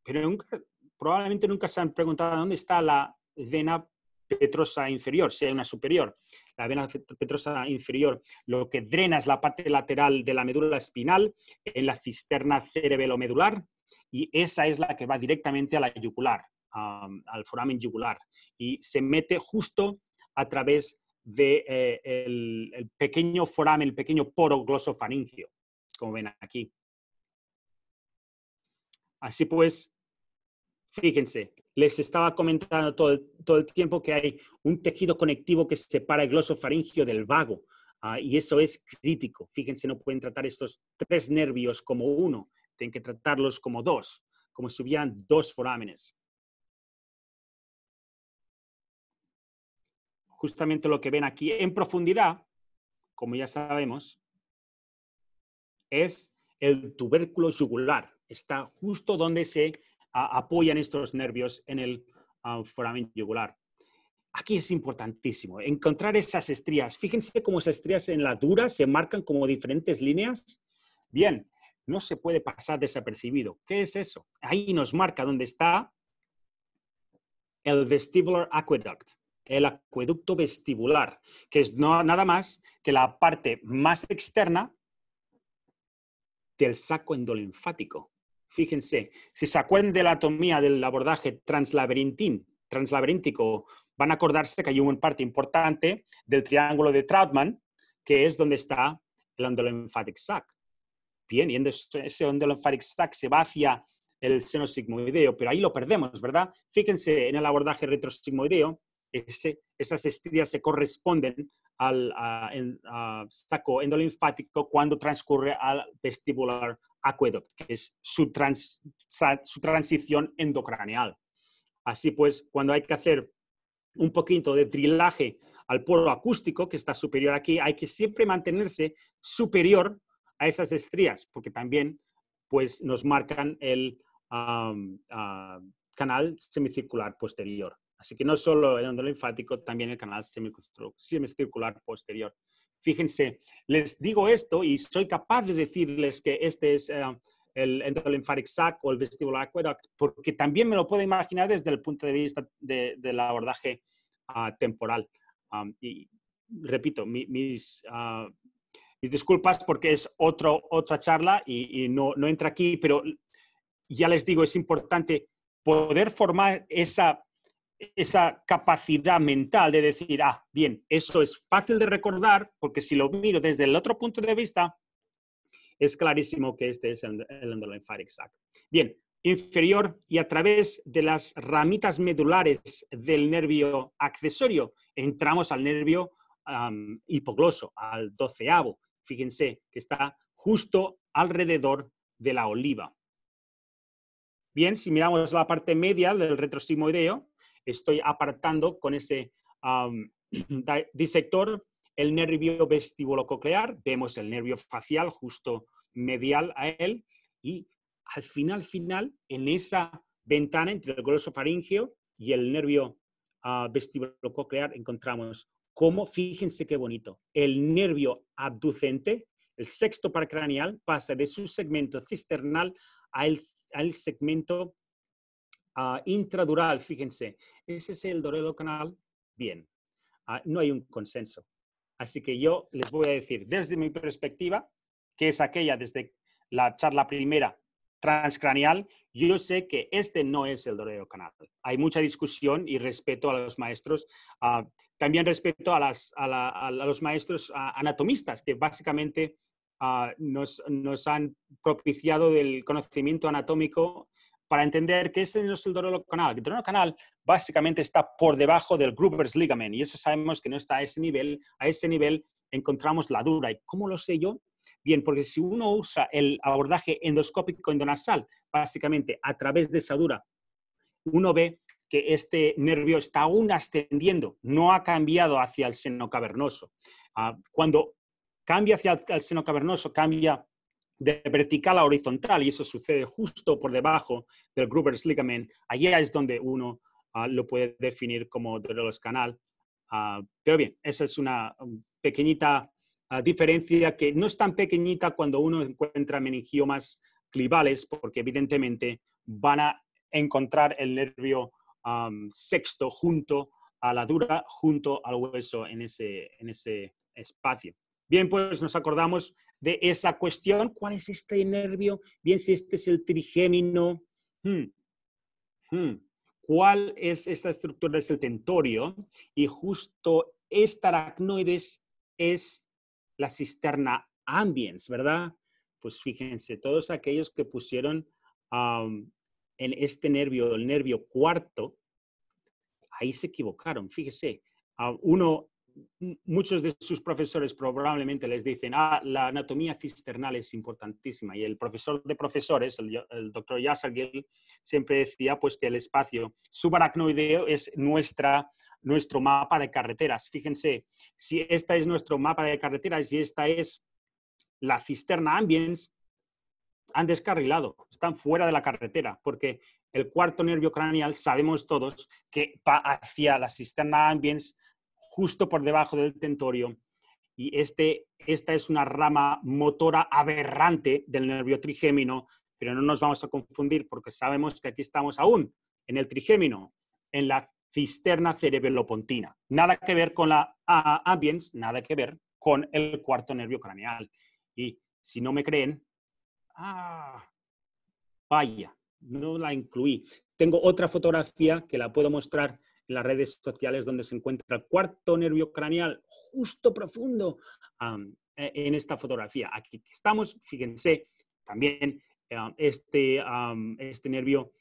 pero nunca, probablemente nunca se han preguntado dónde está la vena petrosa inferior, si hay una superior. La vena petrosa inferior lo que drena es la parte lateral de la médula espinal en la cisterna cerebelomedular y esa es la que va directamente a la yugular, al foramen yugular y se mete justo a través del eh, el, pequeño foramen, el pequeño poro glosofaringio, como ven aquí. Así pues, fíjense, les estaba comentando todo el, todo el tiempo que hay un tejido conectivo que separa el glosofaringio del vago. Ah, y eso es crítico. Fíjense, no pueden tratar estos tres nervios como uno, tienen que tratarlos como dos, como si hubieran dos forámenes. justamente lo que ven aquí en profundidad, como ya sabemos, es el tubérculo jugular. Está justo donde se apoyan estos nervios en el ah, foramen jugular. Aquí es importantísimo encontrar esas estrías. Fíjense cómo esas estrías en la dura se marcan como diferentes líneas. Bien, no se puede pasar desapercibido. ¿Qué es eso? Ahí nos marca dónde está el vestibular aqueduct el acueducto vestibular, que es nada más que la parte más externa del saco endolinfático. Fíjense, si se acuerdan de la anatomía del abordaje translaberintín, translaberíntico, van a acordarse que hay una parte importante del triángulo de Trautmann, que es donde está el endolinfático sac. Bien, y ese endolinfático sac se va hacia el seno sigmoideo, pero ahí lo perdemos, ¿verdad? Fíjense en el abordaje retrosigmoideo, esas estrías se corresponden al saco endolinfático cuando transcurre al vestibular aqueduct, que es su, transición endocraneal. Así pues, cuando hay que hacer un poquito de trilaje al poro acústico, que está superior aquí, hay que siempre mantenerse superior a esas estrías, porque también pues, nos marcan el canal semicircular posterior. Así que no solo el endolinfático, linfático, también el canal semicircular posterior. Fíjense, les digo esto y soy capaz de decirles que este es eh, el endolinfaric sac o el vestíbulo aqueduct, porque también me lo puedo imaginar desde el punto de vista de, del abordaje ah, temporal. y repito, mis, ah, mis, disculpas porque es otro, otra charla y, y no, no entra aquí, pero ya les digo, es importante poder formar esa esa capacidad mental de decir, ah, bien, eso es fácil de recordar, porque si lo miro desde el otro punto de vista, es clarísimo que este es el, el Bien, inferior y a través de las ramitas medulares del nervio accesorio, entramos al nervio hipogloso, al doceavo. Fíjense que está justo alrededor de la oliva. Bien, si miramos la parte media del retrosimoideo, estoy apartando con ese [CLEARS THROAT] disector el nervio vestibulococlear. vemos el nervio facial justo medial a él y al final, final, en esa ventana entre el grueso faríngeo y el nervio ah, vestibulococlear, encontramos cómo, fíjense qué bonito, el nervio abducente, el sexto paracranial, pasa de su segmento cisternal al, al segmento Ah, intradural, fíjense, ese es el dorado canal. Bien, ah, no hay un consenso. Así que yo les voy a decir desde mi perspectiva, que es aquella desde la charla primera transcranial, yo sé que este no es el dorado canal. Hay mucha discusión y respeto a los maestros, ah, también respeto a, los maestros anatomistas, que básicamente nos, nos han propiciado del conocimiento anatómico para entender que ese es el dolor canal. El canal básicamente está por debajo del Gruber's ligament y eso sabemos que no está a ese nivel. A ese nivel encontramos la dura. ¿Y cómo lo sé yo? Bien, porque si uno usa el abordaje endoscópico endonasal, básicamente a través de esa dura, uno ve que este nervio está aún ascendiendo, no ha cambiado hacia el seno cavernoso. Ah, cuando cambia hacia el seno cavernoso, cambia de vertical a horizontal, y eso sucede justo por debajo del Gruber's ligament. Allí es donde uno ah, lo puede definir como dolor canal. Ah, pero bien, esa es una um, pequeñita ah, diferencia que no es tan pequeñita cuando uno encuentra meningiomas clivales, porque evidentemente van a encontrar el nervio um, sexto junto a la dura, junto al hueso en ese espacio. Bien, pues nos acordamos de esa cuestión. ¿Cuál es este nervio? Bien, si este es el trigémino. Hmm. Hmm. ¿Cuál es esta estructura? Es el tentorio. Y justo esta aracnoides es la cisterna ambiens, ¿verdad? Pues fíjense, todos aquellos que pusieron en este nervio, el nervio cuarto, ahí se equivocaron. Fíjese, uno muchos de sus profesores probablemente les dicen, ah, la anatomía cisternal es importantísima. Y el profesor de profesores, el, doctor Yasagil, siempre decía pues, que el espacio subaracnoideo es nuestra, nuestro mapa de carreteras. Fíjense, si esta es nuestro mapa de carreteras y esta es la cisterna ambiens, han descarrilado, están fuera de la carretera, porque el cuarto nervio craneal, sabemos todos, que va hacia la cisterna ambiens justo por debajo del tentorio. Y este, esta es una rama motora aberrante del nervio trigémino, pero no nos vamos a confundir porque sabemos que aquí estamos aún en el trigémino, en la cisterna cerebelopontina. Nada que ver con la ambience, nada que ver con el cuarto nervio craneal. Y si no me creen, ah, vaya, no la incluí. Tengo otra fotografía que la puedo mostrar las redes sociales donde se encuentra el cuarto nervio craneal justo profundo e, en esta fotografía. Aquí estamos, fíjense, también este, este nervio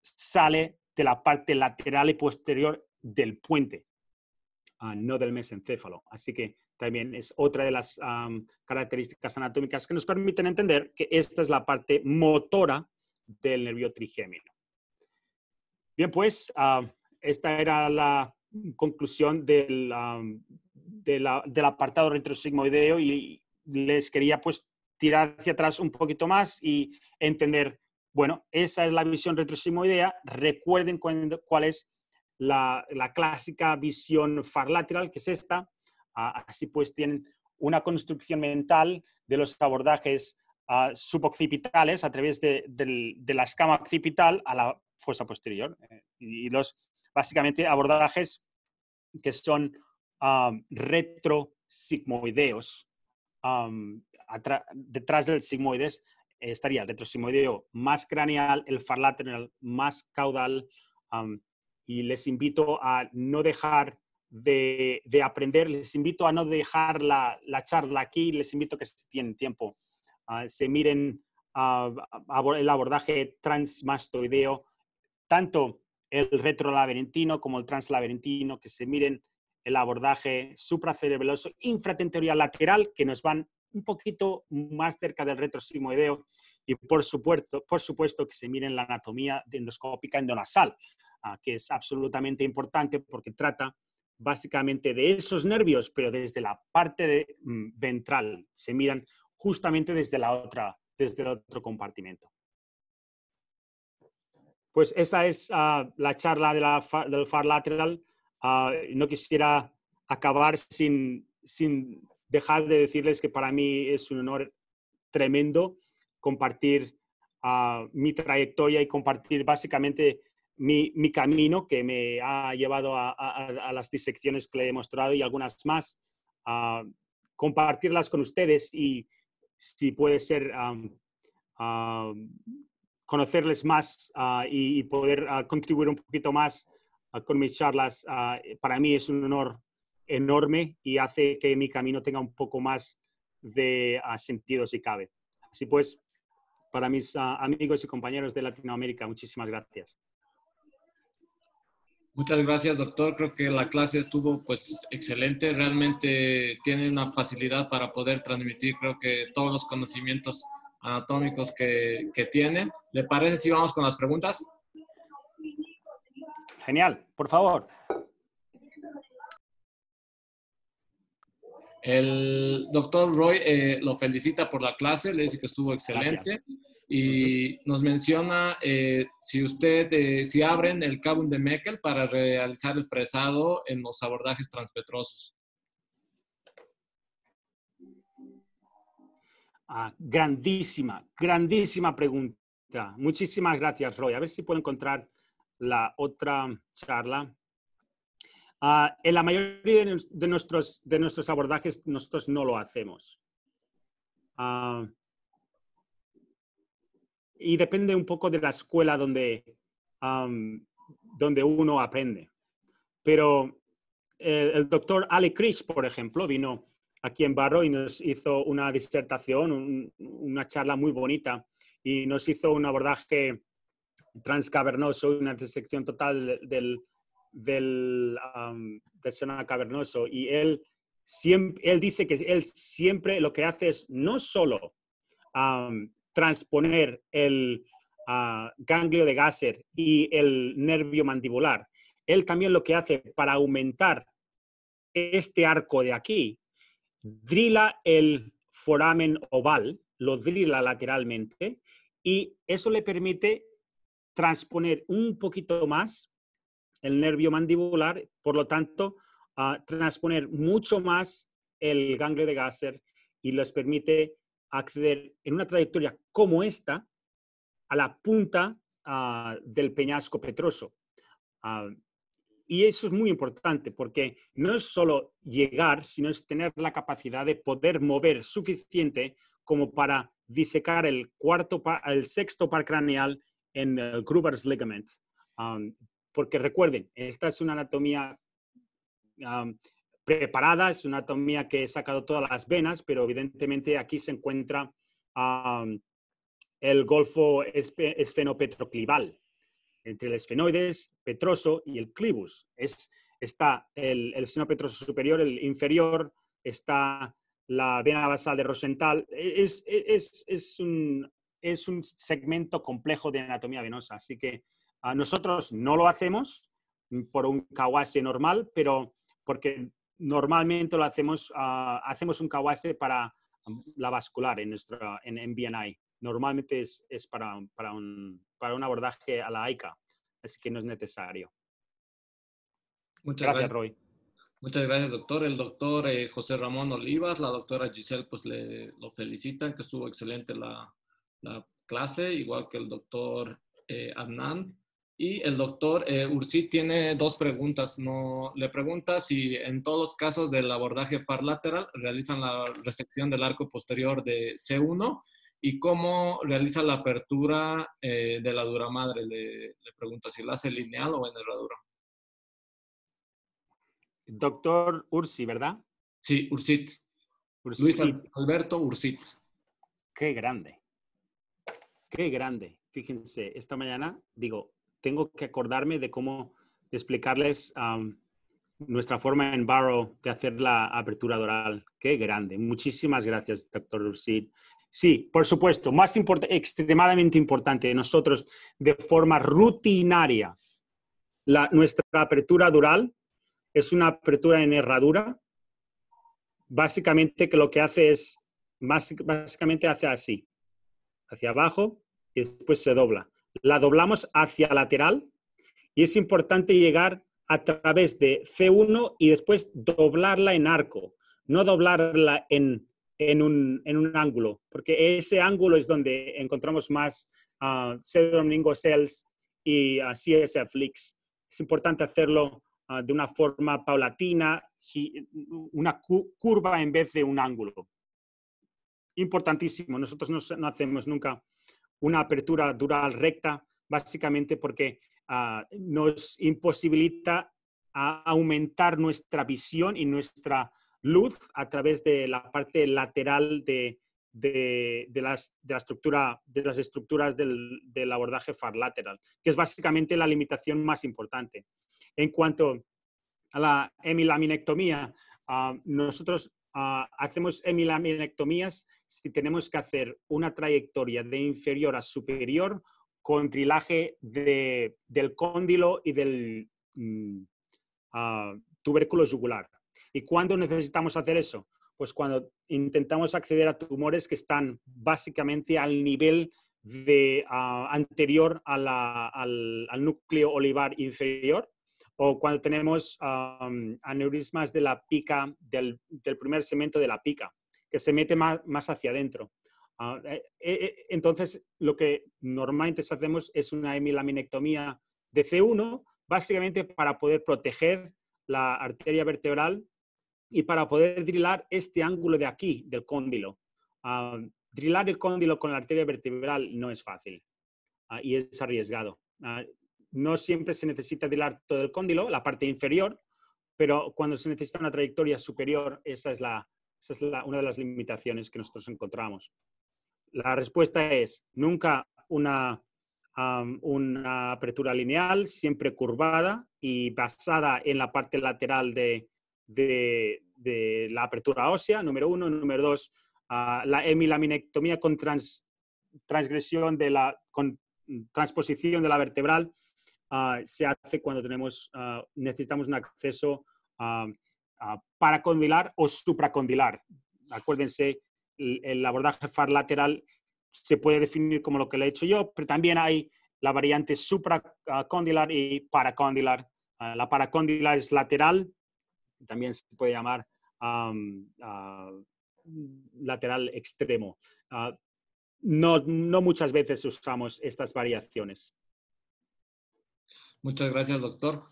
sale de la parte lateral y posterior del puente, ah, no del mesencéfalo. Así que también es otra de las características anatómicas que nos permiten entender que esta es la parte motora del nervio trigémino. Bien, pues ah, esta era la conclusión del, del apartado retrosigmoideo y les quería pues tirar hacia atrás un poquito más y entender, bueno, esa es la visión retrosigmoidea, recuerden cuál es la, clásica visión farlateral, que es esta, ah, así pues tienen una construcción mental de los abordajes ah, suboccipitales a través de, la escama occipital a la fosa posterior. Eh, y los básicamente abordajes que son retro um, retrosigmoideos. Um, detrás del sigmoides estaría el retrosigmoideo más craneal, el farlateral más caudal. Um, y les invito a no dejar de, aprender, les invito a no dejar la, charla aquí, les invito que si tienen tiempo, ah, se miren ah, el abordaje transmastoideo, tanto el retrolaberentino como el translaberentino, que se miren el abordaje supracerebeloso, infratentorial lateral, que nos van un poquito más cerca del retrosimoideo y por supuesto, por supuesto que se miren la anatomía endoscópica endonasal, ah, que es absolutamente importante porque trata básicamente de esos nervios, pero desde la parte mm, ventral, se miran justamente desde, la otra, desde el otro compartimento. Pues esta es ah, la charla del far lateral. Ah, no quisiera acabar sin, dejar de decirles que para mí es un honor tremendo compartir ah, mi trayectoria y compartir básicamente mi, camino que me ha llevado a, las disecciones que le he mostrado y algunas más, compartirlas con ustedes y si puede ser conocerles más ah, y, poder ah, contribuir un poquito más ah, con mis charlas, para mí es un honor enorme y hace que mi camino tenga un poco más de sentido si cabe. Así pues, para mis amigos y compañeros de Latinoamérica, muchísimas gracias. Muchas gracias, doctor. Creo que la clase estuvo pues excelente. Realmente tiene una facilidad para poder transmitir, creo que todos los conocimientos anatómicos que, que tiene. ¿Le parece si vamos con las preguntas? Genial, por favor. El doctor Roy eh, lo felicita por la clase, le dice que estuvo excelente y nos menciona eh, si usted, eh, si abren el cabum de Meckel para realizar el fresado en los abordajes transpetrosos. Ah, grandísima, grandísima pregunta. Muchísimas gracias, Roy. A ver si puedo encontrar la otra charla. Ah, en la mayoría de, nuestros, de nuestros abordajes nosotros no lo hacemos. Ah, y depende un poco de la escuela donde, donde uno aprende. Pero eh, el, doctor Ale Krish, por ejemplo, vino aquí en Barro y nos hizo una disertación, una charla muy bonita y nos hizo un abordaje transcavernoso, una disección total del, del, seno cavernoso. Y él, siempre, él dice que él siempre lo que hace es no solo transponer el ah, ganglio de Gasser y el nervio mandibular, él también lo que hace para aumentar este arco de aquí drila el foramen oval, lo drila lateralmente y eso le permite transponer un poquito más el nervio mandibular, por lo tanto, ah, transponer mucho más el ganglio de Gasser y les permite acceder en una trayectoria como esta a la punta ah, del peñasco petroso. Ah, y eso es muy importante porque no es solo llegar, sino es tener la capacidad de poder mover suficiente como para disecar el, cuarto el sexto par craneal en el Gruber's ligament. Um, porque recuerden, esta es una anatomía um, preparada, es una anatomía que he sacado todas las venas, pero evidentemente aquí se encuentra um, el golfo esfenopetroclival entre el esfenoides petroso y el clivus. está el, seno petroso superior, el inferior, está la vena basal de Rosenthal. E, e, es, un, segmento complejo de anatomía venosa, así que a ah, nosotros no lo hacemos por un kawase normal, pero porque normalmente lo hacemos, ah, hacemos un kawase para la vascular en, nuestro, en BNI normalmente es, para, para, un, abordaje a la AICA, así que no es necesario. Muchas gracias, Roy. Muchas gracias, doctor. El doctor eh, José Ramón Olivas, la doctora Giselle, pues le, lo felicitan, que estuvo excelente la, clase, igual que el doctor Adnan. Eh, y el doctor eh, tiene dos preguntas. No, le pregunta si en todos los casos del abordaje par lateral realizan la resección del arco posterior de C1 ¿Y cómo realiza la apertura eh, de la dura madre? Le, pregunto si la hace lineal o en herradura. Doctor Ursi, ¿verdad? Sí, Ursit. Luis Alberto Ursit. Qué grande. Qué grande. Fíjense, esta mañana digo, tengo que acordarme de cómo explicarles nuestra forma en Barrow de hacer la apertura oral. Qué grande. Muchísimas gracias, doctor Ursit. Sí, por supuesto, más importante, extremadamente importante. Nosotros, de forma rutinaria, la, nuestra apertura dural es una apertura en herradura. Básicamente, que lo que hace es, básicamente hace así, hacia abajo y después se dobla. La doblamos hacia lateral y es importante llegar a través de C1 y después doblarla en arco, no doblarla en en un, en un ángulo, porque ese ángulo es donde encontramos más uh, Domingo Cells y uh, ah, CSF Leaks. Es importante hacerlo ah, de una forma paulatina, una curva en vez de un ángulo. Importantísimo, nosotros no, hacemos nunca una apertura dural recta, básicamente porque nos imposibilita aumentar nuestra visión y nuestra luz a través de la parte lateral de, las, de la estructura, de las estructuras del, abordaje far lateral, que es básicamente la limitación más importante. En cuanto a la hemilaminectomía, ah, nosotros ah, hacemos hemilaminectomías si tenemos que hacer una trayectoria de inferior a superior con trilaje de, del cóndilo y del mm, ah, tubérculo jugular. ¿Y cuándo necesitamos hacer eso? Pues cuando intentamos acceder a tumores que están básicamente al nivel de, ah, anterior al, núcleo olivar inferior o cuando tenemos aneurismas de la pica, del, primer segmento de la pica, que se mete más, hacia adentro. Ah, eh, eh, eh, entonces, lo que normalmente hacemos es una hemilaminectomía de C1, básicamente para poder proteger la arteria vertebral y para poder drilar este ángulo de aquí, del cóndilo. Uh, ah, drilar el cóndilo con la arteria vertebral no es fácil ah, y es arriesgado. Ah, no siempre se necesita drilar todo el cóndilo, la parte inferior, pero cuando se necesita una trayectoria superior, esa es, la, esa es una de las limitaciones que nosotros encontramos. La respuesta es nunca una, una apertura lineal, siempre curvada y basada en la parte lateral de, de, la apertura ósea, número uno. Número dos, ah, la hemilaminectomía con transgresión de la, transposición de la vertebral ah, se hace cuando tenemos, ah, necesitamos un acceso paracondilar o supracondilar. Acuérdense, el, abordaje far lateral se puede definir como lo que le he hecho yo, pero también hay la variante supracondilar y paracondilar. La paracondilar es lateral también se puede llamar ah, lateral extremo. Ah, no, no muchas veces usamos estas variaciones. Muchas gracias, doctor.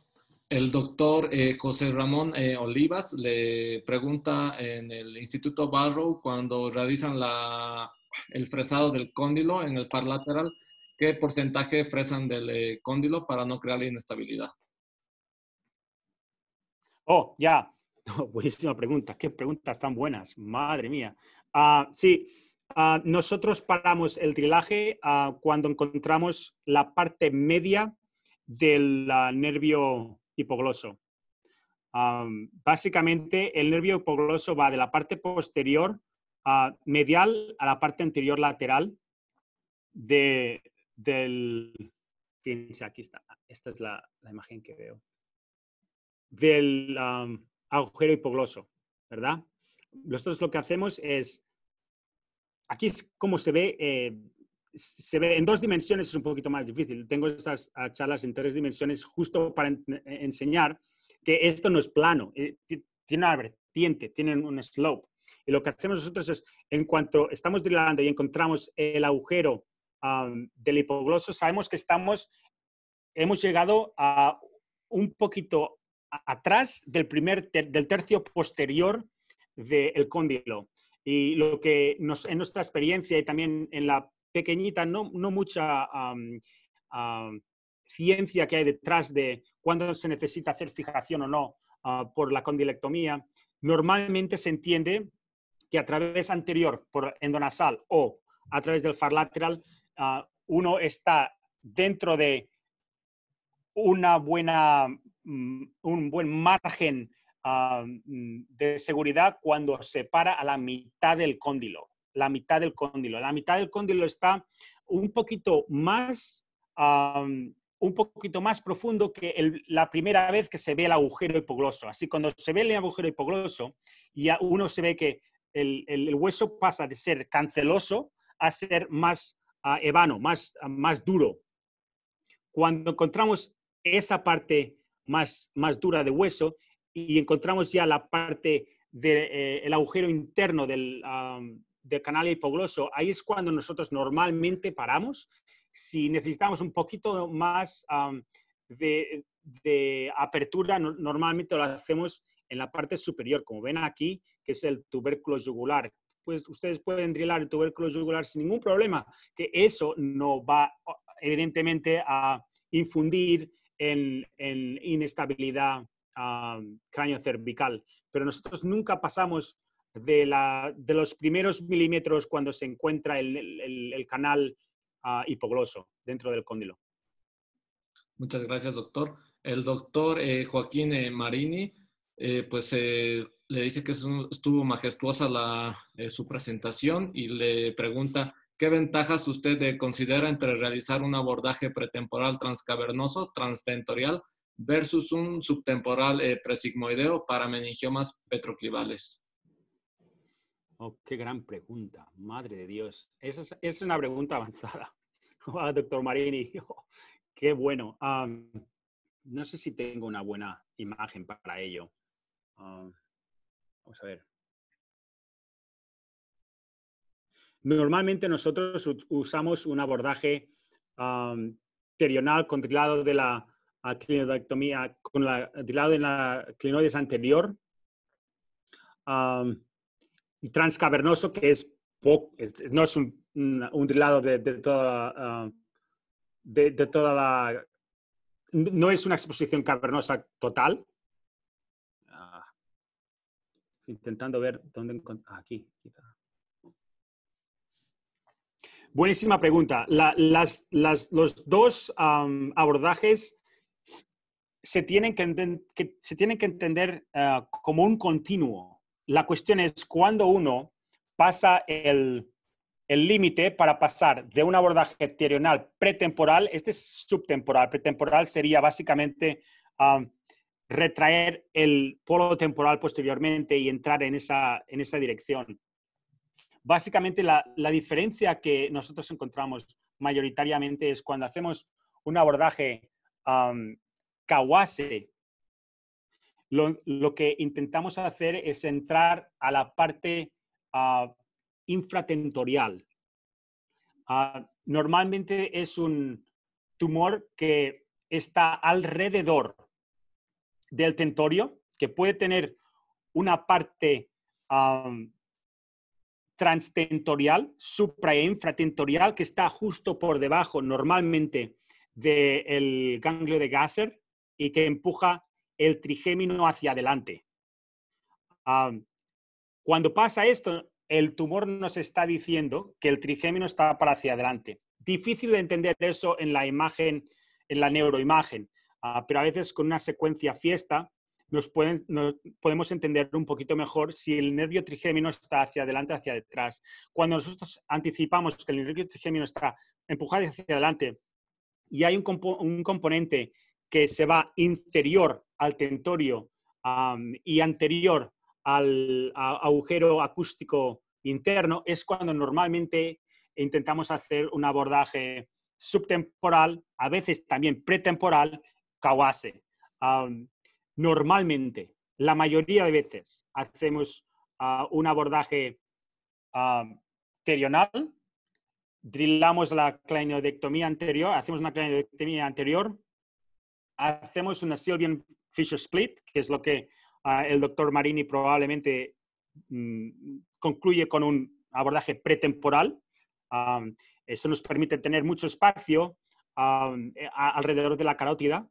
El doctor eh, José Ramón eh, Olivas le pregunta en el Instituto Barrow cuando realizan la, el fresado del cóndilo en el par lateral, ¿qué porcentaje fresan del eh, cóndilo para no crear inestabilidad? Oh, ya. [LAUGHS] Oh, buenísima pregunta. Qué preguntas tan buenas. Madre mía. Ah, sí, ah, nosotros paramos el trilaje ah, cuando encontramos la parte media del nervio hipogloso. básicamente, el nervio hipogloso va de la parte posterior medial a la parte anterior lateral de, del... Fíjense, aquí está. Esta es la imagen que veo del agujero hipogloso, ¿verdad? Nosotros lo que hacemos es, aquí es como se ve, eh, se ve en dos dimensiones es un poquito más difícil. Tengo estas ah, charlas en tres dimensiones justo para enseñar que esto no es plano, eh, tiene una vertiente, tiene un slope. Y lo que hacemos nosotros es, en cuanto estamos drillando y encontramos el agujero del hipogloso, sabemos que estamos, hemos llegado a un poquito atrás del, primer del tercio posterior del cóndilo. Y lo que en nuestra experiencia y también en la pequeñita, no, mucha ciencia que hay detrás de cuándo se necesita hacer fijación o no ah, por la condilectomía, normalmente se entiende que a través anterior, por endonasal o a través del far lateral, ah, uno está dentro de una buena Mm, un buen margen ah, mm, de seguridad cuando se para a la mitad del cóndilo. La mitad del cóndilo. La mitad del cóndilo está un poquito más, ah, mm, un poquito más profundo que la primera vez que se ve el agujero hipogloso. Así, cuando se ve el agujero hipogloso, ya uno se ve que el, hueso pasa de ser canceloso a ser más ah, evano, más, más duro. Cuando encontramos esa parte más, más dura de hueso y encontramos ya la parte del eh, agujero interno del, canal hipogloso. Ahí es cuando nosotros normalmente paramos. Si necesitamos un poquito más de, apertura, normalmente lo hacemos en la parte superior, como ven aquí, que es el tubérculo yugular. Pues ustedes pueden drilar el tubérculo jugular sin ningún problema, que eso no va evidentemente a infundir en, inestabilidad cráneo-cervical, pero nosotros nunca pasamos de, la, de, los primeros milímetros cuando se encuentra el, el, canal ah, hipogloso dentro del cóndilo. Muchas gracias, doctor. El doctor eh, Joaquín eh, Marini, eh, pues le dice que estuvo majestuosa la, su presentación y le pregunta ¿Qué ventajas usted considera entre realizar un abordaje pretemporal transcavernoso, transtentorial, versus un subtemporal eh, presigmoideo para meningiomas petroclivales? Oh, qué gran pregunta, madre de Dios. Esa es, una pregunta [LAUGHS] avanzada. doctor Marini, [LAUGHS] oh, qué bueno. no sé si tengo una buena imagen para ello. vamos a ver. Normalmente nosotros usamos un abordaje terional con dilado de la clinoidectomía, con la, de la clinoides anterior, y transcavernoso, que es, no es un, un, de, toda, de, toda la... No es una exposición cavernosa total, ah, intentando ver dónde aquí, Buenísima pregunta. los dos abordajes se tienen que, se tienen que entender eh, como un continuo. La cuestión es cuando uno pasa el límite para pasar de un abordaje terional pretemporal, este es subtemporal, pretemporal sería básicamente retraer el polo temporal posteriormente y entrar en esa, en esa dirección. Básicamente la, diferencia que nosotros encontramos mayoritariamente es cuando hacemos un abordaje um, kawase, lo, lo, que intentamos hacer es entrar a la parte ah, infratentorial. Ah, normalmente es un tumor que está alrededor del tentorio, que puede tener una parte transtentorial, supra infratentorial, que está justo por debajo normalmente del ganglio de Gasser y que empuja el trigémino hacia adelante. Ah, cuando pasa esto, el tumor nos está diciendo que el trigémino está para hacia adelante. Difícil de entender eso en la imagen, en la neuroimagen, ah, pero a veces con una secuencia fiesta nos, podemos entender un poquito mejor si el nervio trigémino está hacia adelante, hacia detrás. Cuando nosotros anticipamos que el nervio trigémino está empujado hacia adelante y hay un, un componente que se va inferior al tentorio y anterior al agujero acústico interno, es cuando normalmente intentamos hacer un abordaje subtemporal, a veces también pretemporal, kawase normalmente, la mayoría de veces, hacemos ah, un abordaje terional, ah, drillamos la craneodectomía anterior, hacemos una clineodectomía anterior, hacemos una Sylvian Fisher Split, que es lo que ah, el doctor Marini probablemente mm, concluye con un abordaje pretemporal. eso nos permite tener mucho espacio eh, alrededor de la carótida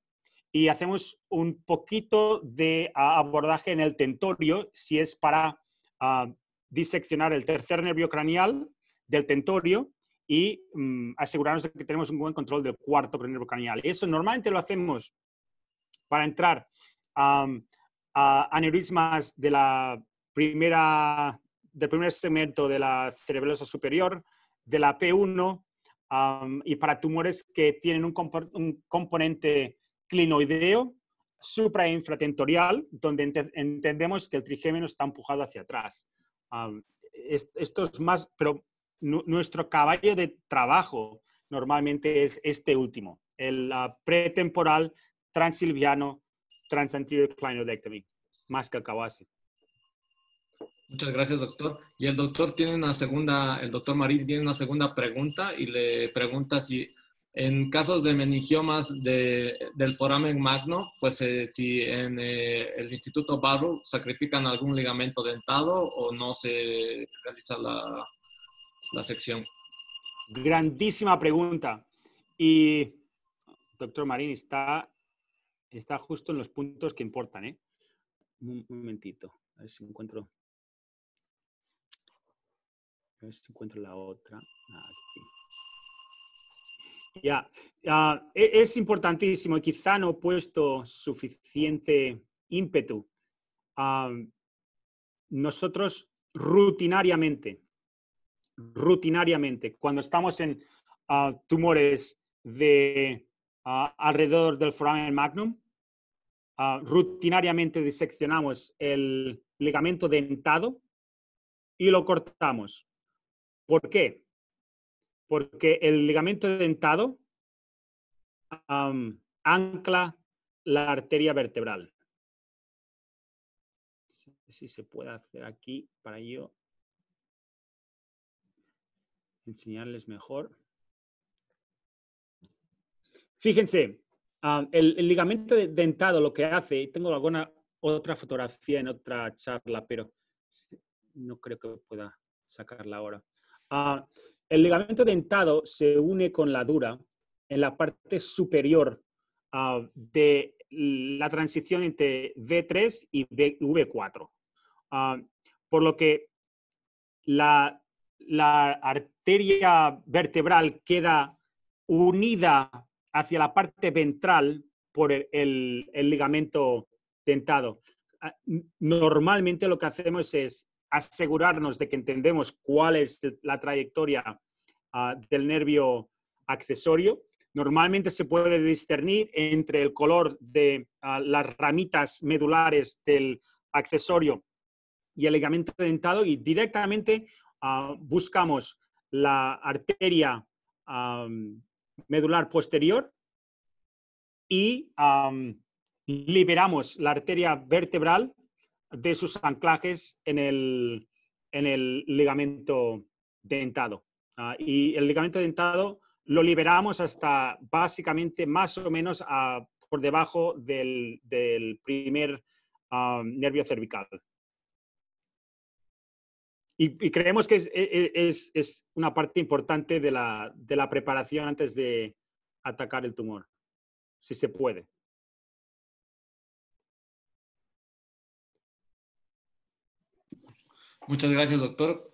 y hacemos un poquito de abordaje en el tentorio, si es para ah, diseccionar el tercer nervio craneal del tentorio y mm, asegurarnos de que tenemos un buen control del cuarto nervio craneal. Eso normalmente lo hacemos para entrar a aneurismas de la primera, del primer segmento de la cerebelosa superior, de la P1, y para tumores que tienen un componente clinoideo suprainfratentorial, donde entendemos que el trigémino está empujado hacia atrás. esto es más, pero nuestro caballo de trabajo normalmente es este último, el ah, pretemporal transilviano transanterior clinoidectomy, más que el Muchas gracias, doctor. Y el doctor tiene una segunda, el doctor Marín tiene una segunda pregunta y le pregunta si en casos de meningiomas del foramen magno, pues eh, si en eh, el Instituto Barrow sacrifican algún ligamento dentado o no se realiza la, sección. Grandísima pregunta. Y, doctor Marín, está, está justo en los puntos que importan. ¿eh? Un momentito, a ver si encuentro. A ver si encuentro la otra. Ah, ya, e, es importantísimo y quizá no he puesto suficiente ímpetu. nosotros rutinariamente, rutinariamente, cuando estamos en ah, tumores de ah, alrededor del foramen magnum, ah, rutinariamente diseccionamos el ligamento dentado y lo cortamos. ¿Por qué? porque el ligamento dentado ancla la arteria vertebral. Si se puede hacer aquí para yo enseñarles mejor. Fíjense, el, ligamento dentado lo que hace, tengo alguna otra fotografía en otra charla, pero no creo que pueda sacarla ahora. Ah, el ligamento dentado se une con la dura en la parte superior ah, de la transición entre V3 y V4. Ah, por lo que la, arteria vertebral queda unida hacia la parte ventral por el, ligamento dentado. Ah, normalmente lo que hacemos es asegurarnos de que entendemos cuál es la trayectoria ah, del nervio accesorio. Normalmente se puede discernir entre el color de ah, las ramitas medulares del accesorio y el ligamento dentado y directamente ah, buscamos la arteria medular posterior y liberamos la arteria vertebral de sus anclajes en el, en ligamento dentado. Ah, y el ligamento dentado lo liberamos hasta básicamente más o menos por debajo del, primer ah, nervio cervical. Y, creemos que es, e, e, una parte importante de la preparación antes de atacar el tumor, si se puede. Muchas gracias, doctor.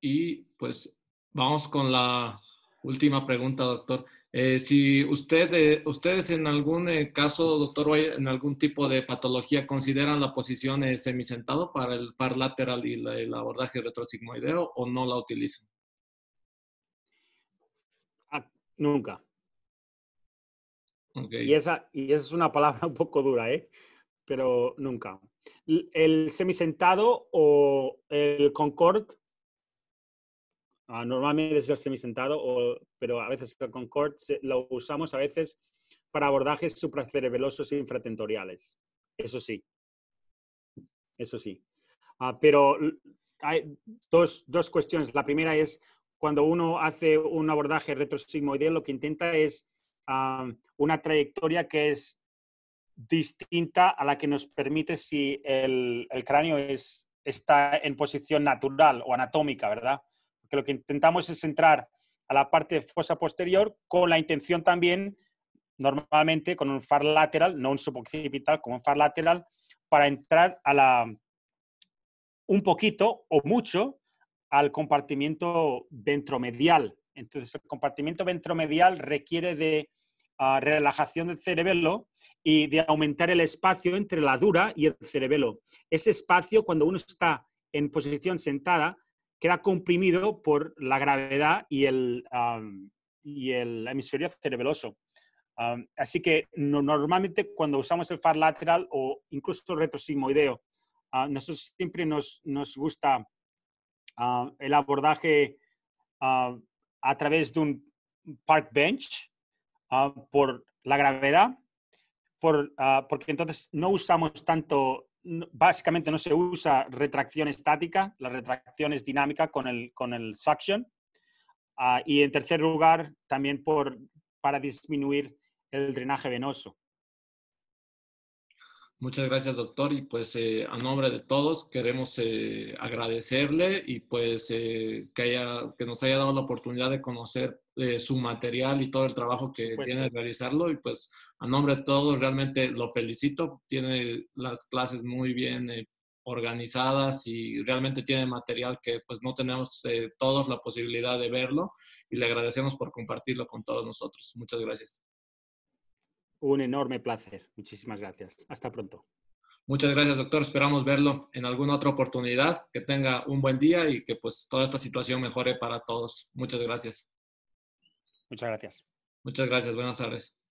Y pues vamos con la última pregunta, doctor. Eh, si usted, eh, ustedes en algún eh, caso, doctor, en algún tipo de patología, consideran la posición semisentado para el far lateral y el abordaje retrosigmoideo o no la utilizan? Ah, nunca. Y, esa, y esa es una palabra [LAUGHS] un poco dura, ¿eh? pero nunca el semisentado o el Concord. Ah, normalmente es el semisentado, pero a veces el Concord lo usamos a veces para abordajes supracerebelosos e infratentoriales. Eso sí. Eso sí. Ah, pero hay dos, cuestiones. La primera es cuando uno hace un abordaje retrosigmoideo, lo que intenta es ah, una trayectoria que es distinta a la que nos permite si el, cráneo está en posición natural o anatómica, ¿verdad? Porque lo que intentamos es entrar a la parte de fosa posterior con la intención también, normalmente con un far lateral, no un suboccipital, como un far lateral, para entrar a la un poquito o mucho al compartimiento ventromedial. Entonces, el compartimiento ventromedial requiere de relajación del cerebelo y de aumentar el espacio entre la dura y el cerebelo. Ese espacio, cuando uno está en posición sentada, queda comprimido por la gravedad y el, y el hemisferio cerebeloso. así que normalmente cuando usamos el far lateral o incluso retrosigmoideo, uh, nosotros siempre nos, nos gusta el abordaje a través de un park bench Ah, por la gravedad, ah, porque entonces no usamos tanto, básicamente no se usa retracción estática, la retracción es dinámica con el, con el suction. Ah, y en tercer lugar, también por, para disminuir el drenaje venoso. Muchas gracias, doctor. Y pues eh, a nombre de todos queremos eh, agradecerle y pues eh, que, haya, que nos haya dado la oportunidad de conocer su material y todo el trabajo que tiene de realizarlo. Y pues a nombre de todos realmente lo felicito. Tiene las clases muy bien organizadas y realmente tiene material que pues no tenemos todos la posibilidad de verlo y le agradecemos por compartirlo con todos nosotros. Muchas gracias un enorme placer. Muchísimas gracias. Hasta pronto. Muchas gracias, doctor. Esperamos verlo en alguna otra oportunidad. Que tenga un buen día y que pues toda esta situación mejore para todos. Muchas gracias. Muchas gracias. Muchas gracias. Buenas tardes.